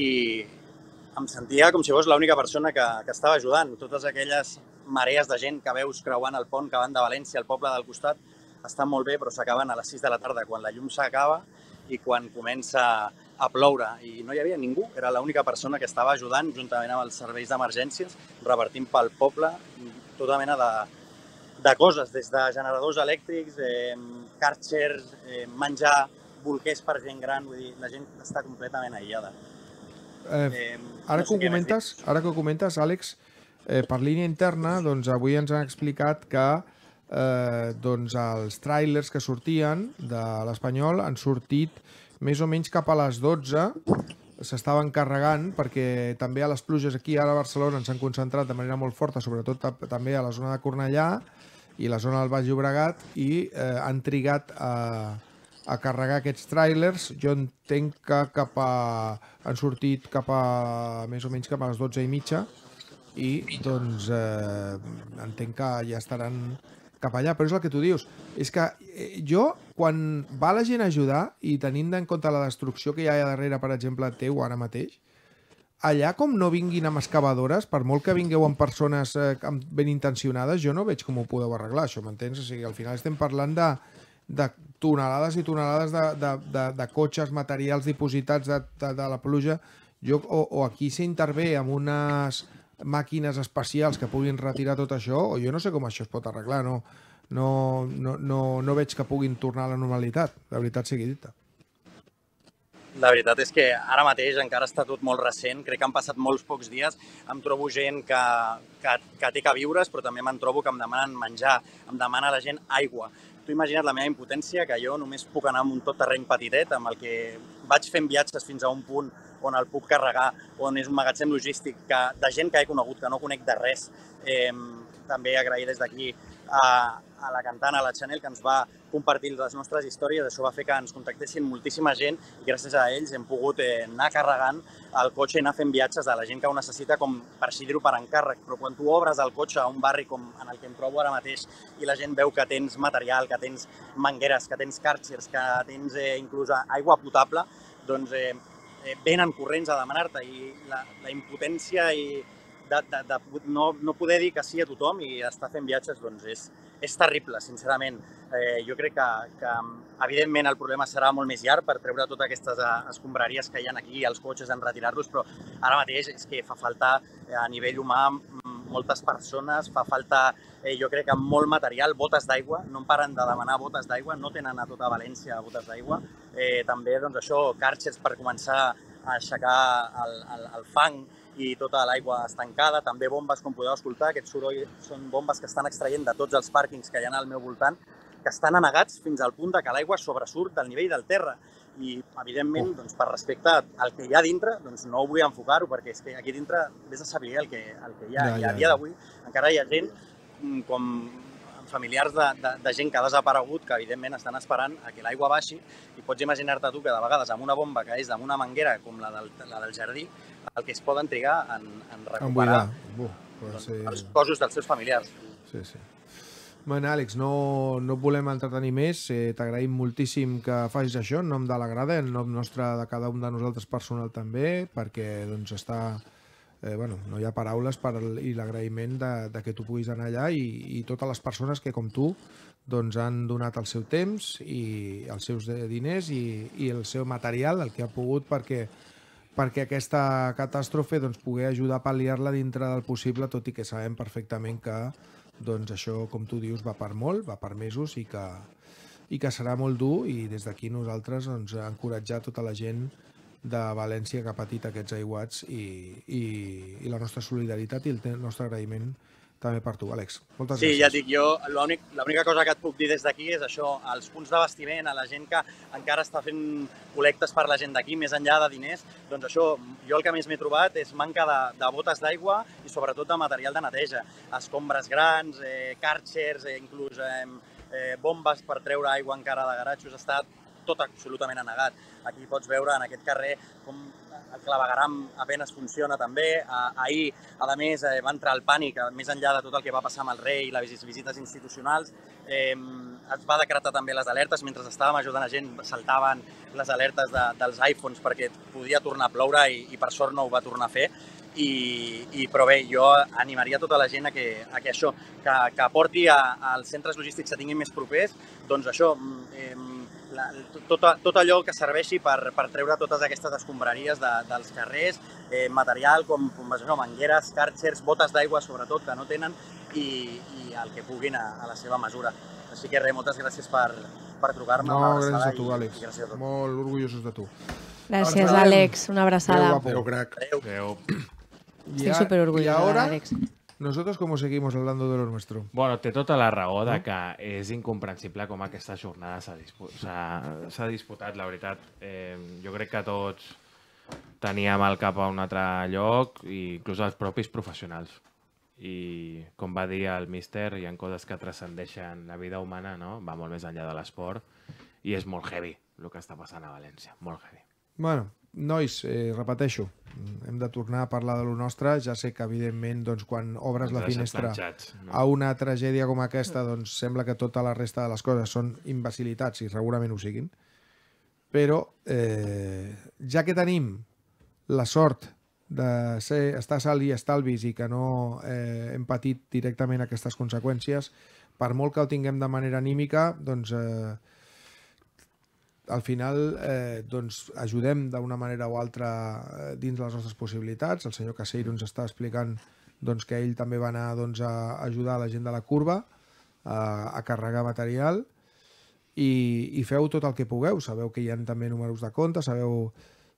em sentia com si fos l'única persona que, que estava ajudant. Totes aquelles marees de gent que veus creuant el pont que van de València al poble del costat estan molt bé, però s'acaben a les 6 de la tarda, quan la llum s'acaba i quan comença a ploure. I no hi havia ningú, era l'única persona que estava ajudant, juntament amb els serveis d'emergències, revertint pel poble tota mena de, de coses, des de generadors elèctrics, eh, càrxers, eh, menjar, bolquers per gent gran, vull dir, la gent està completament aïllada. Eh, eh, ara, no sé que ho comentes, ara que ho comentes, Àlex, eh, per línia interna, doncs avui ens han explicat que eh, doncs els trailers que sortien de l'Espanyol han sortit més o menys cap a les 12 s'estaven carregant perquè també a les pluges aquí ara a Barcelona ens han concentrat de manera molt forta, sobretot també a la zona de Cornellà i la zona del Baix Llobregat i eh, han trigat a, eh, a carregar aquests trailers. Jo entenc que cap a... han sortit cap a més o menys cap a les 12 i mitja i doncs eh, entenc que ja estaran cap allà, però és el que tu dius. És que eh, jo, quan va la gent a ajudar i tenint en compte la destrucció que hi ha darrere, per exemple, teu ara mateix, allà com no vinguin amb excavadores, per molt que vingueu amb persones eh, ben intencionades, jo no veig com ho podeu arreglar, això, m'entens? O sigui, al final estem parlant de, de tonelades i tonelades de, de, de, de cotxes, materials dipositats de, de, de la pluja, jo, o, o aquí s'intervé amb unes màquines especials que puguin retirar tot això, o jo no sé com això es pot arreglar, no, no, no, no, no veig que puguin tornar a la normalitat, la veritat sigui dita. La veritat és que ara mateix encara està tot molt recent, crec que han passat molts pocs dies, em trobo gent que, que, que té que viures, però també me'n trobo que em demanen menjar, em demana la gent aigua tu imagina't la meva impotència, que jo només puc anar amb un tot terreny petitet, amb el que vaig fent viatges fins a un punt on el puc carregar, on és un magatzem logístic que, de gent que he conegut, que no conec de res. Eh, també agrair des d'aquí a, a la cantant, a la Chanel, que ens va compartir les nostres històries. Això va fer que ens contactessin moltíssima gent i gràcies a ells hem pogut eh, anar carregant el cotxe i anar fent viatges de la gent que ho necessita, com per així dir-ho, per encàrrec. Però quan tu obres el cotxe a un barri com en el que em trobo ara mateix i la gent veu que tens material, que tens mangueres, que tens càrcers, que tens eh, inclús aigua potable, doncs eh, eh venen corrents a demanar-te i la, la impotència i de, de, de no, no poder dir que sí a tothom i estar fent viatges doncs és, és terrible, sincerament. Eh, jo crec que, que, evidentment, el problema serà molt més llarg per treure totes aquestes eh, escombraries que hi ha aquí, i els cotxes, en retirar-los, però ara mateix és que fa falta eh, a nivell humà moltes persones, fa falta, eh, jo crec que molt material, botes d'aigua, no em paren de demanar botes d'aigua, no tenen a tota València botes d'aigua. Eh, també, doncs això, càrxers per començar a aixecar el, el, el fang i tota l'aigua estancada, també bombes, com podeu escoltar, aquest soroll són bombes que estan extraient de tots els pàrquings que hi ha al meu voltant, que estan amagats fins al punt de que l'aigua sobresurt del nivell del terra. I, evidentment, doncs, per respecte al que hi ha dintre, doncs no ho vull enfocar-ho, perquè és que aquí dintre vés a saber el que, el que hi ha. Ja, ja, I a dia d'avui encara hi ha gent mm, com familiars de, de, de gent que ha desaparegut, que evidentment estan esperant a que l'aigua baixi, i pots imaginar-te tu que de vegades amb una bomba que és d'una manguera com la del, la del jardí, el que es poden trigar en, en recuperar en Buh, doncs, ser... els cossos dels seus familiars. Sí, sí. Bé, Àlex, no, no et volem entretenir més. Eh, T'agraïm moltíssim que facis això en nom de la grada, en nom nostre de cada un de nosaltres personal també, perquè doncs, està eh, bueno, no hi ha paraules per el, i l'agraïment de, de que tu puguis anar allà i, i totes les persones que, com tu, doncs han donat el seu temps i els seus diners i, i el seu material, el que ha pogut, perquè perquè aquesta catàstrofe doncs, pugui ajudar a pal·liar-la dintre del possible, tot i que sabem perfectament que doncs, això, com tu dius, va per molt, va per mesos i que, i que serà molt dur i des d'aquí nosaltres doncs, encoratjar tota la gent de València que ha patit aquests aiguats i, i, i la nostra solidaritat i el nostre agraïment també per tu, Àlex. Moltes sí, gràcies. ja dic jo, l'única cosa que et puc dir des d'aquí és això, als punts d'abastiment, a la gent que encara està fent col·lectes per la gent d'aquí, més enllà de diners, doncs això, jo el que més m'he trobat és manca de, de botes d'aigua i sobretot de material de neteja, escombres grans, eh, càrxers, eh, inclús eh, eh, bombes per treure aigua encara de garatxos, ha estat tot absolutament anegat. Aquí pots veure en aquest carrer com el clavegaram apenes funciona també. Ahir, a més, eh, va entrar el pànic, eh, més enllà de tot el que va passar amb el rei i les visites institucionals. Eh, es va decretar també les alertes. Mentre estàvem ajudant a gent, saltaven les alertes de, dels iPhones perquè podia tornar a ploure i, i per sort no ho va tornar a fer. I, i però bé, jo animaria tota la gent a que, a que això, que, que aporti als centres logístics que tinguin més propers, doncs això, eh, la, tot, tot allò que serveixi per, per treure totes aquestes escombraries de, dels carrers, eh, material com, com no, mangueres, càrxers, botes d'aigua sobretot que no tenen i, i el que puguin a, a la seva mesura. Així que res, moltes gràcies per, per trucar-me. No, gràcies a tu, Àlex. I gràcies a Molt orgullosos de tu. Gràcies, Àlex. Una abraçada. Adéu, guapo. Adéu, crac. Adéu. Adéu. Estoy súper Àlex. Nosaltres com seguimos hablando de lo nuestro? Bueno, té tota la raó de que és incomprensible com aquesta jornada s'ha dispu disputat, la veritat. Eh, jo crec que tots teníem el cap a un altre lloc, i inclús els propis professionals. I com va dir el míster, hi ha coses que transcendeixen la vida humana, no? va molt més enllà de l'esport, i és molt heavy el que està passant a València, molt heavy. Bueno, Nois, eh, repeteixo, hem de tornar a parlar de lo nostre. Ja sé que, evidentment, doncs, quan obres la finestra a una tragèdia com aquesta, doncs sembla que tota la resta de les coses són imbecilitats, i segurament ho siguin. Però, eh, ja que tenim la sort de ser, estar sal i estalvis i que no eh, hem patit directament aquestes conseqüències, per molt que ho tinguem de manera anímica, doncs... Eh, al final eh, doncs ajudem d'una manera o altra eh, dins les nostres possibilitats. El senyor Caseiro ens està explicant doncs, que ell també va anar doncs, a ajudar la gent de la curva a, a carregar material i, i feu tot el que pugueu. Sabeu que hi han també números de compte, sabeu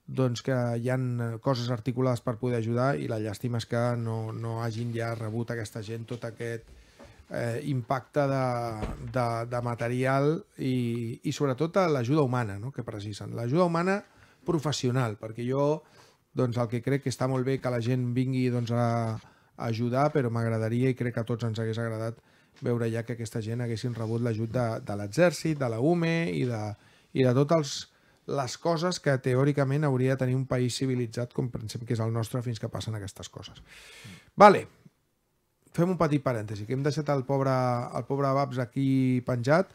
doncs, que hi han coses articulades per poder ajudar i la llàstima és que no, no hagin ja rebut aquesta gent tot aquest eh, impacte de, de, de material i, i sobretot a l'ajuda humana no? que precisen. L'ajuda humana professional, perquè jo doncs, el que crec que està molt bé que la gent vingui doncs, a, a ajudar, però m'agradaria i crec que a tots ens hagués agradat veure ja que aquesta gent haguessin rebut l'ajut de, de l'exèrcit, de la UME i de, i de totes les coses que teòricament hauria de tenir un país civilitzat com pensem que és el nostre fins que passen aquestes coses. Vale, fem un petit parèntesi, que hem deixat el pobre, el pobre Babs aquí penjat.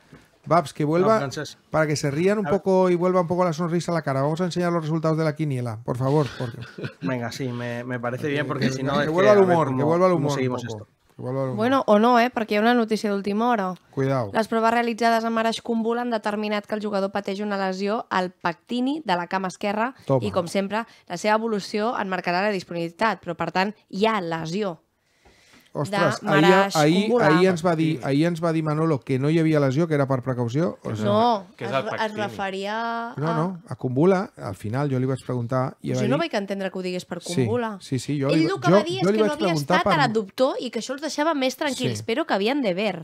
Babs, que vuelva, no, para que se rían un poco y vuelva un poco la sonrisa a la cara. Vamos a enseñar los resultados de la quiniela, por favor. Porque... *laughs* Venga, sí, me, me parece bien porque si no... Que vuelva al humor, que vuelva al humor. Seguimos esto. Bueno, o no, eh, perquè hi ha una notícia d'última hora. Cuidao. Les proves realitzades a Maraix Cumbul han determinat que el jugador pateix una lesió al pectini de la cama esquerra Toma. i, com sempre, la seva evolució en marcarà la disponibilitat, però, per tant, hi ha lesió. Ostras, ahí Maraix, ahir, ens va dir, ahir ens va dir Manolo que no hi havia lesió, que era per precaució. O sigui, no, que és es, a... No, no, a Cumbula, al final jo li a preguntar... I pues jo va dir... no vaig entendre que ho digués per Cumbula. Sí, sí, sí jo Ell li, el que jo, va dir és que no havia estat per... a i que això els deixava més tranquils, sí. però que habían de ver.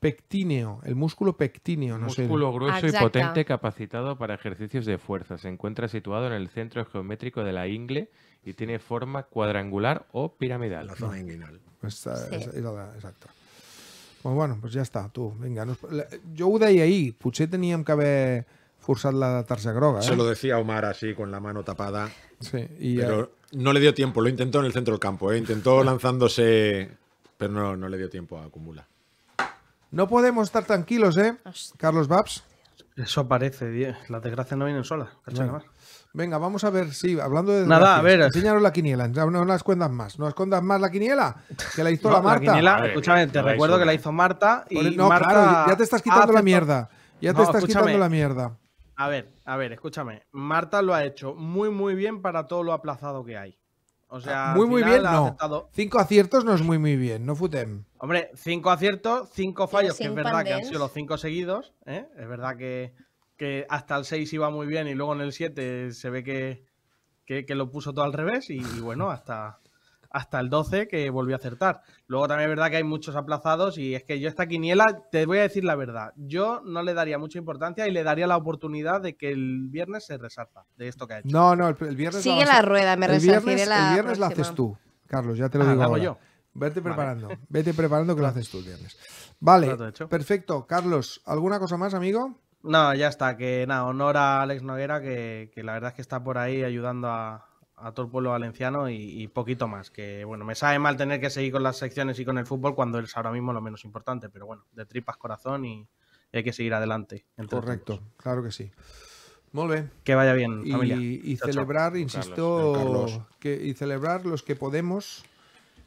pectíneo, el músculo pectíneo. No músculo sé. grueso y potente capacitado para ejercicios de fuerza. Se encuentra situado en el centro geométrico de la ingle y tiene forma cuadrangular o piramidal. La zona inguinal pues bueno, pues ya está tú venga yo ahí ahí. deia tenían que haber Forzado la tarja groga. Se eh? lo decía Omar así, con la mano tapada. Eh, pero no le dio tiempo, lo intentó en el centro del campo, ¿eh? intentó *laughs* lanzándose, pero no, le dio tiempo a acumular. No podemos estar tranquilos, ¿eh? Carlos Babs. Eso parece, Las desgracias no vienen solas. Venga, vamos a ver, sí, hablando de... Nada, a ver. Enséñanos la quiniela, no la escondas más. No escondas más la quiniela, que la hizo la Marta. La escúchame, te recuerdo que la hizo Marta y no, Marta... ya te estás quitando la mierda. Ya te estás quitando la mierda. A ver, a ver, escúchame. Marta lo ha hecho muy, muy bien para todo lo aplazado que hay. O sea, ah, muy, muy bien, no. Cinco aciertos no es muy, muy bien, no futem. Hombre, cinco aciertos, cinco fallos, que es verdad que han sido los cinco seguidos. ¿eh? Es verdad que que hasta el 6 iba muy bien y luego en el 7 se ve que, que, lo puso todo al revés y, bueno, *laughs* hasta, hasta el 12 que volvió a acertar. Luego también es verdad que hay muchos aplazados y es que yo esta quiniela, te voy a decir la verdad, yo no le daría mucha importancia y le daría la oportunidad de que el viernes se resalta de esto que ha hecho. No, no, el, viernes... Sigue la, rueda, me el la El viernes la haces tú, Carlos, ya te lo ah, digo. yo. Vete preparando, vete preparando que lo haces tú el viernes. Vale, perfecto. Carlos, ¿alguna cosa más, amigo? No, ya está, que nada, honor a Alex Noguera, que, que la verdad es que está por ahí ayudando a, todo el pueblo valenciano y, poquito más. Que bueno, me sabe mal tener que seguir con las secciones y con el fútbol cuando es ahora mismo lo menos importante, pero bueno, de tripas corazón y hay que seguir adelante. Correcto, claro que sí. Muy Que vaya bien, familia. Y, celebrar, insisto, y celebrar los que podemos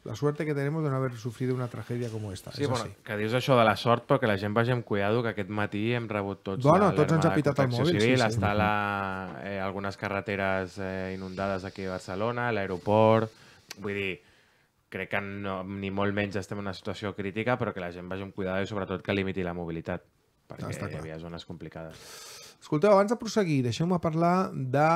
la suerte que tenemos de no haber sufrido una tragedia com esta. Sí, és bueno, així. que dius això de la sort, però que la gent vagi amb cuidado, que aquest matí hem rebut tots... Bueno, tots ens ha pitat el mòbil. Civil, sí, sí. Està la, eh, algunes carreteres eh, inundades aquí a Barcelona, l'aeroport... Vull dir, crec que no, ni molt menys estem en una situació crítica, però que la gent vagi amb cuidado i sobretot que limiti la mobilitat, perquè ah, hi havia zones complicades. Escolteu, abans de proseguir, deixeu-me parlar de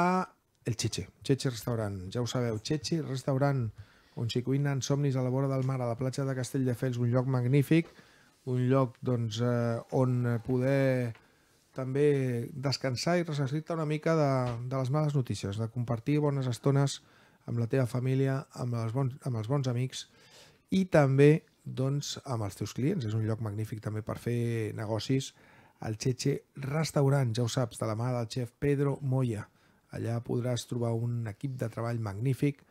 el Cheche, Cheche Restaurant. Ja ho sabeu, Cheche Restaurant on s'hi cuinen somnis a la vora del mar, a la platja de Castelldefels, un lloc magnífic, un lloc doncs, eh, on poder també descansar i ressuscitar una mica de, de les males notícies, de compartir bones estones amb la teva família, amb els bons, amb els bons amics i també doncs, amb els teus clients. És un lloc magnífic també per fer negocis. El Cheche Restaurant, ja ho saps, de la mà del xef Pedro Moya. Allà podràs trobar un equip de treball magnífic,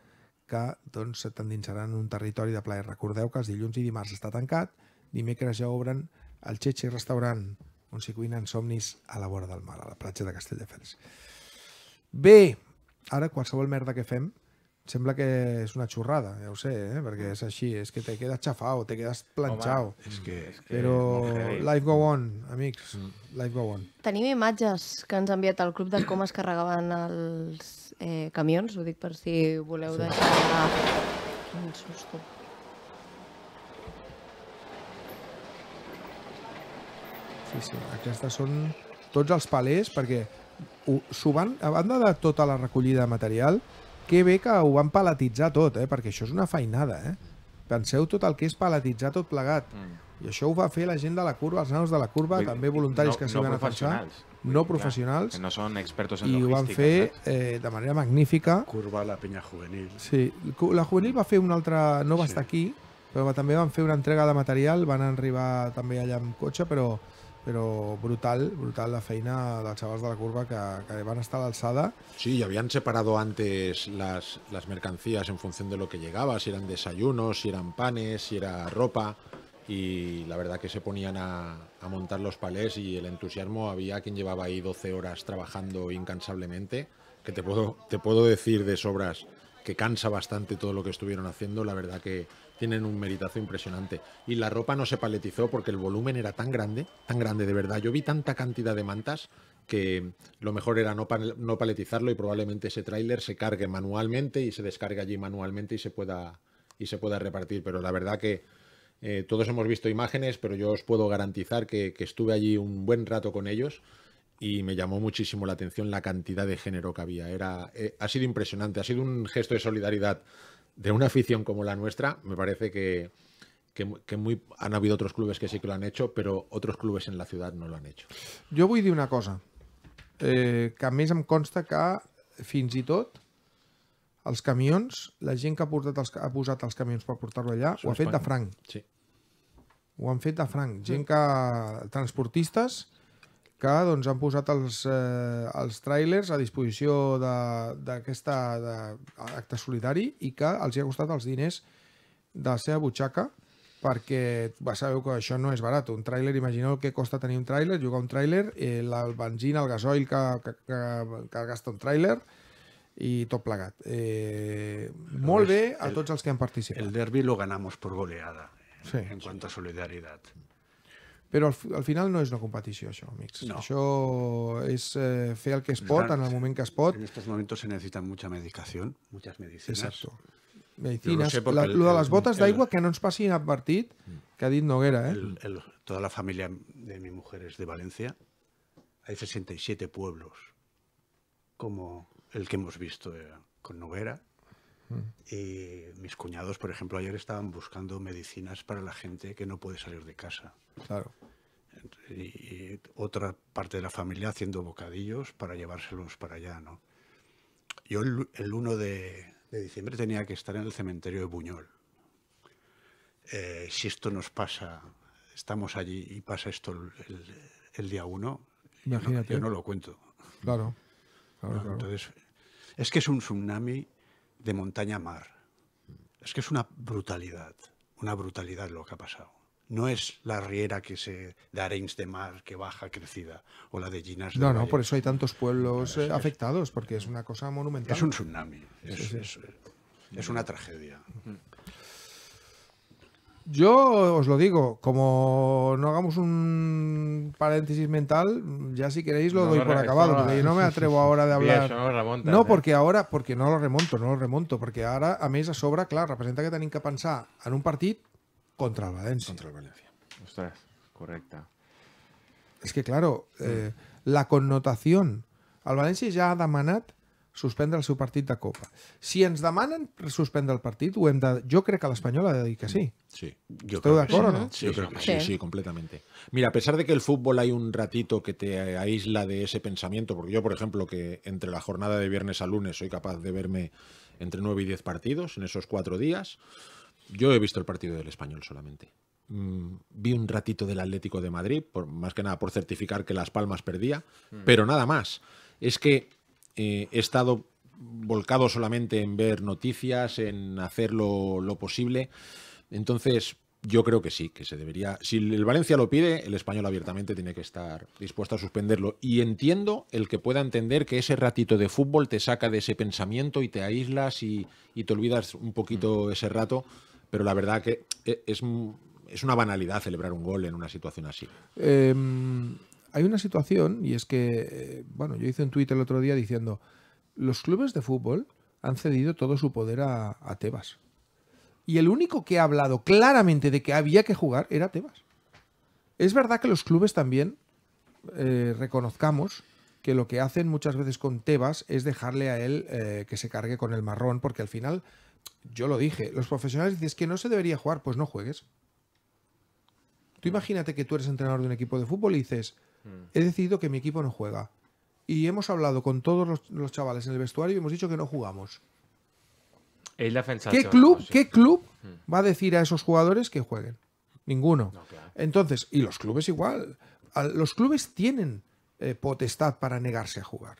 que doncs, en un territori de plaer. Recordeu que els dilluns i dimarts està tancat, dimecres ja obren el Chechi Restaurant, on s'hi cuinen somnis a la vora del mar, a la platja de Castelldefels. Bé, ara qualsevol merda que fem sembla que és una xorrada, ja ho sé, eh? perquè és així, és que te quedes xafau, te quedes planxau. Home, és que, és que... Però life go on, amics, mm. life go on. Tenim imatges que ens ha enviat el club de com es carregaven els eh, camions, ho dic per si voleu sí. deixar... Quin susto. Sí, sí, aquestes són tots els palers, perquè s'ho van, a banda de tota la recollida de material, que bé que ho van paletitzar tot, eh? perquè això és una feinada. Eh? Penseu tot el que és paletitzar tot plegat. Mm i això ho va fer la gent de la curva, els nanos de la curva, Vull, també voluntaris no, que s'hi no van defensar. No professionals. Que no són expertos en I ho van fer eh, de manera magnífica. Curva, la penya juvenil. Sí, la juvenil va fer una altra... No va sí. estar aquí, però també van fer una entrega de material, van arribar també allà amb cotxe, però, però brutal, brutal la feina dels xavals de la curva que, que van estar a l'alçada. Sí, i havien separat antes les, les mercancías en funció de lo que llegava, si eren desayunos, si eren panes, si era ropa. y la verdad que se ponían a, montar los palés y el entusiasmo había quien llevaba ahí 12 horas trabajando incansablemente, que te puedo, te puedo decir de sobras que cansa bastante todo lo que estuvieron haciendo, la verdad que tienen un meritazo impresionante. Y la ropa no se paletizó porque el volumen era tan grande, tan grande de verdad. Yo vi tanta cantidad de mantas que lo mejor era no, no paletizarlo y probablemente ese tráiler se cargue manualmente y se descargue allí manualmente y se pueda, y se pueda repartir. Pero la verdad que eh, todos hemos visto imágenes, pero yo os puedo garantizar que, estuve allí un buen rato con ellos y me llamó muchísimo la atención la cantidad de género que había. Era, eh, ha sido impresionante, ha sido un gesto de solidaridad de una afición como la nuestra. Me parece que, muy, han habido otros clubes que sí que lo han hecho, pero otros clubes en la ciudad no lo han hecho. Yo voy de una cosa, eh, a mí me em consta que fins y els camions, la gent que ha, portat els, ha posat els camions per portar-lo allà, Això ho ha fet de franc. Sí. Ho han fet de franc. Gent que... transportistes que doncs, han posat els, eh, els trailers a disposició d'aquest acte solidari i que els hi ha costat els diners de la seva butxaca perquè va sabeu que això no és barat. Un tràiler, imagineu el que costa tenir un tràiler, jugar un tràiler, eh, el benzina, el gasoil que, que, que, que gasta un tràiler, i tot plegat. Eh, molt bé a tots els que han participat. El derbi lo ganamos por goleada, sí. en cuanto a solidaridad. Però al, al final no és una competició, això, amics. No. Això és eh, fer el que es pot en el moment que es pot. En estos momentos se necesita mucha medicación, muchas medicinas. Exacto. Medicinas. Lo, la, el, lo de les botes d'aigua que no ens passin inadvertit, que ha dit Noguera, eh? El, el, toda la família de mi mujer és de València. Hay 67 pueblos. Como el que hemos visto eh, con Noguera. Mm. Y mis cuñados, por ejemplo, ayer estaban buscando medicinas para la gente que no puede salir de casa. Claro. Y, otra parte de la familia haciendo bocadillos para llevárselos para allá, ¿no? Yo el, 1 de, diciembre tenía que estar en el cementerio de Buñol. Eh, si esto nos pasa, estamos allí y pasa esto el, día 1, Imagínate. no, yo no lo cuento. Claro. claro, claro. Entonces, es que es un tsunami de montaña a mar. Es que es una brutalidad, una brutalidad lo que ha pasado. No es la riera que se de Arenys de Mar que baja crecida o la de Ginas. De no, no, por eso hay tantos pueblos eh, afectados, porque es una cosa monumental. Es un tsunami, es, una tragedia. Yo os lo digo, como no hagamos un paréntesis mental, ya si queréis lo doy por acabado, porque yo no me atrevo ahora de hablar. no, ¿eh? porque ahora, porque no lo remonto, no lo remonto, porque ahora a mí a sobra, claro, representa que tan que pensar en un partido contra el Valencia. Contra el valencia que, claro, mm. eh, la connotación, al Valencia ya ha manat Suspenda el partido de Copa. Si ens demanen suspenda el partido, yo creo que jo crec que ha de que sí. Sí. Yo de sí, no? sí, sí, completamente. Mira, a pesar de que el fútbol hay un ratito que te aísla de ese pensamiento, porque yo, por ejemplo, que entre la jornada de viernes a lunes soy capaz de verme entre nueve y diez partidos en esos cuatro días, yo he visto el partido del Español solamente. Mm, vi un ratito del Atlético de Madrid, por, más que nada por certificar que Las Palmas perdía, mm. pero nada más. Es que eh, he estado volcado solamente en ver noticias, en hacer lo, posible. Entonces, yo creo que sí, que se debería. Si el Valencia lo pide, el español abiertamente tiene que estar dispuesto a suspenderlo. Y entiendo el que pueda entender que ese ratito de fútbol te saca de ese pensamiento y te aíslas y, te olvidas un poquito mm. ese rato. Pero la verdad que eh, es, es una banalidad celebrar un gol en una situación así. Em, hay una situación, y es que, eh, bueno, yo hice un tuit el otro día diciendo, los clubes de fútbol han cedido todo su poder a, Tebas. Y el único que ha hablado claramente de que había que jugar era Tebas. Es verdad que los clubes también eh, reconozcamos que lo que hacen muchas veces con Tebas es dejarle a él eh, que se cargue con el marrón, porque al final, yo lo dije, los profesionales dicen que no se debería jugar, pues no juegues. Tú imagínate que tú eres entrenador de un equipo de fútbol y dices, Mm. He decidido que mi equipo no juega. Y hemos hablado con todos los, chavales en el vestuario y hemos dicho que no jugamos. ¿Qué club, ¿qué club mm. va a decir a esos jugadores que jueguen? Ninguno. Entonces, y los clubes igual. Los clubes tienen eh, potestad para negarse a jugar.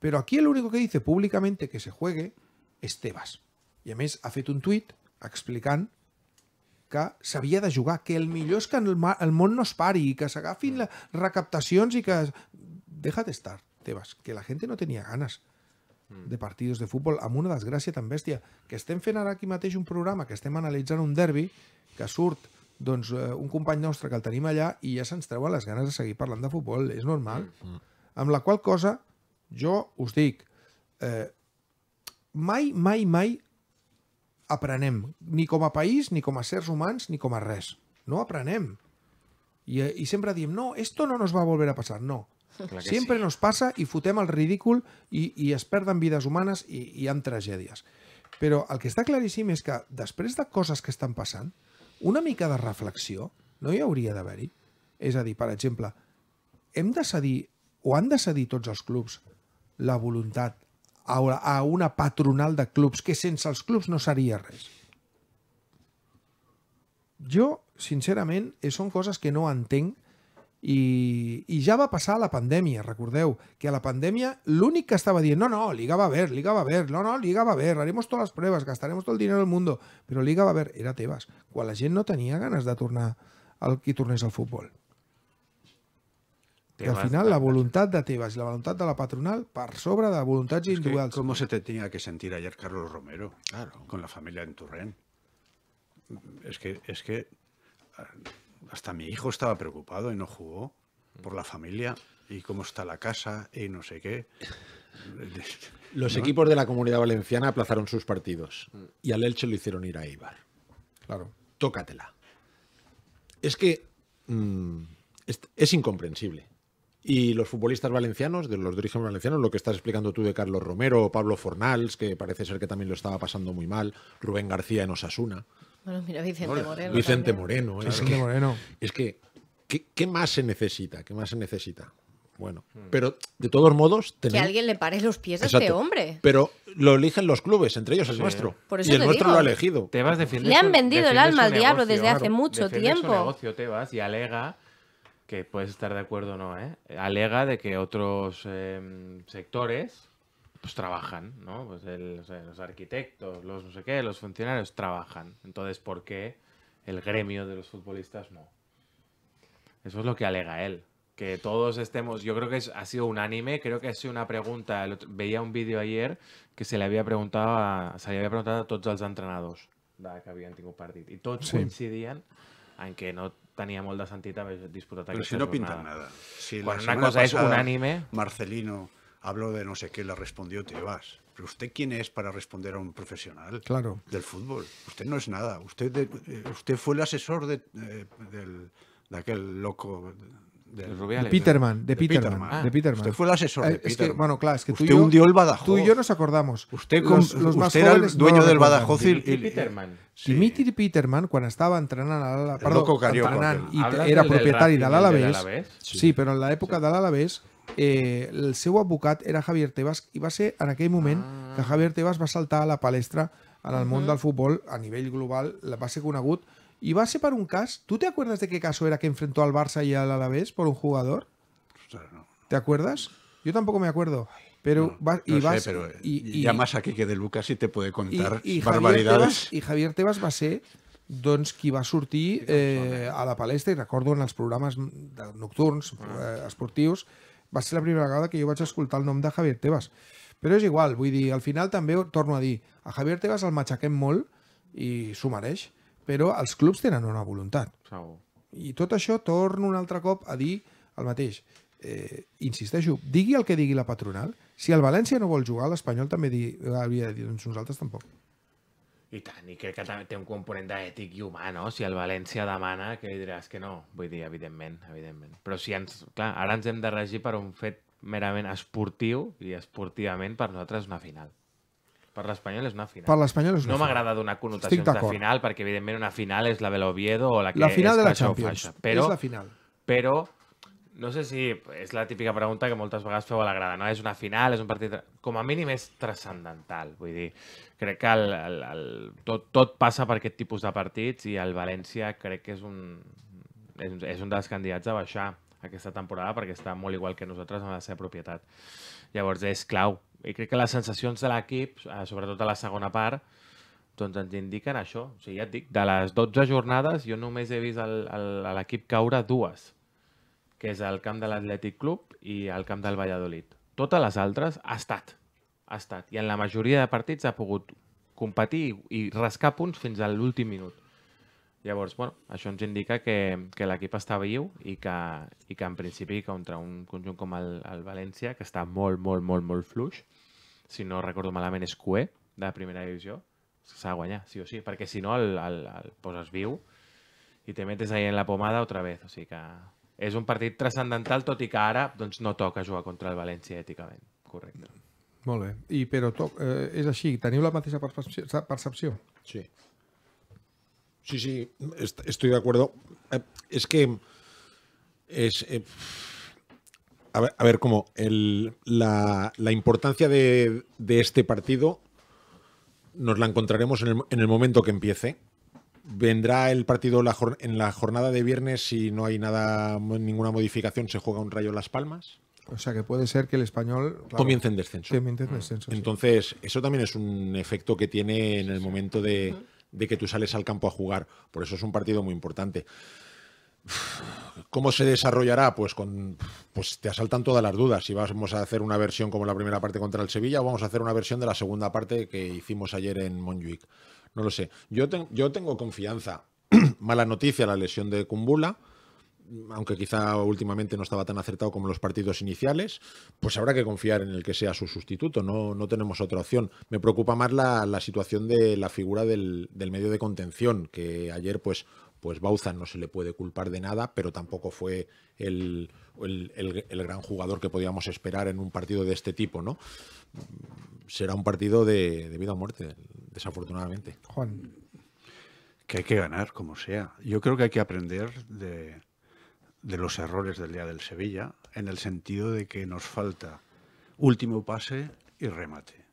Pero aquí el único que dice públicamente que se juegue es Tebas. Y a ha hecho un tuit explicando que s'havia de jugar, que el millor és que el, el món no es pari i que s'agafin les recaptacions i que... Deja d'estar, Tebas, que la gent no tenia ganes mm. de partits de futbol amb una desgràcia tan bèstia que estem fent ara aquí mateix un programa que estem analitzant un derbi que surt doncs, eh, un company nostre que el tenim allà i ja se'ns treuen les ganes de seguir parlant de futbol, és normal. Mm -hmm. Amb la qual cosa, jo us dic, eh, mai, mai, mai aprenem, ni com a país, ni com a sers humans, ni com a res. No aprenem. I, eh, i sempre diem, no, esto no nos va a volver a passar. No. Sempre sí. nos passa i fotem el ridícul i, i es perden vides humanes i, i hi ha tragèdies. Però el que està claríssim és que després de coses que estan passant, una mica de reflexió no hi hauria d'haver-hi. És a dir, per exemple, hem de cedir o han de cedir tots els clubs la voluntat a, a una patronal de clubs, que sense els clubs no seria res. Jo, sincerament, eh, són coses que no entenc i, i ja va passar la pandèmia, recordeu, que a la pandèmia l'únic que estava dient, no, no, Liga va a haver, Liga va a haver, no, no, Liga va a haver, haremos totes les proves, gastarem tot el diner del món, però Liga va a haver, era Tebas, quan la gent no tenia ganes de tornar al qui tornés al futbol. al final la voluntad de Tebas y la voluntad de la patronal per sobra de voluntad es ¿Cómo se te tenía que sentir ayer Carlos Romero claro. con la familia en Turren. Es que, es que hasta mi hijo estaba preocupado y no jugó por la familia y cómo está la casa y no sé qué. *laughs* Los equipos de la Comunidad Valenciana aplazaron sus partidos y al Elche lo hicieron ir a Ibar. Claro. Tócatela. Es que mm, es incomprensible. Y los futbolistas valencianos, de los de valencianos lo que estás explicando tú de Carlos Romero, Pablo Fornals, que parece ser que también lo estaba pasando muy mal, Rubén García en Osasuna. Bueno, mira, Vicente Moreno. Vicente Moreno. ¿eh? Es que, Moreno. Es que, ¿qué, más se necesita? ¿Qué más se necesita? Bueno, hmm. pero de todos modos... Que alguien le pare los pies a este hombre. Pero lo eligen los clubes, entre ellos el nuestro. y el nuestro lo ha elegido. Te vas le han vendido el alma al diablo desde hace mucho tiempo. negocio, te vas y alega que puedes estar de acuerdo o no, ¿eh? alega de que otros em, sectores pues trabajan, pues los arquitectos, los no sé qué, los funcionarios trabajan. Entonces, ¿por qué el gremio de los futbolistas no? Eso es lo que alega él. Que todos estemos, yo creo que ha sido unánime, creo que ha sido una pregunta, veía un vídeo ayer que se le había preguntado a, se le había preguntado a todos los que habían tenido partido. Y todos coincidían en que no tenia molt de sentit haver disputat si no pinta nada. Si la una cosa es Marcelino habló de no sé qué, le respondió, te vas. Pero usted quién es para responder a un profesional del fútbol. Usted no es nada. Usted, eh, usted fue el asesor de, eh, de, de aquel loco de, Peterman, de, Peterman, de ah, Peterman. Usted fue el asesor ah, de Peterman. bueno, claro, es que usted tú y yo, hundió el Badajoz. Tú y yo nos acordamos. Usted, con, los, era el dueño del Badajoz y, Peterman. Dimitri y Peterman, cuando estaba entrenando al la y era propietario del, Alavés, sí. sí, en la época del Alavés eh, el seu advocat era Javier Tebas y va a ser en aquel momento ah. que Javier Tebas va a saltar a la palestra al mundo del fútbol a nivel global, va ser conegut Y va a ser para un cas. ¿Tú te acuerdas de qué caso era que enfrentó al Barça y al Alavés por un jugador? ¿Te acuerdas? Yo tampoco me acuerdo. Pero, no, va, y, no vas, sé, pero y, y ya más aquí que de Lucas y te puede contar y, barbaridades. Tebas, I Javier Tebas va ser doncs, qui va sortir eh, a la palestra, i recordo en els programes nocturns eh, ah. esportius, va ser la primera vegada que jo vaig escoltar el nom de Javier Tebas. Però és igual, vull dir, al final també torno a dir, a Javier Tebas el matxaquem molt i s'ho mereix però els clubs tenen una voluntat. Segur. I tot això torno un altre cop a dir el mateix. Eh, insisteixo, digui el que digui la patronal, si el València no vol jugar, l'Espanyol també di, havia de dir, doncs nosaltres tampoc. I tant, i crec que també té un component d'ètic i humà, no? Si el València demana, que li diràs que no? Vull dir, evidentment, evidentment. Però si ens, clar, ara ens hem de regir per un fet merament esportiu i esportivament per nosaltres una final. Per l'Espanyol és una final. Per l'Espanyol és una no m'agrada donar connotacions de final, perquè evidentment una final és la de l'Oviedo o la que la final és de la Champions. Faixa. Però, és la final. Però no sé si és la típica pregunta que moltes vegades feu a la grada, no? És una final, és un partit... Com a mínim és transcendental, vull dir, crec que el, el, el, tot, tot passa per aquest tipus de partits i el València crec que és un, és, és un dels candidats a baixar aquesta temporada perquè està molt igual que nosaltres amb la seva propietat. Llavors és clau i crec que les sensacions de l'equip, eh, sobretot a la segona part, doncs ens indiquen això. O sigui, ja et dic, de les 12 jornades jo només he vist l'equip caure dues, que és el camp de l'Atlètic Club i el camp del Valladolid. Totes les altres ha estat. Ha estat. I en la majoria de partits ha pogut competir i rascar punts fins a l'últim minut. Llavors, bueno, això ens indica que, que l'equip està viu i que, i que en principi contra un conjunt com el, el València, que està molt, molt, molt, molt fluix, si no recordo malament és QE de primera divisió, s'ha de guanyar, sí o sí, perquè si no el, el, el poses viu i te metes ahí en la pomada otra vez, o sigui que és un partit transcendental, tot i que ara doncs, no toca jugar contra el València èticament, correcte. Molt bé, I, però to eh, és així, teniu la mateixa percepció? percepció? Sí. Sí, sí, estoy de acuerdo. Eh, es que es... Eh, a, ver, a cómo la, importancia de, este partido nos la encontraremos en el, momento que empiece vendrá el partido en la jornada de viernes si no hay nada ninguna modificación se juega un Rayo en Las Palmas. O sea que puede ser que el español comience en descenso. descenso. Entonces eso también es un efecto que tiene en el momento de de que tú sales al campo a jugar. Por eso es un partido muy importante. ¿Cómo se desarrollará? Pues con pues te asaltan todas las dudas. Si vamos a hacer una versión como la primera parte contra el Sevilla o vamos a hacer una versión de la segunda parte que hicimos ayer en monjuic No lo sé. Yo, yo tengo confianza. *clears throat* Mala noticia la lesión de Kumbula aunque quizá últimamente no estaba tan acertado como los partidos iniciales, pues habrá que confiar en el que sea su sustituto, no, no tenemos otra opción. Me preocupa más la, situación de la figura del, medio de contención, que ayer pues, pues no se le puede culpar de nada, pero tampoco fue el, gran jugador que podíamos esperar en un partido de este tipo, ¿no? Será un partido de, de vida o muerte, desafortunadamente. Juan. Que hay que ganar, como sea. Yo creo que hay que aprender de, de los errores del día del Sevilla, en el sentido de que nos falta último pase y remate.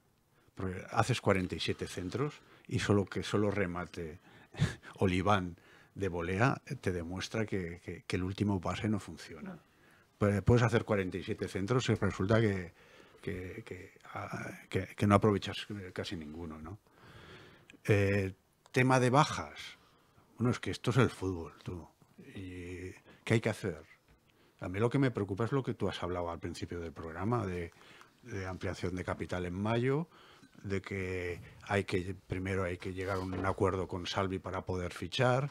Porque haces 47 centros y solo que solo remate *laughs* Oliván de volea eh, te demuestra que, el último pase no funciona. puedes hacer 47 centros y resulta ah, que, que no aprovechas casi ninguno. ¿no? Eh, tema de bajas. Bueno, es que esto es el fútbol, tú. Y ¿Qué hay que hacer? A mí lo que me preocupa es lo que tú has hablado al principio del programa, de, ampliación de capital en mayo, de que hay que primero hay que llegar a un acuerdo con Salvi para poder fichar.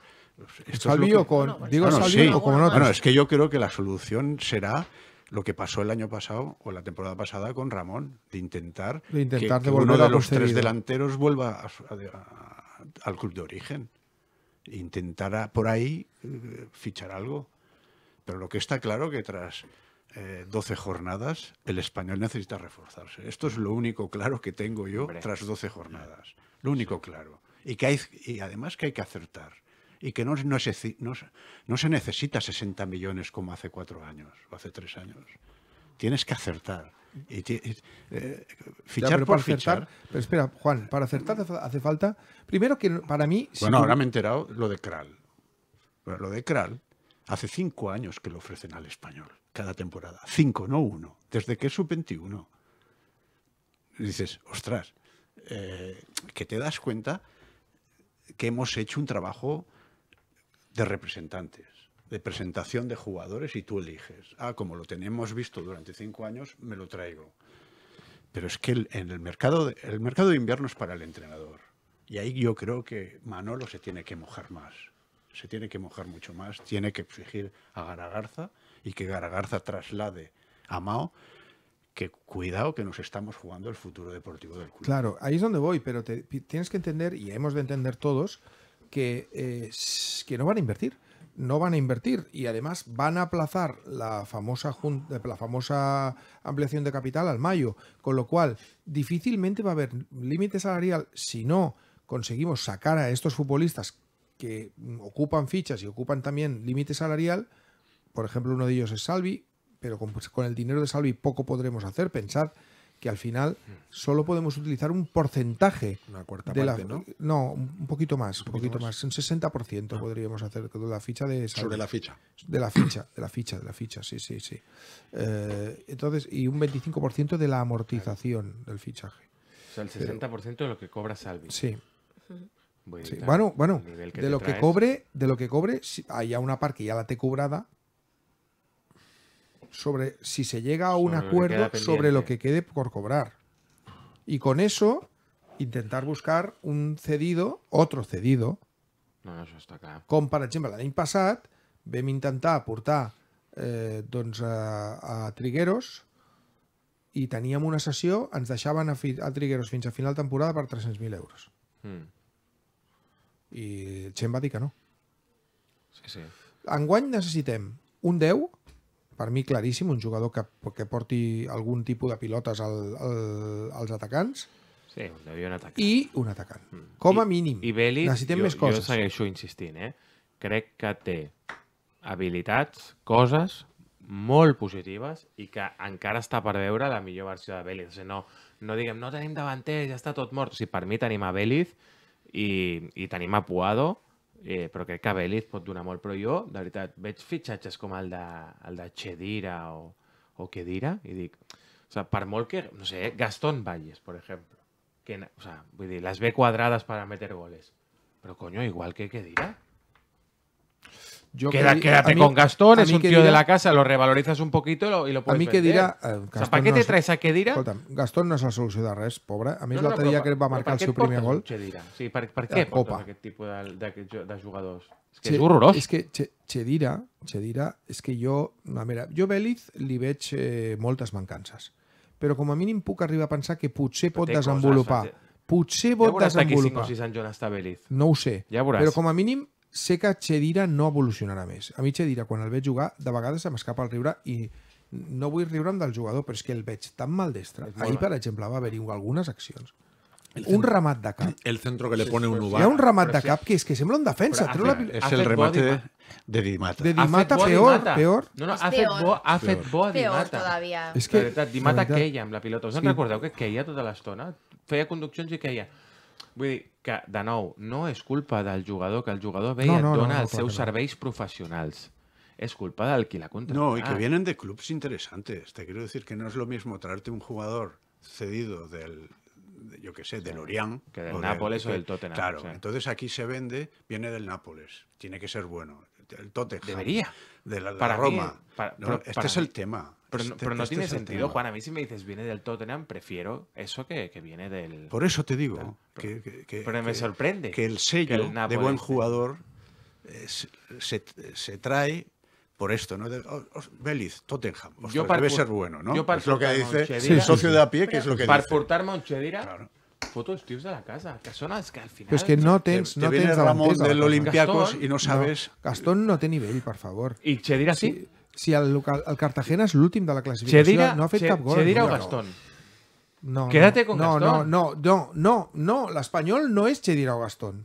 Salvi o con digo Salvi o con es que yo creo que la solución será lo que pasó el año pasado o la temporada pasada con Ramón, de intentar, intentar que, uno de los tres delanteros vuelva al club de origen. Intentará por ahí eh, fichar algo. Pero lo que está claro que tras 12 eh, jornadas el español necesita reforzarse. Esto es lo único claro que tengo yo tras 12 jornadas. Lo único claro. Y, que hay, y además que hay que acertar. Y que no, no, se, no, necesita 60 millones como hace cuatro años o hace tres años. Tienes que acertar. Y eh, fichar por fichar. pero espera, Juan, para acertar hace falta. Primero que para mí. bueno, ahora me he enterado lo de Kral. lo de Kral Hace cinco años que lo ofrecen al español, cada temporada. Cinco, no uno. Desde que es sub-21. Dices, ostras, eh, que te das cuenta que hemos hecho un trabajo de representantes, de presentación de jugadores y tú eliges. Ah, como lo tenemos visto durante cinco años, me lo traigo. Pero es que en el mercado, el mercado de invierno es para el entrenador. Y ahí yo creo que Manolo se tiene que mojar más se tiene que mojar mucho más, tiene que exigir a Garagarza y que Garagarza traslade a Mao que cuidado que nos estamos jugando el futuro deportivo del club. Claro, ahí es donde voy, pero tienes que entender, y hemos de entender todos, que, eh, que no van a invertir. No van a invertir y además van a aplazar la famosa, eh, la famosa ampliación de capital al mayo, con lo cual difícilmente va a haber límite salarial si no conseguimos sacar a estos futbolistas que mm, ocupan fichas y ocupan también límite salarial. Por ejemplo, uno de ellos es Salvi, pero con, pues, el dinero de Salvi poco podremos hacer. pensar que al final mm. solo podemos utilizar un porcentaje. Una cuarta parte, ¿no? un poquito más, un poquito, más? un 60% ah. podríamos hacer de la ficha de Salvi. Sobre la ficha. De la ficha, de la ficha, de la ficha, sí, sí, sí. Eh, entonces, y un 25% de la amortización del fichaje. O sea, el 60% de lo que cobra Salvi. Sí. sí. Bueno, bueno de lo traes... que cobre, de lo que cobre, si, hi una part que ya la te cobrada sobre si se llega a un sobre acuerdo sobre lo que quede por cobrar. Y con eso intentar buscar un cedido, otro cedido. No, això està clar. Com, per exemple, l'any passat vam intentar aportar eh, doncs, a, a Trigueros i teníem una sessió, ens deixaven a, fi, a Trigueros fins a final de temporada per 300.000 euros. Mm. I gent va dir que no. Sí, sí. Enguany necessitem un 10, per mi claríssim, un jugador que, que porti algun tipus de pilotes al, al, als atacants. Sí, un 10 i un atacant. I un atacant, mm. com a I, mínim. I Bellis, necessitem jo, més coses. Jo segueixo insistint, eh? Crec que té habilitats, coses molt positives i que encara està per veure la millor versió de Beliz. O sigui, no, no diguem, no tenim davanter, ja està tot mort. O sigui, per mi tenim a Beliz, i, i tenim a Puado, eh, però crec que Belli pot donar molt, però jo, de veritat, veig fitxatges com el de, el de Chedira o, o Kedira i dic, o sea, per molt que, no sé, Gastón Valles, per exemple, que, o sea, vull dir, les ve quadrades per a meter goles, però, coño, igual que Kedira. Yo Queda, quédate mí, con Gastón, es un tío dirá, de la casa, lo revalorizas un poquito y lo, y lo puedes A mí que dirá. Eh, o sea, ¿Para qué no te traes a qué dirá? Escolta'm, Gastón no es la solución de res, pobre. A mí no, no, l'altre dia que va a marcar su primer gol... Chedira? Sí, per, qué què Copa. aquest tipo de, de, de jugadors? Es que che, es horroroso. Es que che, Chedira, Chedira, es que yo. No, mira, yo Beliz li veig eh, moltes mancances però com a mínim puc arribar a pensar que potser pot desenvolupar. Eh, potser pot desenvolupar. Ja veuràs desenvolupar. 5 o 6 està Beliz. No ho sé. Ja veuràs. Però com a mínim sé que Chedira no evolucionarà més. A mi Chedira, quan el veig jugar, de vegades se m'escapa el riure i no vull riure'm del jugador, però és que el veig tan maldestre. Ahir, per exemple, va haver-hi algunes accions. centro, un ramat de cap. El centro que le pone sí, un uvar. Hi ha un ramat de cap que és que sembla un defensa. Treu la... És el remate de, de Dimata. De Dimata, peor, peor. No, no, ha fet bo, ha fet bo a Dimata. Peor, todavía. És que, la veritat, Dimata queia amb la pilota. Us en sí. recordeu que queia tota l'estona? Feia conduccions i queia. Vull dir, que, de nou, no es culpa del jugador, que el jugador ve Donald no, dona Es culpa del que la cuenta No, y que vienen de clubes interesantes. Te quiero decir que no es lo mismo traerte un jugador cedido del, yo qué sé, de Orián. Que del Nápoles o del Tottenham. Claro, entonces aquí se vende, viene del Nápoles, tiene que ser bueno. El Tottenham. Debería. para Roma. este es el tema. Pero, no, este tiene sentido, Juan. A mí si me dices viene del Tottenham, prefiero eso que, que viene del... Por eso te digo. pero, que, me sorprende. Que el sello de buen jugador eh, se, se trae por esto, ¿no? Beliz, Tottenham, debe ser bueno, ¿no? Yo es lo que dice el socio de a pie, que es lo que dice. Para portar Monchedira, fotos, tíos, de la casa, que que al final... Pues que no tens, te, no te tens davanters. Ramon olimpiacos no sabes... Gastón no tiene nivel, por favor. ¿Y Chedira sí si el, local, el Cartagena és l'últim de la classificació, Xedira, no ha fet Xedira cap gol. Xedira o Gastón? No, no, Quédate con no, Gastón. No, no, no, no, no l'Espanyol no és Xedira o Gastón.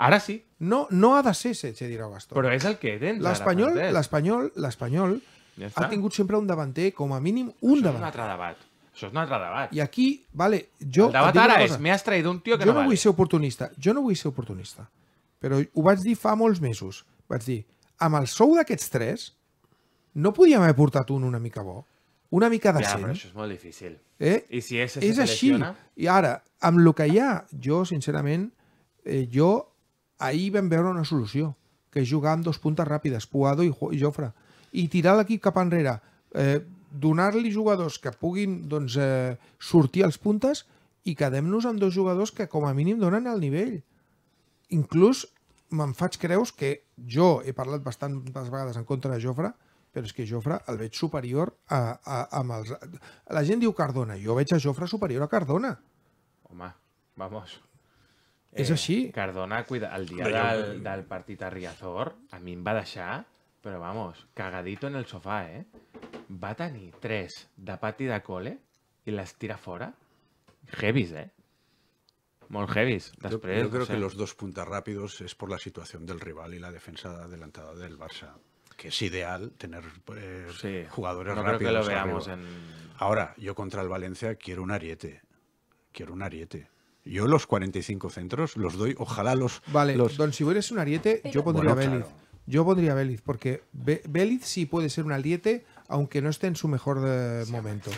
Ara sí. No, no ha de ser Xedira o Gastón. Però és el que tens L'Espanyol, l'Espanyol, l'Espanyol ja ha tingut sempre un davanter, com a mínim un Això davanter. Això és un altre debat. Això és un altre debat. I aquí, vale, jo... El debat ara és, m'has traït un tio que jo no, no vale. vull ser oportunista. Jo no vull ser oportunista. Però ho vaig dir fa molts mesos. Vaig dir, amb el sou d'aquests tres, no podíem haver portat un una mica bo? Una mica de Ja, però això és molt difícil. Eh? I si és, és així. I ara, amb el que hi ha, jo, sincerament, eh, jo ahir vam veure una solució, que és jugar amb dos puntes ràpides, Puado i, Jofre, i tirar l'equip cap enrere, eh, donar-li jugadors que puguin doncs, eh, sortir als puntes i quedem-nos amb dos jugadors que com a mínim donen el nivell. Inclús me'n faig creus que jo he parlat bastantes vegades en contra de Jofre, però és que Jofre el veig superior a, a, amb els... La gent diu Cardona, jo veig a Jofre superior a Cardona. Home, vamos. Eh, és així. Cardona, cuida, el dia Home, del, jo... del partit a Riazor, a mi em va deixar, però vamos, cagadito en el sofà, eh? Va tenir tres de pati de cole i les tira fora. Heavis, eh? Molt heavies. Después, yo, yo creo no sé. que los dos puntos rápidos es por la situación del rival y la defensa adelantada del Barça. que es ideal tener eh, jugadores rápidos. Ahora, yo contra el Valencia quiero un ariete. Quiero un ariete. Yo los 45 centros los doy, ojalá los... Vale, los... Don un ariete, yo pondría a Béliz. Yo pondría vélez porque vélez sí puede ser un ariete, aunque no esté en su mejor eh, momento.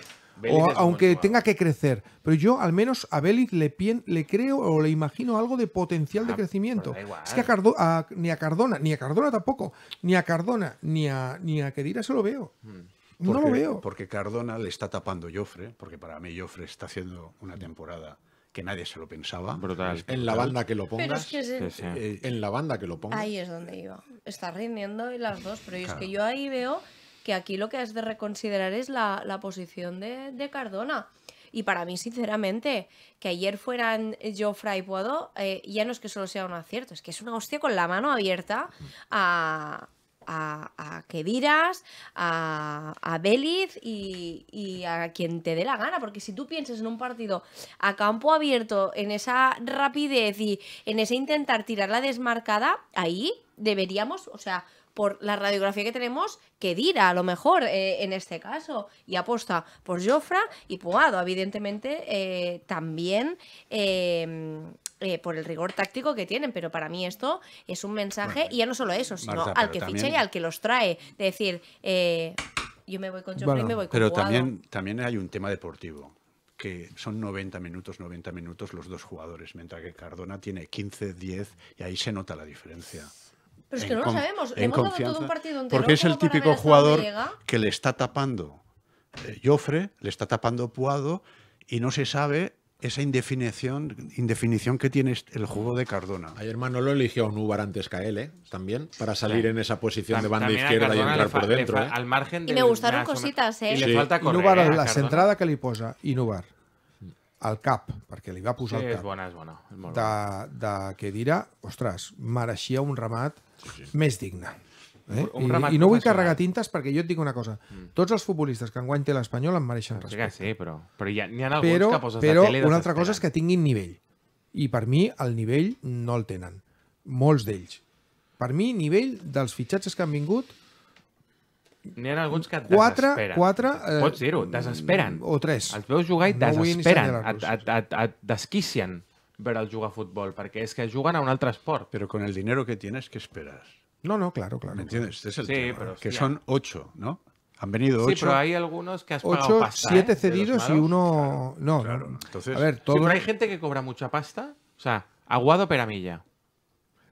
O, aunque tenga que crecer. Pero yo al menos a Vélez le, pien, le creo o le imagino algo de potencial de ah, crecimiento. Pues es que a ni a Cardona, ni a Cardona tampoco, ni a Cardona, ni a, ni a Kedira se lo veo. Hmm. no lo veo. Porque Cardona le está tapando Joffre, porque para mí Joffre está haciendo una temporada que nadie se lo pensaba. En la banda que lo ponga. En la banda que lo ponga Ahí es donde iba. Está rindiendo las dos, pero es que yo ahí veo que aquí lo que has de reconsiderar es la, posición de, Cardona. Y para mí, sinceramente, que ayer fueran Jofra y Puado, eh, ya no es que solo sea un acierto, es que es una hostia con la mano abierta a, a, a a, a y, y, a quien te dé la gana. Porque si tú piensas en un partido a campo abierto, en esa rapidez y en ese intentar tirar la desmarcada, ahí deberíamos, o sea, por la radiografía que tenemos que Dira, a lo mejor, eh, en este caso. Y aposta por Jofra y Puado, evidentemente, eh, también. Em, eh, por el rigor táctico que tienen, pero para mí esto es un mensaje, y ya no solo eso, sino al que ficha y al que los trae. decir, yo me voy con Jofra y me voy con Pero también, también hay un tema deportivo, que son 90 minutos, 90 minutos los dos jugadores, mientras que Cardona tiene 15, 10, y ahí se nota la diferencia. Pero es que no lo sabemos. hemos dado todo un partido Porque es el típico jugador que le está tapando eh, Jofre, le está tapando Puado y no se sabe esa indefinición, indefinición que tiene este, el juego de Cardona. Ayer Manolo eligió a un Ubar antes que a él, eh, también, para salir en esa posición de banda izquierda y entrar por dentro. Eh. y me gustaron cositas, ¿eh? Y le falta correr, la centrada que le posa, al cap, porque le iba a el cap, es es De, que dirá ostras, un Ramat sí, més digna. Eh? Un, un I, I no vull carregar tintes perquè jo et dic una cosa. Mm. Tots els futbolistes que enguany té l'Espanyol em mereixen respecte. Sí, sí però, però hi ha, hi ha alguns però, que poses però de tele Però una altra cosa és que tinguin nivell. I per mi el nivell no el tenen. Molts d'ells. Per mi, nivell dels fitxatges que han vingut, N'hi ha alguns que et quatre, desesperen. Quatre, eh, Pots dir-ho, desesperen. O tres. Els veus jugar i no desesperen, et, et, et, et desquicien. ver al jugar fútbol, porque es que juegan a un otro sport. Pero con el dinero que tienes, ¿qué esperas? No, no, claro, claro. ¿Me entiendes? Este es el sí, Pero, que son ocho, ¿no? Han venido ocho. Sí, pero hay algunos que has pagado pasta. ¿eh? Siete cedidos y uno. no, claro. no, Entonces, a ver, todo... pero hay gente que cobra mucha pasta. O sea, Aguado Peramilla.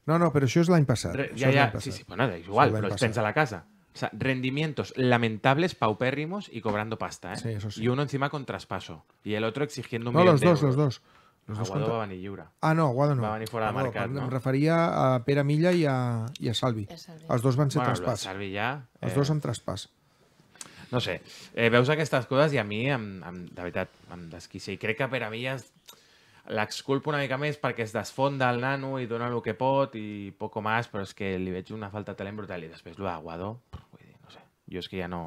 No, no, pero si es la impasada. pasado. Ya, ya, sí, sí, pues nada, igual, pero la casa. O sea, rendimientos lamentables, paupérrimos y cobrando pasta. ¿eh? Y uno encima con traspaso. Y el otro exigiendo un No, los dos, los dos. No Aguado va venir lliure. Ah, no, Aguado no. Va venir fora ah, de mercat, no? Em referia a Pere Milla i a, i a Salvi. Salvi. Els dos van ser bueno, traspàs. Salvi ja... Eh... Els dos amb traspàs. No sé, eh, veus aquestes coses i a mi, em, em, de veritat, em desquicia. I crec que Pere Milla l'exculpo una mica més perquè es desfonda el nano i dona el que pot i poco més, però és que li veig una falta de talent brutal. I després, lo d'Aguado, no sé, jo és que ja no...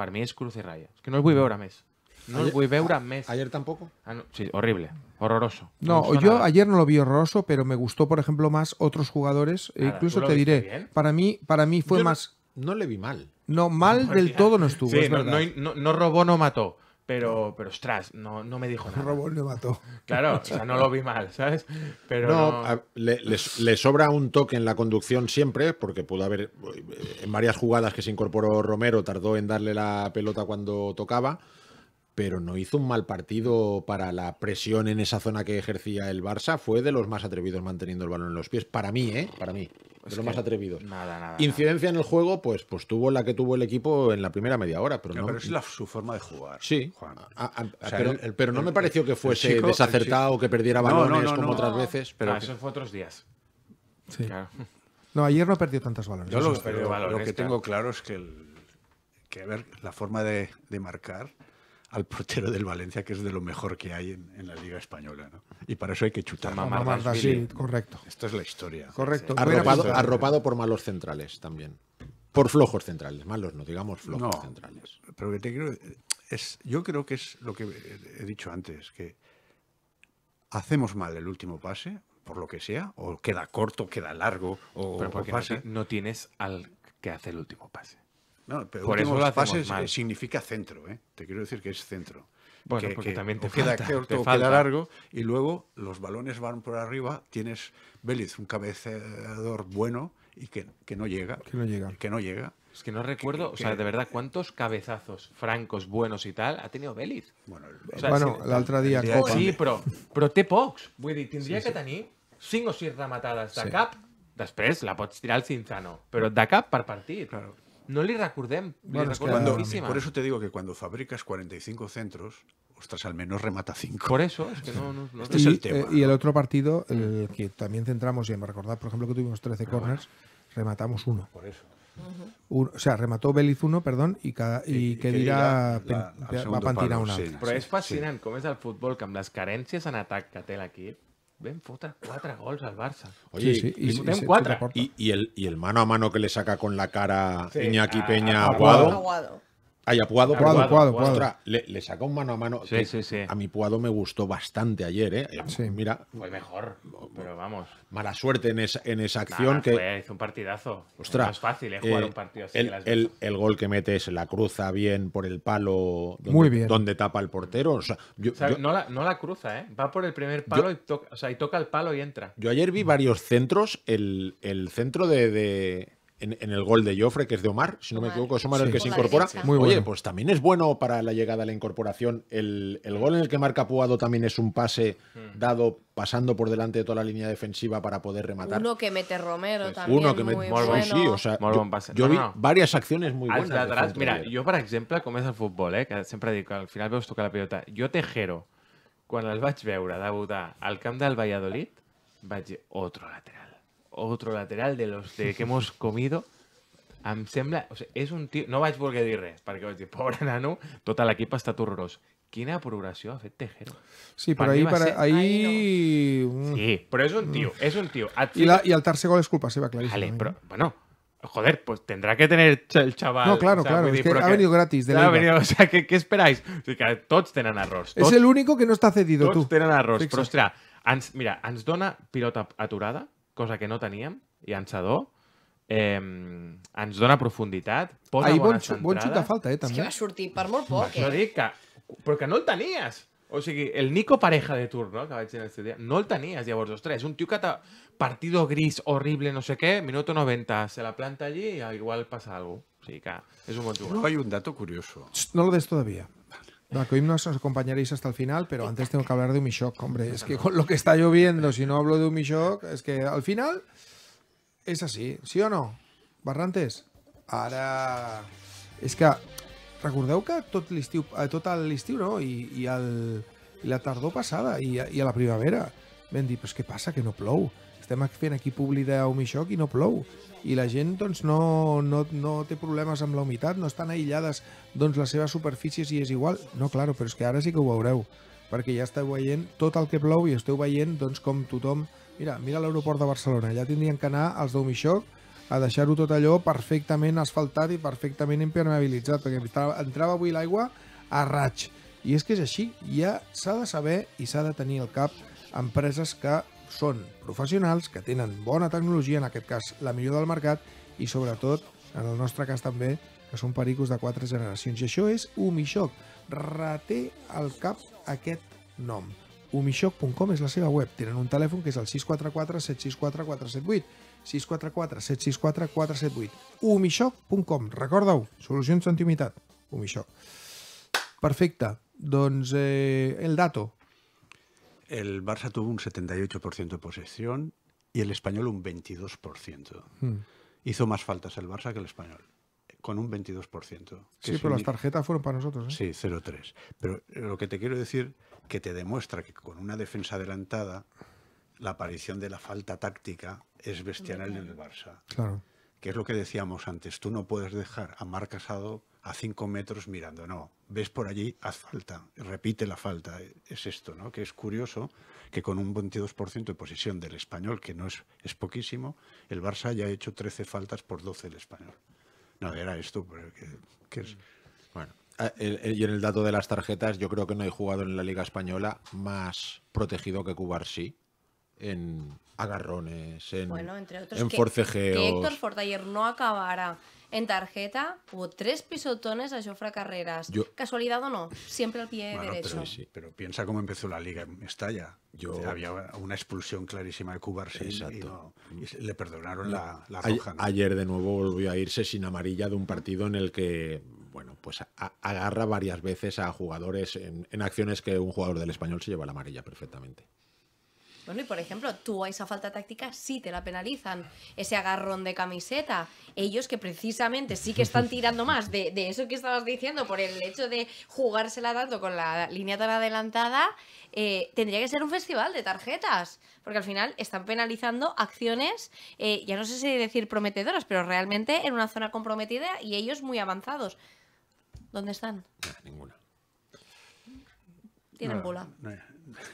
Per mi és cruz i ratlla. És que no el vull veure més. No ayer, ¿Ayer tampoco? Ah, sí, horrible, horroroso. No, yo ayer no lo vi horroroso, pero me gustó, por ejemplo, más otros jugadores. E ah, incluso te diré, para mí, para mí fue más. No, le vi mal. No, mal del todo no estuvo. no robó, no mató pero, pero ostras, no, me dijo nada. robó, no mató. Claro, o sea, no lo vi mal, ¿sabes? Pero no, le, sobra un toque en la conducción siempre, porque pudo haber, eh, en varias jugadas que se incorporó Romero, tardó en darle la pelota cuando tocaba pero no hizo un mal partido para la presión en esa zona que ejercía el Barça. Fue de los más atrevidos manteniendo el balón en los pies. Para mí, ¿eh? Para mí. De los más atrevidos. Nada, nada. Incidencia en el juego, pues, pues tuvo la que tuvo el equipo en la primera media hora. Pero, no, es su forma de jugar. Sí. Ah, ah, pero, no me pareció que fuese desacertado, que perdiera balones como otras veces. Ah, pero eso fue otros días. Sí. No, ayer no perdió tantos balones. Yo lo, lo que tengo claro es que, ver, la forma de marcar al portero del Valencia, que es de lo mejor que hay en, la Liga Española. Y para eso hay que chutar. Marta, sí, correcto. Esto es la historia. Correcto. Arropado, por malos centrales también. Por flojos centrales, malos no, digamos flojos centrales. Pero que es, yo creo que es lo que he dicho antes, que hacemos mal el último pase, por lo que sea, o queda corto, queda largo, o, No, no tienes al que hace el último pase. Por eso lo pases eh, significa centro, ¿eh? te quiero decir que es centro. Bueno, porque también te queda corto, queda largo y luego los balones van por arriba, tienes Vélez, un cabeceador bueno y que, que no llega. Que no llega. Que no llega. Es que no recuerdo, o sea, de verdad, cuántos cabezazos francos, buenos y tal ha tenido Vélez. Bueno, el, o sea, bueno, Sí, pero pero te pocs. Tendría que tener cinco o 6 rematadas de cap, después la puedes tirar al Cinzano, Pero de cap para partir. Claro. No le recordemos. por eso te digo que cuando fabricas 45 centros, ostras, al menos remata 5. Por eso, es que no, no, no. Este y, es el tema. Eh, y el otro partido, el que también centramos, y me recordar, por ejemplo, que tuvimos 13 corners, rematamos uno. Por eso. o sea, remató Beliz uno, perdón, y que, y que va a un una. Pero es fascinante cómo es el fútbol, que amb en ataque que ven puta, cuatro gols al Barça. Oye, y, el, y el mano a mano que le saca con la cara Peña aquí ah, Peña Aguado. Ay, a Puado, Puado, le, le, sacó un mano a mano. A mi Puado me gustó bastante ayer, ¿eh? Sí. Mira. Fue mejor, pero vamos. Mala suerte en esa, acción que. hizo un partidazo. Ostras. es fácil, ¿eh? Jugar eh, un partido así. El, el, gol que metes la cruza bien por el palo. Donde, Muy bien. Donde tapa el portero. O sea, no, la, cruza, ¿eh? Va por el primer palo y, toca, el palo y entra. Yo ayer vi varios centros. El, centro de en, el gol de Joffre, que es de Omar, si no me equivoco, es Omar el que se incorpora. Muy Oye, pues también es bueno para la llegada a la incorporación. El, gol en el que marca Puado también es un pase mm. dado pasando por delante de toda la línea defensiva para poder rematar. Uno que mete Romero también. Uno que mete. Muy bueno. sí, o sea, yo, vi varias acciones muy buenas. mira, yo, por ejemplo, como es el fútbol, eh, que siempre digo, al final veus toca la pelota, yo Tejero, cuando el vaig veure da al camp del Valladolid, vaig otro lateral otro lateral de los de que hemos comido. Em sembla... O sigui, és un tio... No vaig voler dir res, perquè vaig dir, pobre nano, tot l'equip ha estat horrorós. Quina progressió ha fet Tejero. Sí, però per ahir... Per, ser... ahir... No. Sí, però és un tio, mm. és un tio. Et I, la, I el tercer gol és culpa seva, claríssim. Vale, però, bueno, Joder, pues tendrá que tener el chaval. No, claro, o sea, claro. Es que ha venido gratis. De ha venido, *laughs* o sea, ¿qué, qué esperáis? O sigui, que tots tenen errors. Tots, és el l'únic que no està cedido, tots tu. Tots tenen errors, Fixa't. però, ostres, ens, mira, ens dona pilota aturada, cosa que no teníem, llançador, eh, ens dona profunditat, posa Ahir bona bon, bon xut de falta, eh, també. És que va sortir per molt poc, eh? Dic que, però que no el tenies. O sigui, el Nico Pareja de turn, no? Eh, que vaig dir en aquest dia, no el tenies, llavors, ostres, un tio que t'ha... Partido gris, horrible, no sé què, minuto 90, se la planta allí i igual passa alguna cosa. O sigui que és un bon jugador. No, hay un dato curioso. No lo des todavía. Dacoimnos nos acompañaréis hasta el final, pero antes tengo que hablar de Umishok, hombre. Es que con lo que está lloviendo, si no hablo de Umishok, es que al final es así, ¿sí o no? Barrantes? Ara... És que recordeu que tot l'estiu, eh, tot l'estiu no? I, i, el, i la tardor passada i, i a la primavera vam dir, però és què passa, que no plou? estem fent aquí publi d'Humixoc i no plou. I la gent doncs, no, no, no té problemes amb la humitat, no estan aïllades doncs, les seves superfícies i és igual. No, claro, però és que ara sí que ho veureu, perquè ja esteu veient tot el que plou i esteu veient doncs, com tothom... Mira, mira l'aeroport de Barcelona, ja tindrien que anar els d'Humixoc a deixar-ho tot allò perfectament asfaltat i perfectament impermeabilitzat, perquè entrava avui l'aigua a raig. I és que és així, ja s'ha de saber i s'ha de tenir al cap empreses que són professionals que tenen bona tecnologia, en aquest cas la millor del mercat, i sobretot, en el nostre cas també, que són pericos de quatre generacions. I això és Umishoc. Reté al cap aquest nom. Umixoc.com és la seva web. Tenen un telèfon que és el 644 764 478. 644 764 478. Umixoc.com. Recorda-ho. Solucions d'intimitat. Umixoc. Perfecte. Doncs eh, el dato el Barça tuvo un 78% de posesión y el español un 22%. Hmm. Hizo más faltas el Barça que el español, con un 22%. Sí, pero las tarjetas fueron para nosotros. ¿eh? Sí, 0-3. Pero lo que te quiero decir, que te demuestra que con una defensa adelantada, la aparición de la falta táctica es bestial en el Barça. Claro. Que es lo que decíamos antes, tú no puedes dejar a Marc Casado a 5 metros mirando. No, ves por allí, haz falta, repite la falta. Es esto, ¿no? Que es curioso que con un 22% de posesión del español, que no es, es poquísimo, el Barça ya ha hecho 13 faltas por 12 el español. No, era esto, que, es... Bueno, ah, y en el dato de las tarjetas, yo creo que no hay jugador en la Liga Española más protegido que Cubarsí en agarrones, en, bueno, que, forcejeos. Héctor Fortayer no acabara en tarjeta hubo tres pisotones a Jofra Carreras. ¿Casualidad o no? Siempre al pie derecho. Pero, piensa cómo empezó la liga en estalla. Yo... había una expulsión clarísima de Cubarsí y, le perdonaron la, la Ayer de nuevo volvió a irse sin amarilla de un partido en el que bueno, pues agarra varias veces a jugadores en, en acciones que un jugador del español se lleva la amarilla perfectamente. Bueno, y por ejemplo, tú a esa falta táctica sí te la penalizan. Ese agarrón de camiseta. Ellos que precisamente sí que están tirando más de, eso que estabas diciendo por el hecho de jugársela tanto con la línea tan adelantada, eh, tendría que ser un festival de tarjetas. Porque al final están penalizando acciones, eh, ya no sé si decir prometedoras, pero realmente en una zona comprometida y ellos muy avanzados. ¿Dónde están? Ninguna. Tienen bola. no.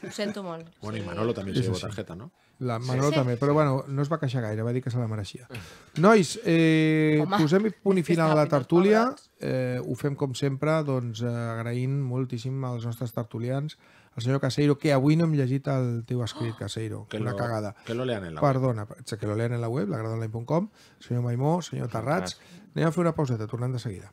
Ho sento molt. Bueno, sí. i Manolo també sí, sí, sí. targeta, no? La Manolo sí, sí. també, però bueno, no es va queixar gaire, va dir que se la mereixia. Mm. Nois, eh, posem i punt i final a la tertúlia. Eh, ho fem com sempre, doncs eh, agraint moltíssim als nostres tertulians, al senyor Caseiro, que avui no hem llegit el teu escrit, ah! Caseiro. Que una lo, cagada. Que lo lean en la Perdona, web. Perdona, que lo lean en la web, lagradonline.com, senyor Maimó, senyor Tarrats. Anem a fer una pauseta, tornem de seguida.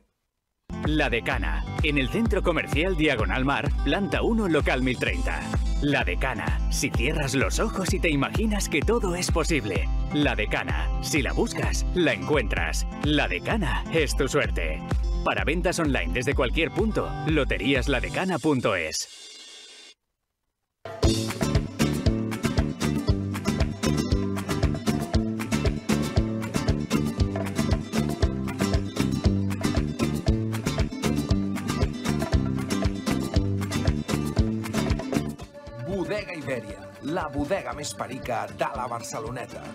La Decana, en el Centro Comercial Diagonal Mar, planta 1, local 1030. La Decana, si cierras los ojos y te imaginas que todo es posible. La Decana, si la buscas, la encuentras. La Decana es tu suerte. Para ventas online desde cualquier punto, loteríasladecana.es. la bodega més perica de la Barceloneta.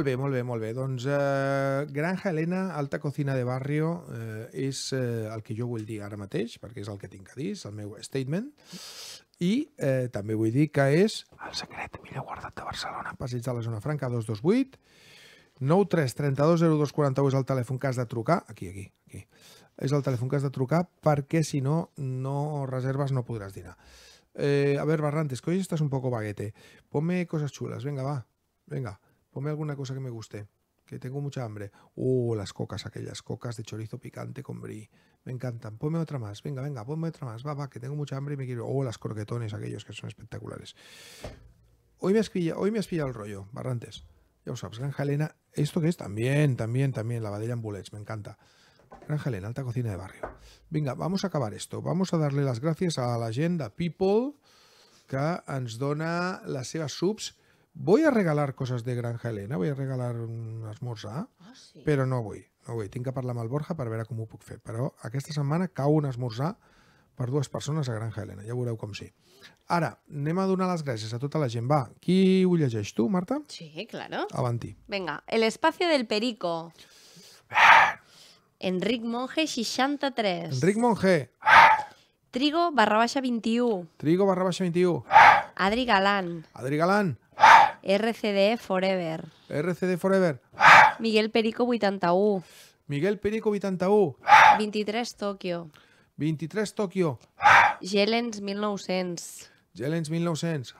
Molt bé, molt bé, molt bé. Doncs eh, Granja Helena, Alta Cocina de Barrio, eh, és eh, el que jo vull dir ara mateix, perquè és el que tinc a dir, és el meu statement. I eh, també vull dir que és el secret millor guardat de Barcelona, passeig de la zona franca 228, 3 32 41 és el telèfon que has de trucar, aquí, aquí, aquí, és el telèfon que has de trucar perquè si no, no reserves no podràs dinar. Eh, a ver, Barrantes, que hoy estàs un poco baguete. Ponme coses xules, venga, va, venga. ponme alguna cosa que me guste, que tengo mucha hambre. Uh, las cocas aquellas, cocas de chorizo picante con brie. Me encantan. Ponme otra más, venga, venga, ponme otra más. Va, va, que tengo mucha hambre y me quiero. Oh, las croquetones aquellos que son espectaculares. Hoy me has pillado, hoy me has el rollo, barrantes. Ya os sabes, Granja Elena. ¿Esto qué es? También, también, también. la en bullets, me encanta. Granja Elena, alta cocina de barrio. Venga, vamos a acabar esto. Vamos a darle las gracias a la agenda People que nos dona SEA subs voy a regalar cosas de Granja Helena, voy a regalar un esmorzar, ah, sí. però no vull. no vull. Tinc que parlar amb el Borja per veure com ho puc fer. Però aquesta setmana cau un esmorzar per dues persones a Granja Helena, ja veureu com sí. Ara, anem a donar les gràcies a tota la gent. Va, qui ho llegeix? Tu, Marta? Sí, claro. Avanti. Venga, El espacio del perico. Enric Monge 63. Enric Monge. Trigo barra baixa 21. Trigo barra baixa 21. Adri Galán. Adri Galán. RCD Forever. RCD Forever. Miguel Perico 81. Miguel Perico 81. 23 Tòquio. 23 Tòquio. Gelens 1900. Gelens 1900.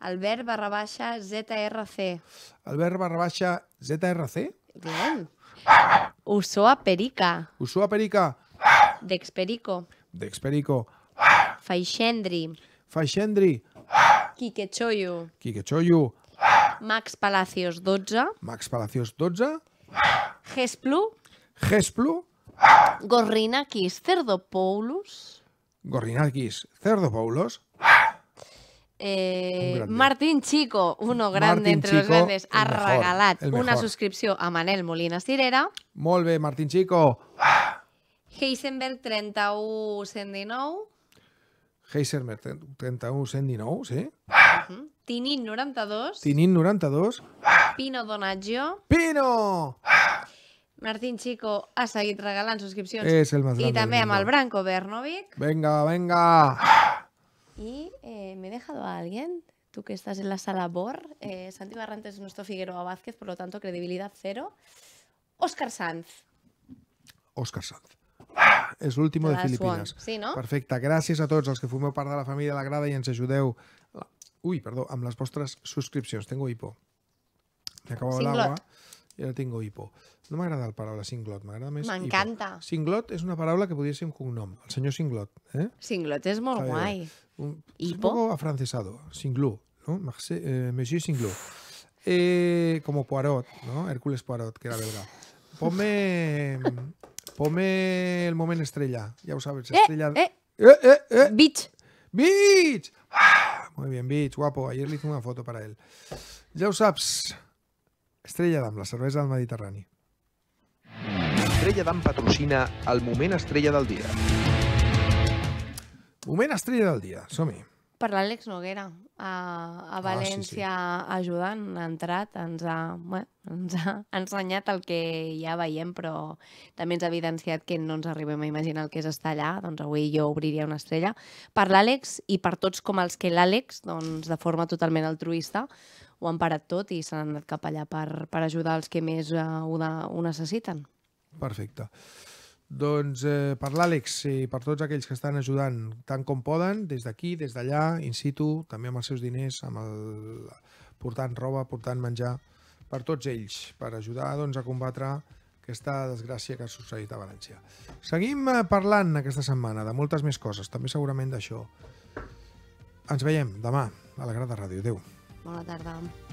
Albert barra baixa ZRC. Albert barra baixa ZRC? Bien. Usoa Perica. Usoa Perica. Dexperico. Dexperico. Faixendri. Faixendri. Quique Choyu. Quique Choyu. Max Palacios, 12. Max Palacios, 12. Gesplu. Gesplu. Gorrinakis Cerdo Poulos. Gorrinakis Cerdo Poulos. Eh, Martín Chico, uno grande Martín entre Chico, los grandes, ha regalat una subscripció a Manel Molina Cirera. Molt bé, Martín Chico. Heisenberg 31 Sendinou. Heisenberg 31 Sendinou, sí. Uh -huh. Tinin 92. Tinin 92. Pino Donaggio. Pino! Martín Chico ha seguit regalant subscripcions. És el més gran. I també amb el Branco Bernovic. Venga, venga. Y eh, me he dejado a alguien, tú que estás en la sala BOR. Eh, Santi Barrantes es nuestro Figueroa Vázquez, por lo tanto, credibilidad cero. Óscar Sanz. Óscar Sanz. És l'últim de, Filipinas. Sí, no? Perfecte. Gràcies a tots els que formeu part de la família de la Grada i ens ajudeu Ui, perdó, amb les vostres subscripcions. Tengo hipo. Me acabo l'agua i ara tengo hipo. No m'agrada la paraula singlot, m'agrada més M'encanta. Singlot és una paraula que podria ser un cognom. El senyor Singlot. Eh? Singlot és molt veure, guai. Un, hipo? Un poc afrancesado. Singlú. No? eh, Monsieur Singlú. Eh, como Poirot, ¿no? Hércules Poirot, que era belga. Pome... Pome el moment estrella. Ja ho sabes, eh, estrella... Eh, eh, eh, eh. Beach. Beach! Ah! Muy bien, Beach, guapo. Ayer le hice una foto para él. Ya ho Estrella Damm, la cervesa del Mediterrani. Estrella Damm patrocina el moment estrella del dia. Moment estrella del dia, som-hi. Per l'Àlex Noguera a, a València ah, sí, sí. ajudant, ha entrat, ens ha, bueno, ens ha *laughs* ensenyat el que ja veiem, però també ens ha evidenciat que no ens arribem a imaginar el que és estar allà, doncs avui jo obriria una estrella. Per l'Àlex i per tots com els que l'Àlex, doncs de forma totalment altruista, ho han parat tot i s'han anat cap allà per, per ajudar els que més uh, ho, de, ho necessiten. Perfecte. Doncs eh, per l'Àlex i per tots aquells que estan ajudant tant com poden, des d'aquí, des d'allà, in situ, també amb els seus diners, amb el... portant roba, portant menjar, per tots ells, per ajudar doncs, a combatre aquesta desgràcia que ha succeït a València. Seguim eh, parlant aquesta setmana de moltes més coses, també segurament d'això. Ens veiem demà a la Grada Ràdio. Adéu. Bona tarda.